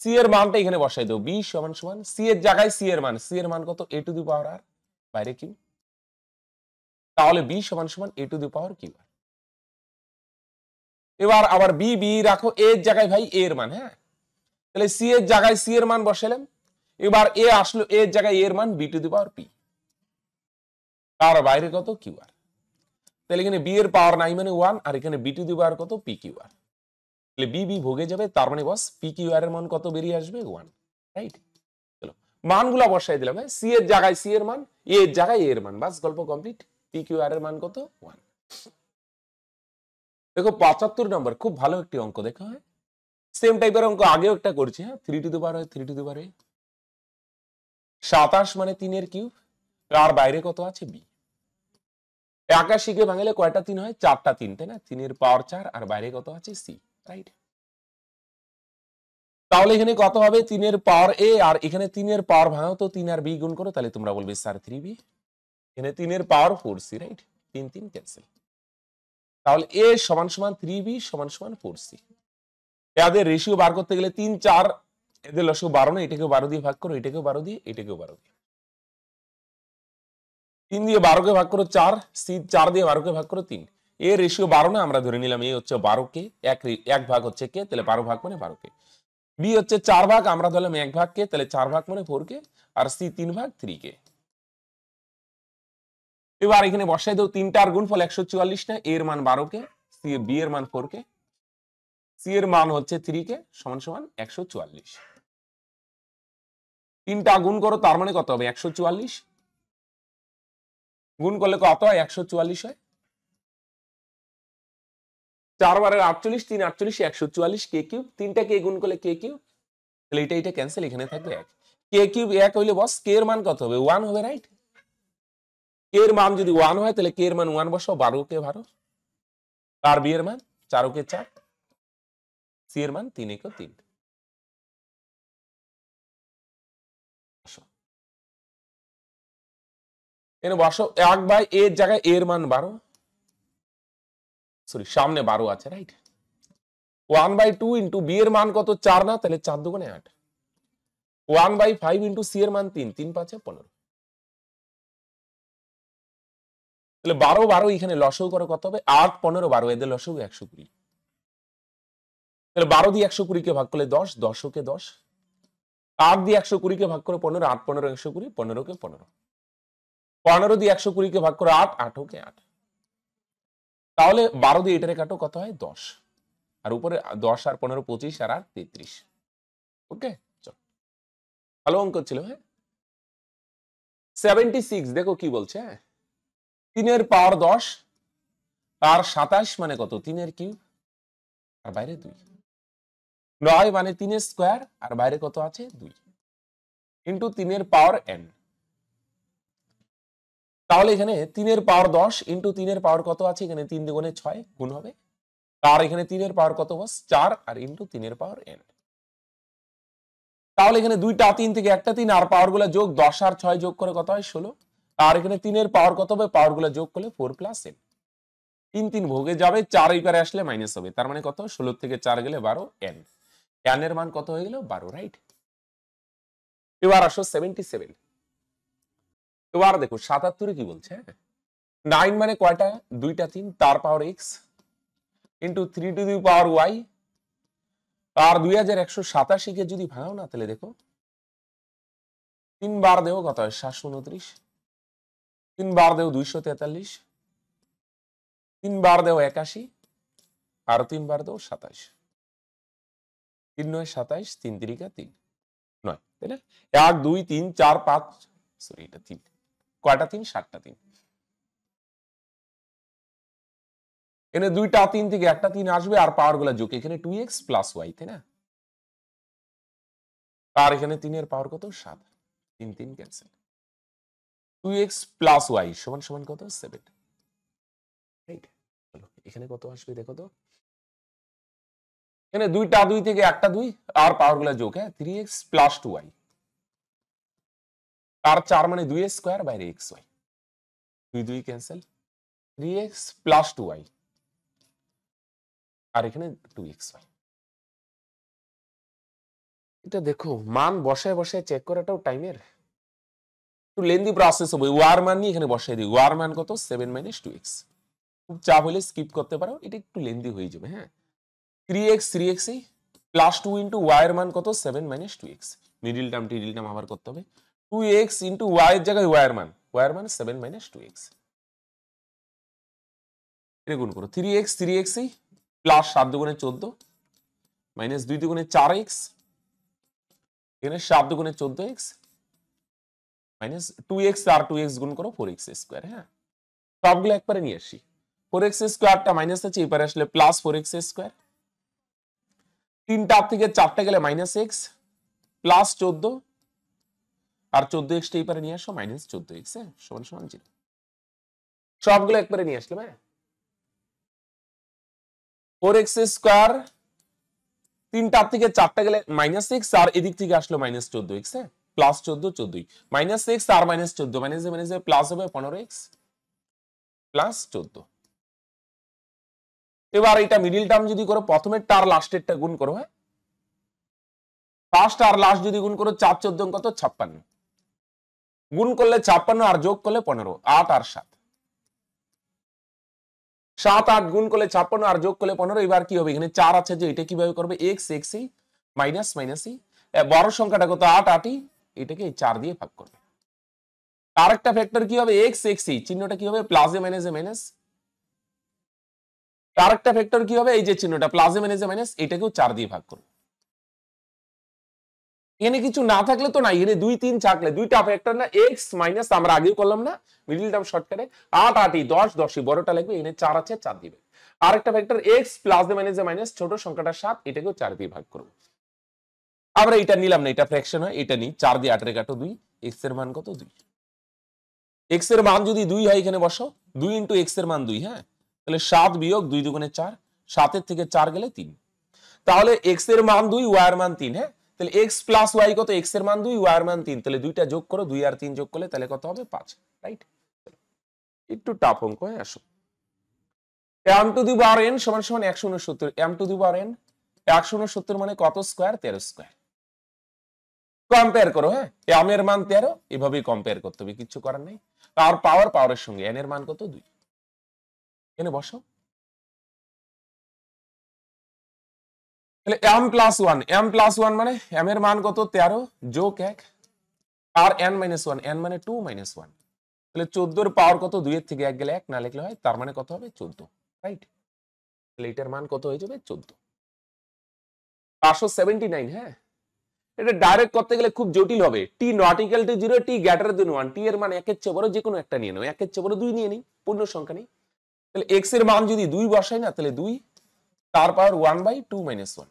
সি এর মানটা এখানে বসাই দেবো বি সমান সমান সি এর জায়গায় সি এর মান সি এর মান কত এ টু দি পাওয়ার আর বাইরে কিউ তাহলে বি সমান সমান এ to the power Q R এবার আবার বি বি রাখো এর জায়গায় ভাই এর মান হ্যাঁ তাহলে সি এর জায়গায় সি এর মান বসাইলাম এবার এ আসলো এর জায়গায় এর মান b to the power p তার বাইরে কত কিউ আর তাহলে এখানে বি এর পাওয়ার নাই মানে ওয়ান আর এখানে বি টু দি পাওয়ার কত পি কিউ আর তাহলে বি বি ভোগে যাবে তার মানে বস পি কিউ আর এর মান কত বেরিয়ে আসবে ওয়ান রাইট চলো মানগুলো বসাই দিলাম ভাই হ্যাঁ? সি এর জায়গায় সি এর মান এ এর জায়গায় এ এর মান বাস গল্প কমপ্লিট পি কিউ আর এর মান কত ওয়ান দেখো পঁচাত্তর নম্বর খুব ভালো একটি অঙ্ক দেখা হয় সেম টাইপের অঙ্ক আগেও একটা করছি হ্যাঁ থ্রি টু দি পাওয়ার হয় থ্রি টু দি পাওয়ার সাতাশ মানে তিনের কিউব তার বাইরে কত আছে বি একাশিকে ভাঙলে কয়টা তিন হয় চারটা তিন তাই না তিনের পাওয়ার চার আর বাইরে কত আছে সি রাইট তাহলে এখানে কত হবে তিনের পাওয়ার এ আর এখানে তিনের পাওয়ার ভাঙো তো তিন আর বি গুণ করো তাহলে তোমরা বলবে স্যার থ্রি বি এখানে তিনের পাওয়ার ফোর সি রাইট তিন তিন ক্যান্সেল তাহলে এ সমান সমান থ্রি বি সমান সমান ফোর সি এদের রেশিও বার করতে গেলে তিন চার এদের লসক বারো না এটাকেও বারো দিয়ে ভাগ করো এটাকেও বারো দিয়ে এটাকেও বারো দিয়ে তিন দিয়ে বারোকে ভাগ করো চার সি চার দিয়ে বারোকে ভাগ করো তিন এ রেশিও বারো না আমরা ধরে নিলাম এ হচ্ছে বারো কে এক এক ভাগ হচ্ছে কে তাহলে বারো ভাগ মানে বারো কে বি হচ্ছে চার ভাগ আমরা ধরলাম এক ভাগ কে তাহলে চার ভাগ মানে ফোর কে আর সি তিন ভাগ থ্রি কে এবার এখানে বসাই দেবো তিনটার গুণ ফল একশো চুয়াল্লিশ না এর মান বারো কে সি বি এর মান ফোর কে সি এর মান হচ্ছে থ্রি কে সমান সমান একশো চুয়াল্লিশ তিনটা গুণ করো তার মানে কত হবে একশো চুয়াল্লিশ গুণ করলে কত হয় একশো চুয়াল্লিশ হয় চার বারের আটচল্লিশ তিন আটচল্লিশ একশো চুয়াল্লিশ কে কিউব তিনটা কে গুণ করলে কে কিউব তাহলে এটা এটা ক্যান্সেল এখানে থাকবে এক কে কিউব এক হইলে বস কে এর মান কত হবে ওয়ান হবে রাইট কে এর মান যদি ওয়ান হয় তাহলে কে এর মান ওয়ান বসো বারো কে বারো আর বি এর মান চারো কে চার সি এর মান তিন একে তিন এনে বসো এক বাই এর জায়গায় এর মান বারো সরি সামনে বারো আছে right one by two into b এর মান কত চার না তাহলে চার দুগুণে আট one by five into c এর মান তিন তিন পাঁচে পনেরো তাহলে বারো বারো এখানে লসও করে কত হবে আট পনেরো বারো এদের লসও একশো কুড়ি তাহলে বারো দিয়ে একশো কুড়িকে ভাগ করলে দশ দশকে দশ আট দিয়ে একশো কুড়িকে ভাগ করে পনেরো আট পনেরো একশো কুড়ি পনেরোকে পনেরো পনেরো দিয়ে একশো কুড়িকে ভাগ করে আট আটকে আট তাহলে বারো দিয়ে এটারে কাটো কত হয় দশ আর উপরে দশ আর পনেরো পঁচিশ আর আট তেত্রিশ ওকে চল ভালো অঙ্ক ছিল হ্যাঁ সেভেন্টি সিক্স দেখো কি বলছে হ্যাঁ তিনের পাওয়ার দশ আর সাতাশ মানে কত তিনের কিউব আর বাইরে দুই নয় মানে তিনের স্কোয়ার আর বাইরে কত আছে দুই ইন্টু তিনের পাওয়ার এন তাহলে এখানে তিনের পাওয়ার দশ ইন্টু তিনের পাওয়ার কত আছে এখানে তিন দুগুণে ছয় গুণ হবে আর এখানে তিনের পাওয়ার কত বস চার আর ইন্টু তিনের পাওয়ার এন তাহলে এখানে দুইটা তিন থেকে একটা তিন আর পাওয়ার গুলা যোগ দশ আর ছয় যোগ করে কত হয় ষোলো আর এখানে তিনের পাওয়ার কত হবে পাওয়ার গুলা যোগ করলে ফোর প্লাস এন তিন তিন ভোগে যাবে চার এই পারে আসলে মাইনাস হবে তার মানে কত ষোলো থেকে চার গেলে বারো এন এন এর মান কত হয়ে গেল বারো রাইট এবার আসো সেভেন্টি সেভেন এবার দেখো সাতাত্তরে কি বলছে নাইন মানে কয়টা দুইটা তিন তার power x into three to the power y আর দুই হাজার একশো সাতাশিকে যদি ভাঙাও না তাহলে দেখো তিন বার দেও কত হয় সাতশো উনত্রিশ তিন বার দেও দুইশো তেতাল্লিশ তিন বার দেও একাশি আর বার দেও সাতাশ তিন নয় সাতাইশ তিন তিরিকা তিন নয় তাই না এক দুই তিন চার পাঁচ সরি এটা তিন কয়টা তিন সাতটা তিন এনে দুইটা তিন থেকে একটা তিন আসবে আর পাওয়ার গুলা যোগ এখানে টু এক্স প্লাস ওয়াই তাই না আর এখানে তিনের পাওয়ার কত সাত তিন তিন cancel two x plus y সমান সমান কত সেভেন এখানে কত আসবে দেখো তো এখানে দুইটা দুই থেকে একটা দুই আর পাওয়ার গুলা যোগ হ্যাঁ three x plus two y আর চার মানে দুই এক্স স্কোয়ার বাইরে এক্স ওয়াই দুই দুই cancel three x plus two y আর এখানে টু এক্স ওয়াই এটা দেখো মান বসায় বসায় চেক করাটাও টাইমের একটু লেন্দি প্রসেস হবে ওয়ার মান নিয়ে এখানে বসাই দিই ওয়ার মান কত সেভেন মাইনাস টু এক্স খুব চাপ হলে স্কিপ করতে পারো এটা একটু লেন্দি হয়ে যাবে হ্যাঁ three x three x plus two into ওয়ার মান কত seven minus two x middle term টিডিল টার্ম আবার করতে হবে টু এক্স ইন্টু ওয়াই এর জায়গায় ওয়ার মান ওয়ার মান সেভেন মাইনাস টু এক্স এটা গুণ করো থ্রি এক্স থ্রি এক্সই প্লাস সাত দুগুণে চোদ্দ মাইনাস দুই দুগুণে চার এক্স এখানে সাত দুগুণে চোদ্দ এক্স মাইনাস টু এক্স আর টু এক্স গুণ করো ফোর এক্স স্কোয়ার হ্যাঁ সবগুলো একবারে নিয়ে আসি ফোর এক্স স্কোয়ারটা মাইনাস আছে এবারে আসলে প্লাস ফোর এক্স স্কোয়ার তিনটা থেকে চারটা গেলে মাইনাস এক্স প্লাস চোদ্দ আর চোদ্দ এক্সটা এই পারে নিয়ে আসো মাইনাস চোদ্দ এক্স হ্যাঁ সমান সমান জিরো সবগুলো একবারে নিয়ে আসলাম হ্যাঁ ফোর এক্স স্কোয়ার তিনটার থেকে চারটা গেলে মাইনাস এক্স আর এদিক থেকে আসলো মাইনাস চোদ্দ এক্স হ্যাঁ প্লাস চোদ্দ চোদ্দই মাইনাস এক্স আর মাইনাস চোদ্দ মাইনাস মাইনাস প্লাস হবে পনেরো এক্স প্লাস চোদ্দ এবার এটা মিডিল টার্ম যদি করো প্রথমে টার লাস্টেরটা গুণ করো হ্যাঁ ফার্স্ট আর লাস্ট যদি গুণ করো চার চোদ্দ কত ছাপ্পান্ন গুণ করলে ছাপ্পান্ন আর যোগ করলে পনেরো আট আর সাত সাত আট গুণ করলে ছাপ্পান্ন আর যোগ করলে পনেরো এবার কি হবে এখানে চার আছে যে এটা কিভাবে করবে এক্স এক্সই মাইনাস মাইনাসই বড় সংখ্যাটা কত আট আটই e, এটাকে চার দিয়ে ভাগ করবে আরেকটা ফ্যাক্টর কি হবে এক্স এক্সই e, চিহ্নটা কি হবে প্লাস এ মাইনাস আরেকটা ফ্যাক্টর কি হবে এই যে চিহ্নটা মাইনাস এ মাইনাস এটাকেও চার দিয়ে ভাগ করবে এনে কিছু না থাকলে তো না এনে দুই তিন চাকলে দুইটা ফ্যাক্টর না এক্স মাইনাস আমরা আগেও করলাম না মিডিল টার্ম শর্টকাটে আট আটই দশ দশই বড়টা লাগবে এনে চার আছে চার দিবে আরেকটা ফ্যাক্টর এক্স প্লাস দে মাইনাস মাইনাস ছোট সংখ্যাটা সাত এটাকেও চার দিয়ে ভাগ করবো আমরা এটা নিলাম না এটা ফ্র্যাকশন হয় এটা নিই চার দিয়ে আটের কাটো দুই এক্স এর মান কত দুই এক্স এর মান যদি দুই হয় এখানে বসো দুই ইন্টু এক্স এর মান দুই হ্যাঁ তাহলে সাত বিয়োগ দুই দুগুণে চার সাতের থেকে চার গেলে তিন তাহলে এক্স এর মান দুই ওয়ার মান তিন হ্যাঁ তাহলে এক্স প্লাস ওয়াই কত এক্স এর মান দুই মান তিন তাহলে দুইটা যোগ করো দুই আর তিন যোগ করলে তাহলে কত হবে পাঁচ রাইট একটু টাপ অঙ্ক হয়ে হ্যাঁ, আসো এম টু দি এন সমান সমান একশো উনসত্তর এম টু দি এন একশো উনসত্তর মানে কত স্কোয়ার তেরো স্কোয়ার কম্পেয়ার করো হ্যাঁ এম এর মান তেরো এভাবেই কম্পেয়ার করতে হবে কিছু করার নেই আর পাওয়ার পাওয়ারের সঙ্গে এন এর মান কত দুই এনে বসো তাহলে m plus one m plus one মানে এম এর মান কত তেরো যোগ এক আর এন মাইনাস ওয়ান এন মানে টু মাইনাস ওয়ান তাহলে চোদ্দোর পাওয়ার কত দুইয়ের থেকে এক গেলে এক না লিখলে হয় তার মানে কত হবে চোদ্দ রাইট তাহলে এটার মান কত হয়ে যাবে চোদ্দ পাঁচশো সেভেন্টি নাইন হ্যাঁ এটা ডাইরেক্ট করতে গেলে খুব জটিল হবে t not equal to zero t greater than one t এর মান একের চেয়ে বড় যে কোনো একটা নিয়ে নাও একের চেয়ে বড় দুই নিয়ে নিই পূর্ণ সংখ্যা নেই তাহলে এক্স এর মান যদি দুই বসাই না তাহলে দুই তার power one by two minus one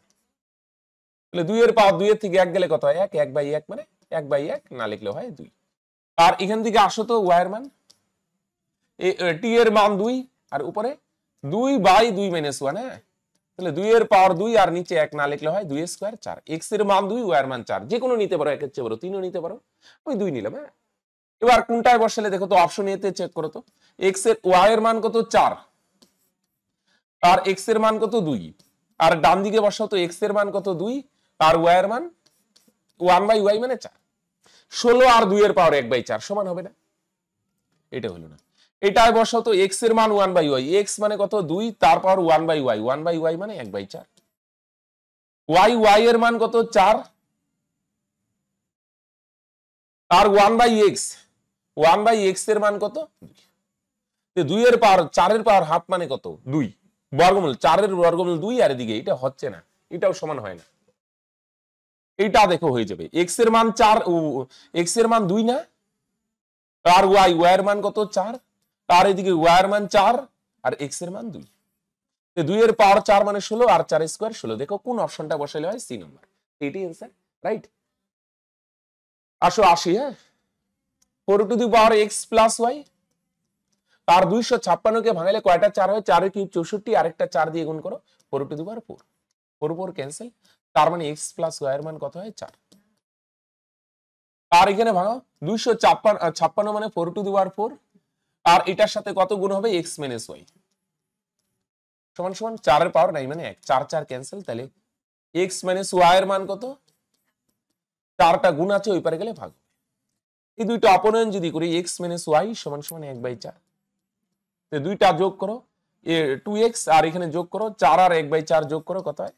তাহলে দুইয়ের পাওয়ার দুইয়ের থেকে এক গেলে কত হয় এক এক বাই এক মানে এক বাই এক না লিখলে হয় দুই আর এখান থেকে আসো তো এর মান টি এর মান দুই আর উপরে দুই বাই দুই মাইনাস ওয়ান হ্যাঁ তাহলে দুইয়ের পাওয়ার দুই আর নিচে এক না লিখলে হয় দুই স্কোয়ার চার এক্স এর মান দুই ওয়ার মান চার যে কোনো নিতে পারো একের চেয়ে বড় তিনও নিতে পারো ওই দুই নিলাম হ্যাঁ এবার কোনটায় বসালে দেখো তো অপশন এতে চেক করো তো এক্স এর ওয়াই এর মান কত চার আর এক্স এর মান কত দুই আর ডান দিকে বসাও তো এক্স এর মান কত দুই আর ওয়াই এর মান ওয়ান বাই ওয়াই মানে চার ষোলো আর দুই এর পাওয়ার এক বাই চার সমান হবে না এটা হলো না এটা বসাও তো এক্স এর মান ওয়ান বাই ওয়াই এক্স মানে কত দুই তার power one by y one by y মানে এক বাই চার ওয়াই ওয়াই এর মান কত চার আর one by x one by x এর মান কত দুই এর পাওয়ার চারের পাওয়ার হাফ মানে কত দুই বর্গমূল চারের বর্গমূল দুই আর এদিকে এটা হচ্ছে না এটাও সমান হয় না এটা দেখো হয়ে যাবে এক্স এর মান চার এক্স এর মান দুই না আর ওয়াই ওয়াই এর মান কত চার আর এদিকে ওয়াই এর মান চার আর এক্স এর মান দুই দুইয়ের পাওয়ার চার মানে ষোলো আর চার স্কোয়ার ষোলো দেখো কোন অপশনটা বসাইলে হয় সি নম্বর এটি অ্যান্সার রাইট আসো আসি হ্যাঁ four to the power x plus y তার দুইশো ছাপ্পান্নকে ভাঙলে কয়টা চার হয় চারের কিউব চৌষট্টি আরেকটা চার দিয়ে গুণ করো ফোর টু দুবার ফোর ফোর ফোর ক্যান্সেল তার মানে এক্স প্লাস ওয়াইয়ের মান কত হয় চার আর এখানে ভাঙো দুইশো ছাপ্পান্ন ছাপ্পান্ন মানে ফোর টু দুবার ফোর আর এটার সাথে কত গুণ হবে এক্স মাইনাস ওয়াই সমান সমান চারের পাওয়ার নাই মানে এক চার চার ক্যান্সেল তাহলে এক্স মাইনাস ওয়াইয়ের মান কত চারটা গুণ আছে ওই পারে গেলে ভাগ এই দুইটা অপনয়ন যদি করি এক্স মাইনাস ওয়াই সমান সমান এক বাই চার দুইটা যোগ করো এ টু এক্স আর এখানে যোগ করো চার আর এক বাই চার যোগ করো কত হয়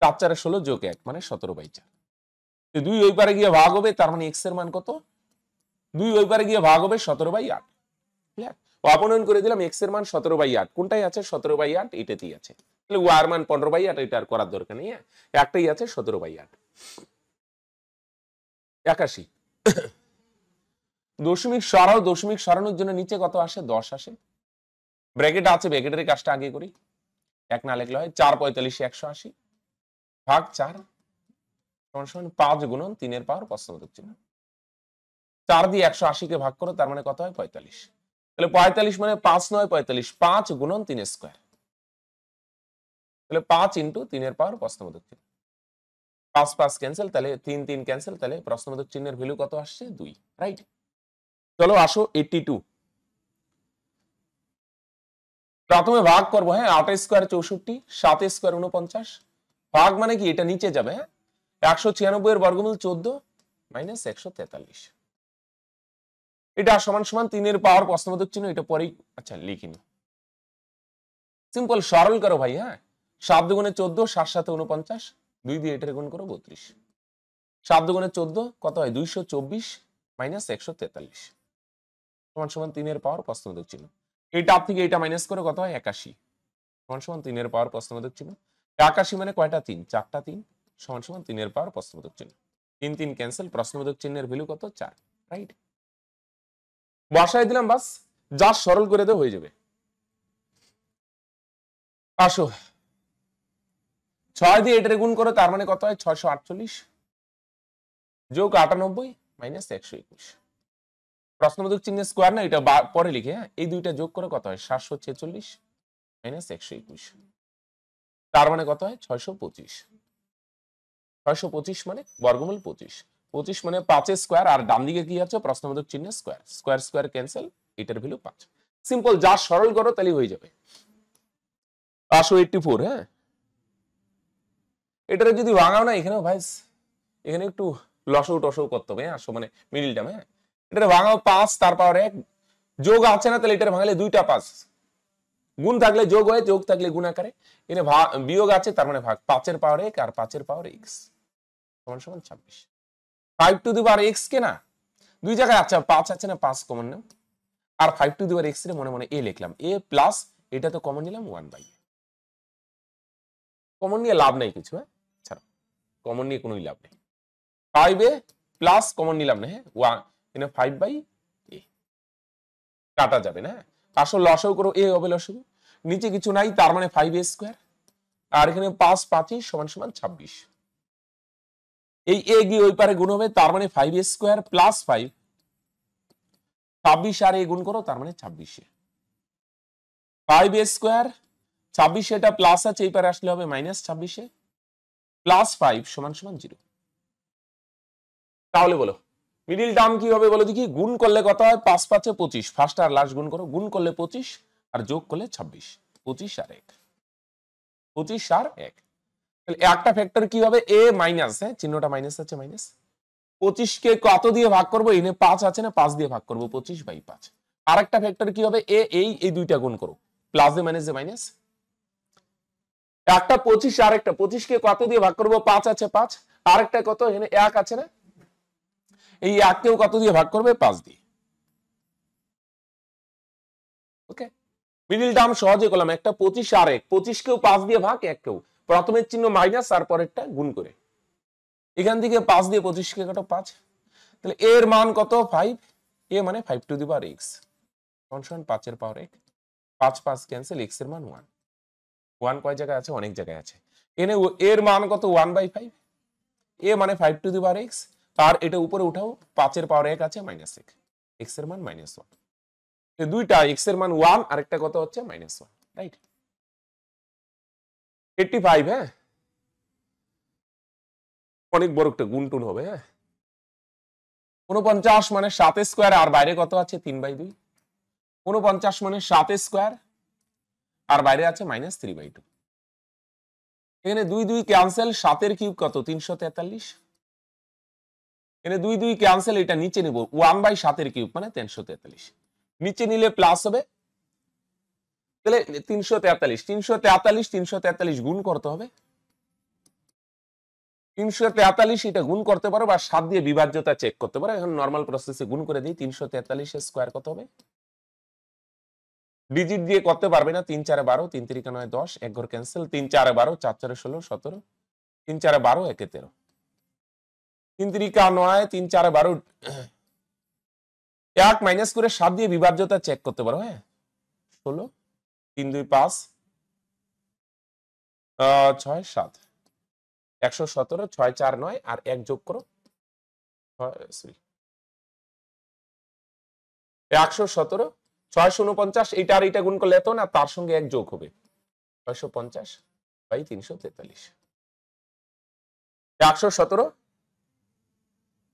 চার চারে ষোলো যোগ এক মানে সতেরো বাই চার দুই ওই পারে গিয়ে ভাগ হবে তার মানে এক্স এর মান কত দুই ওই পারে গিয়ে ভাগ হবে সতেরো বাই আট অপনয়ন করে দিলাম এক্স এর মান সতেরো বাই আট কোনটাই আছে সতেরো বাই আট এটাতেই আছে তাহলে ওয়ার মান পনেরো বাই আট এটা আর করার দরকার নেই হ্যাঁ? একটাই আছে সতেরো বাই আট একাশি দশমিক সরাও দশমিক সরানোর জন্য নিচে কত আসে দশ আসে ব্র্যাকেট আছে ব্র্যাকেটের কাজটা আগে করি এক না লেখলে হয় চার পঁয়তাল্লিশ একশো আশি ভাগ চার সমান পাঁচ গুণন তিনের পাওয়ার প্রশ্নবোধক চিহ্ন চার দিয়ে একশো আশিকে ভাগ করো তার মানে কত হয় পঁয়তাল্লিশ তাহলে পঁয়তাল্লিশ মানে পাঁচ নয় পঁয়তাল্লিশ পাঁচ গুণন তিন স্কোয়ার তাহলে পাঁচ ইন্টু তিনের পাওয়ার প্রশ্নবোধক চিহ্ন পাঁচ পাঁচ ক্যান্সেল তাহলে তিন তিন ক্যান্সেল তাহলে প্রশ্নবোধক চিহ্নের ভ্যালু কত আসছে দুই রাইট চলো আসো एट्टी টু প্রথমে ভাগ করবো হ্যাঁ আট স্কোয়ার চৌষট্টি সাত স্কোয়ার উনপঞ্চাশ ভাগ মানে কি এটা নিচে যাবে হ্যাঁ একশো ছিয়ানব্বই এর বর্গমূল চোদ্দ মাইনাস একশো তেতাল্লিশ এটা সমান সমান তিনের পাওয়ার প্রশ্নবোধক চিহ্ন এটা পরেই আচ্ছা লিখিনি সিম্পল সরল করো ভাই হ্যাঁ সাত দুগুণে চোদ্দ সাত সাথে উনপঞ্চাশ দুই দিয়ে এটার গুণ করো বত্রিশ সাত দুগুণে চোদ্দ কত হয় দুইশো চব্বিশ মাইনাস একশো তেতাল্লিশ সমান সমান তিনের পাওয়ার প্রশ্নবোধক চিহ্ন এটা থেকে এটা মাইনাস করে কত হয় একাশি সমান সমান তিনের পাওয়ার প্রশ্নবোধক চিহ্ন একাশি মানে কয়টা তিন চারটা তিন সমান সমান তিনের পাওয়ার প্রশ্নবোধক চিহ্ন তিন তিন ক্যান্সেল প্রশ্নবোধক চিহ্নের ভ্যালু কত চার রাইট বসায় দিলাম বাস যা সরল করে দে হয়ে যাবে আসো ছয় দিয়ে এটারে গুণ করো তার মানে কত হয় ছয়শো আটচল্লিশ যোগ আটানব্বই মাইনাস একশো একুশ প্রশ্নবোধক চিহ্নে স্কোয়ার না এটা পরে লিখে হ্যাঁ এই দুইটা যোগ করে কত হয় সাতশো ছেচল্লিশ মাইনাস একশো একুশ তার মানে কত হয় ছয়শো পঁচিশ ছয়শো পঁচিশ মানে বর্গমূল পঁচিশ পঁচিশ মানে পাঁচের স্কোয়ার আর ডান দিকে কি আছে প্রশ্নবোধক চিহ্নে স্কোয়ার স্কোয়ার স্কোয়ার ক্যান্সেল এটার ভ্যালু পাঁচ সিম্পল যা সরল করো তাহলে হয়ে যাবে পাঁচশো এইটটি ফোর হ্যাঁ এটারে যদি ভাঙাও না এখানেও ভাইস এখানে একটু লসও টসও করতে হবে হ্যাঁ মানে মিডিল টাইম হ্যাঁ এটা ভাঙা পাঁচ তারপর এক যোগ আছে না তাহলে এটা ভাঙালে দুইটা পাঁচ গুণ থাকলে যোগ হয় যোগ থাকলে গুণ আকারে এখানে বিয়োগ আছে তার মানে ভাগ পাঁচের পাওয়ার এক আর পাঁচের পাওয়ার এক্স সমান সমান ছাব্বিশ five to the power x কে না দুই জায়গায় আচ্ছা পাঁচ আছে না পাঁচ কমন নাম আর five to the power x মনে মনে এ লিখলাম এ প্লাস এটা তো কমন নিলাম ওয়ান বাই কমন নিয়ে লাভ নাই কিছু হ্যাঁ ছাড়া কমন নিয়ে কোনোই লাভ নেই ফাইভ এ প্লাস কমন নিলাম না হ্যাঁ ওয়ান এখানে ফাইভ বাই এ কাটা যাবে না আসল হ্যাঁ? লসও করো এ হবে লসও নিচে কিছু নাই তার মানে ফাইভ এ স্কোয়ার আর এখানে পাঁচ পাঁচই সমান সমান ছাব্বিশ এই এ গিয়ে ওই পারে গুণ হবে তার মানে ফাইভ স্কোয়ার প্লাস ফাইভ ছাব্বিশ আর এ গুণ করো তার মানে ছাব্বিশে ফাইভ স্কোয়ার ছাব্বিশে এটা প্লাস আছে এই পারে আসলে হবে মাইনাস ছাব্বিশে প্লাস ফাইভ সমান সমান জিরো তাহলে বলো মিডিল টার্ম কি হবে বলো দেখি গুণ করলে কত হয় পাঁচ পাঁচে পঁচিশ ফার্স্ট আর লাস্ট গুণ করো গুণ করলে পঁচিশ আর যোগ করলে ছাব্বিশ পঁচিশ আর এক পঁচিশ আর এক তাহলে একটা ফ্যাক্টর কি হবে এ মাইনাস হ্যাঁ চিহ্নটা মাইনাস আছে মাইনাস পঁচিশ কে কত দিয়ে ভাগ করবো এনে পাঁচ আছে না পাঁচ দিয়ে ভাগ করবো পঁচিশ বাই পাঁচ আর একটা ফ্যাক্টর কি হবে এ এই এই দুইটা গুণ করো প্লাস এ মাইনাস এ মাইনাস একটা পঁচিশ আর একটা পঁচিশ কে কত দিয়ে ভাগ করবো পাঁচ আছে পাঁচ আর একটা কত এনে এক আছে না এই আটকেও কত দিয়ে ভাগ করবে পাঁচ দিয়ে ওকে মিডিল টার্ম সহজে করলাম একটা পঁচিশ আর এক পঁচিশ কেউ পাঁচ দিয়ে ভাগ এক কেউ প্রথমের চিহ্ন মাইনাস আর পরেরটা গুণ করে এখান থেকে পাঁচ দিয়ে কে কাটো পাঁচ তাহলে এর মান কত ফাইভ এ মানে five to the power x সমান পাঁচের পাওয়ার এক পাঁচ পাঁচ ক্যান্সেল এক্স এর মান ওয়ান ওয়ান কয় জায়গায় আছে অনেক জায়গায় আছে এনে এর মান কত ওয়ান বাই ফাইভ এ মানে five to the power x তার এটা উপরে উঠাও পাঁচের পাওয়ার এক আছে মাইনাস এক এক্স এর মান মাইনাস ওয়ান দুইটা এক্স এর মান ওয়ান আর একটা কত হচ্ছে minus one right eighty five হ্যাঁ অনেক বড় একটা গুনটুন হবে হ্যাঁ উনপঞ্চাশ মানে সাত স্কোয়ার আর বাইরে কত আছে তিন বাই দুই উনপঞ্চাশ মানে সাত স্কোয়ার আর বাইরে আছে মাইনাস থ্রি বাই টু এখানে দুই দুই ক্যান্সেল সাতের কিউব কত তিনশো তেতাল্লিশ এনে দুই দুই ক্যান্সেল এটা নিচে নিব ওয়ান বাই সাতের কিউব মানে তিনশো তেতাল্লিশ নিচে নিলে প্লাস হবে তাহলে তিনশো তেতাল্লিশ তিনশো তেতাল্লিশ তিনশো তেতাল্লিশ গুণ করতে হবে তিনশো তেতাল্লিশ এটা গুণ করতে পারো বা সাত দিয়ে বিভাজ্যতা চেক করতে পারো এখন নর্মাল প্রসেসে গুণ করে দিই তিনশো তেতাল্লিশের স্কোয়ার কত হবে ডিজিট দিয়ে করতে পারবে না তিন চারে বারো তিন তিরিকা নয় দশ এক ঘর ক্যান্সেল তিন চারে বারো চার চারে ষোলো সতেরো তিন চারে বারো একে তেরো তিন তিরিকা নয় তিন চারে বারো এক মাইনাস করে সাত দিয়ে বিভাজ্যতা চেক করতে পারো হ্যাঁ ষোলো তিন দুই পাঁচ ছয় সাত একশো সতেরো ছয় চার নয় আর এক যোগ করো একশো সতেরো ছয়শো উনপঞ্চাশ এটা আর এটা গুণ করলে এত না তার সঙ্গে এক যোগ হবে ছয়শো পঞ্চাশ বাই তিনশো তেতাল্লিশ একশো সতেরো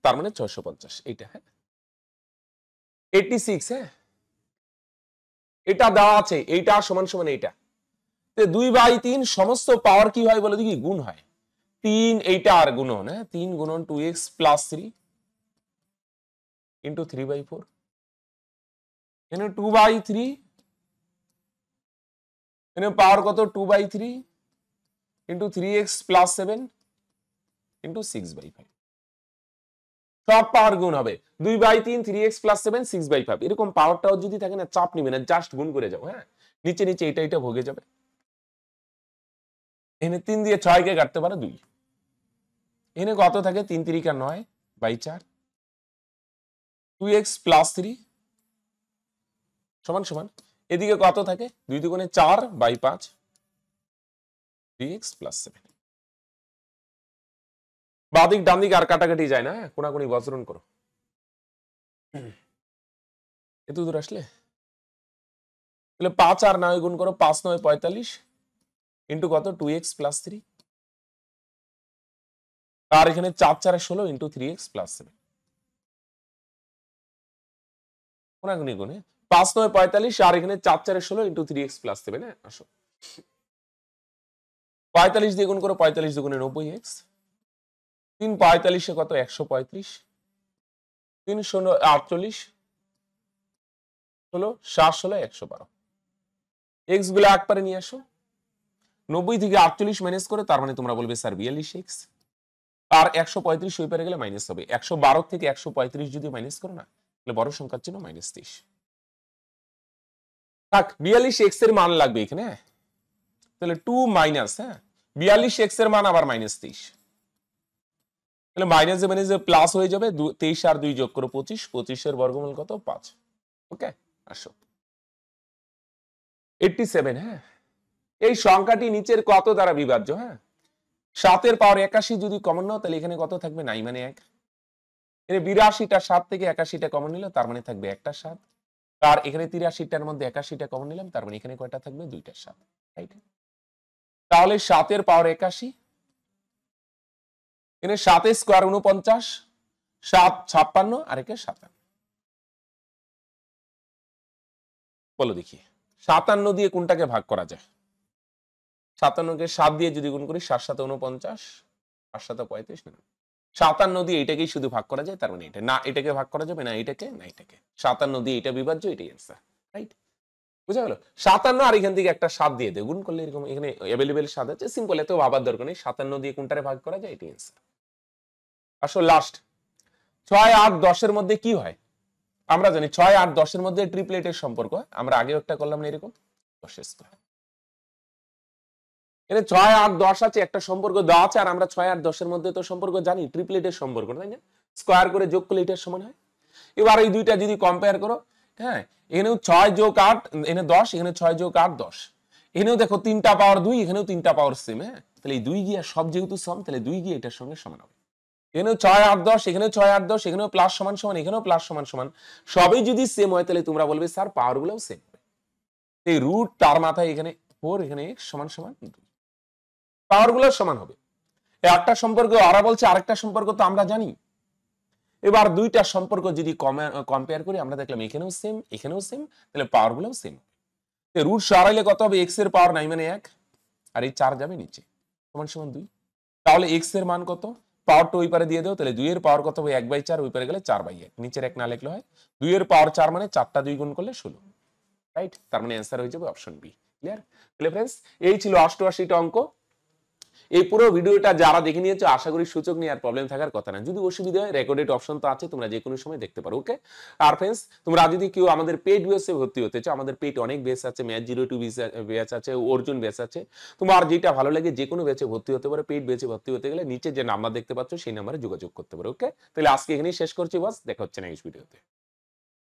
তার মানে ছয়শো পঞ্চাশ এইটা হ্যাঁ এইটি সিক্স হ্যাঁ এটা দেওয়া আছে এইটা সমান সমান এইটা দুই বাই তিন সমস্ত পাওয়ার কি হয় বলে দেখি গুণ হয় তিন এইটা আর গুণন হ্যাঁ তিন গুণন two x plus three into three by four এখানে টু বাই থ্রি এখানে পাওয়ার কত two by three into three x plus seven into six by five top power গুণ হবে দুই বাই তিন three x plus seven six by five এরকম পাওয়ারটাও যদি থাকে না চাপ নিবে না জাস্ট গুণ করে যাবো হ্যাঁ নিচে নিচে এটা এটা ভোগে যাবে এনে তিন দিয়ে ছয়কে কাটতে পারে দুই এনে কত থাকে তিন আর নয় বাই চার টু এক্স প্লাস থ্রি সমান সমান এদিকে কত থাকে দুই দুগুণে চার বাই পাঁচ থ্রি এক্স প্লাস সেভেন বাদিক ডান দিকে আর কাটাকাটি যায় না হ্যাঁ? কোনাকুনি বজ্রণ করো এত দূর আসলে তাহলে পাঁচ আর নয় গুণ করো পাঁচ নয় পঁয়তাল্লিশ ইন্টু কত টু এক্স প্লাস থ্রি আর এখানে চার চারে ষোলো into three x plus seven কোনাকুনি গুণে পাঁচ নয় পঁয়তাল্লিশ আর এখানে চার চারে ষোলো into three x plus seven আসো পঁয়তাল্লিশ দিয়ে গুণ করো পঁয়তাল্লিশ দুগুণে নব্বই এক্স তিন পঁয়তাল্লিশে কত একশো পঁয়ত্রিশ তিন শূন্য আটচল্লিশ হলো সাত ষোলো একশো বারো এক্স গুলো একবারে পারে নিয়ে আসো নব্বই থেকে আটচল্লিশ মাইনাস করে তার মানে তোমরা বলবে স্যার বিয়াল্লিশ এক্স আর একশো পঁয়ত্রিশ ওই পারে গেলে মাইনাস হবে একশো বারো থেকে একশো পঁয়ত্রিশ যদি মাইনাস করো না তাহলে বড় সংখ্যার চিহ্ন মাইনাস ত্রিশ থাক বিয়াল্লিশ এক্স এর মান লাগবে এখানে হ্যাঁ? তাহলে টু মাইনাস হ্যাঁ বিয়াল্লিশ এক্স এর মান আবার মাইনাস ত্রিশ তাহলে মাইনাস যে প্লাস হয়ে যাবে তেইশ আর দুই যোগ করো পঁচিশ পঁচিশের বর্গমূল কত পাঁচ ওকে আসো এইটটি সেভেন হ্যাঁ এই সংখ্যাটি নিচের কত দ্বারা বিভাজ্য হ্যাঁ সাতের পাওয়ার একাশি যদি কমন নাও তাহলে এখানে কত থাকবে নাই মানে এক এর বিরাশিটা সাত থেকে একাশিটা কমন নিল তার মানে থাকবে একটা সাত আর এখানে তিরাশিটার মধ্যে একাশিটা কমন নিলাম তার মানে এখানে কয়টা থাকবে দুইটা সাত রাইট তাহলে সাতের পাওয়ার একাশি এখানে সাতে স্কোয়ার উনপঞ্চাশ সাত ছাপ্পান্ন আর একে সাতান্ন বলো দেখি সাতান্ন দিয়ে কোনটাকে ভাগ করা যায় সাতান্নকে সাত দিয়ে যদি গুণ করি সাত সাথে উনপঞ্চাশ সাত সাথে পঁয়ত্রিশ সাতান্ন দিয়ে এটাকেই শুধু ভাগ করা যায় তার মানে এটা না এটাকে ভাগ করা যাবে না এটাকে না এটাকে সাতান্ন দিয়ে এটা বিভাজ্য এটাই অ্যান্সার রাইট বুঝা গেল সাতান্ন আর এখান থেকে একটা সাত দিয়ে দেয় গুণ করলে এরকম এখানে অ্যাভেলেবেল সাত আছে সিম্পল এত ভাবার দরকার নেই সাতান্ন দিয়ে কোনটারে ভাগ করা যায় এটি অ্যান্সার আসো লাস্ট ছয় আট দশের মধ্যে কি হয় আমরা জানি ছয় আট দশের মধ্যে ট্রিপ্লেটের সম্পর্ক হয় আমরা আগেও একটা করলাম না এরকম দশের স্কোয়ার এখানে ছয় আট দশ আছে একটা সম্পর্ক দেওয়া আছে আর আমরা ছয় আট দশের মধ্যে তো সম্পর্ক জানি ট্রিপ্লেটের সম্পর্ক তাই না স্কোয়ার করে যোগ করলে এটার সমান হয় এবার এই দুইটা যদি কম্পেয়ার করো হ্যাঁ এখানেও ছয় যোগ আট এখানে দশ এখানে ছয় যোগ আট দশ এখানেও দেখো তিনটা পাওয়ার দুই এখানেও তিনটা পাওয়ার সেম হ্যাঁ তাহলে এই দুই গিয়ে সব যেহেতু সম তাহলে দুই গিয়ে এটার সঙ্গে সমান হবে এখানেও ছয় আট দশ এখানেও ছয় আট দশ এখানেও প্লাস সমান সমান এখানেও প্লাস সমান সমান সবই যদি সেম হয় তাহলে তোমরা বলবে স্যার পাওয়ারগুলোও সেম হবে এই রুট তার মাথায় এখানে ফোর এখানে এক্স সমান সমান দুই পাওয়ার সমান হবে একটা সম্পর্ক ওরা বলছে আরেকটা সম্পর্ক তো আমরা জানি এবার দুইটা সম্পর্ক যদি কম্পেয়ার করি আমরা দেখলাম এখানেও সেম এখানেও সেম তাহলে পাওয়ারগুলোও সেম রুট সরাইলে কত হবে এক্স এর পাওয়ার নাই মানে এক আর এই চার যাবে নিচে সমান সমান দুই তাহলে এক্স এর মান কত পাওয়ারটা ওই পারে দিয়ে দেও তাহলে দুইয়ের পাওয়ার কত হবে এক বাই চার ওই পারে গেলে চার বাই এক নিচের এক না লিখলে হয় দুইয়ের পাওয়ার চার মানে চারটা দুই গুণ করলে ষোলো রাইট তার মানে অ্যান্সার হয়ে যাবে অপশন বি ক্লিয়ার তাহলে ফ্রেন্ডস এই ছিল অষ্টআশিটা অঙ্ক এই পুরো ভিডিওটা যারা দেখে নিয়েছো আশা করি সূচক নিয়ে আর প্রবলেম থাকার কথা না যদি অসুবিধা হয় রেকর্ডেড অপশন তো আছে তোমরা যে কোনো সময় দেখতে পারো ওকে আর ফ্রেন্ডস তোমরা যদি কেউ আমাদের পেড বেসে ভর্তি হতে চাও আমাদের পেড অনেক বেস আছে ম্যাচ জিরো টু ব্যাচ আছে অর্জুন বেস আছে তোমার যেটা ভালো লাগে যে কোনো ব্যাচে ভর্তি হতে পারো পেড বেচে ভর্তি হতে গেলে নিচে যে নাম্বার দেখতে পাচ্ছ সেই নাম্বারে যোগাযোগ করতে পারো ওকে তাহলে আজকে এখানেই শেষ করছি বাস দেখা হচ্ছে নেক্সট ভিডিওতে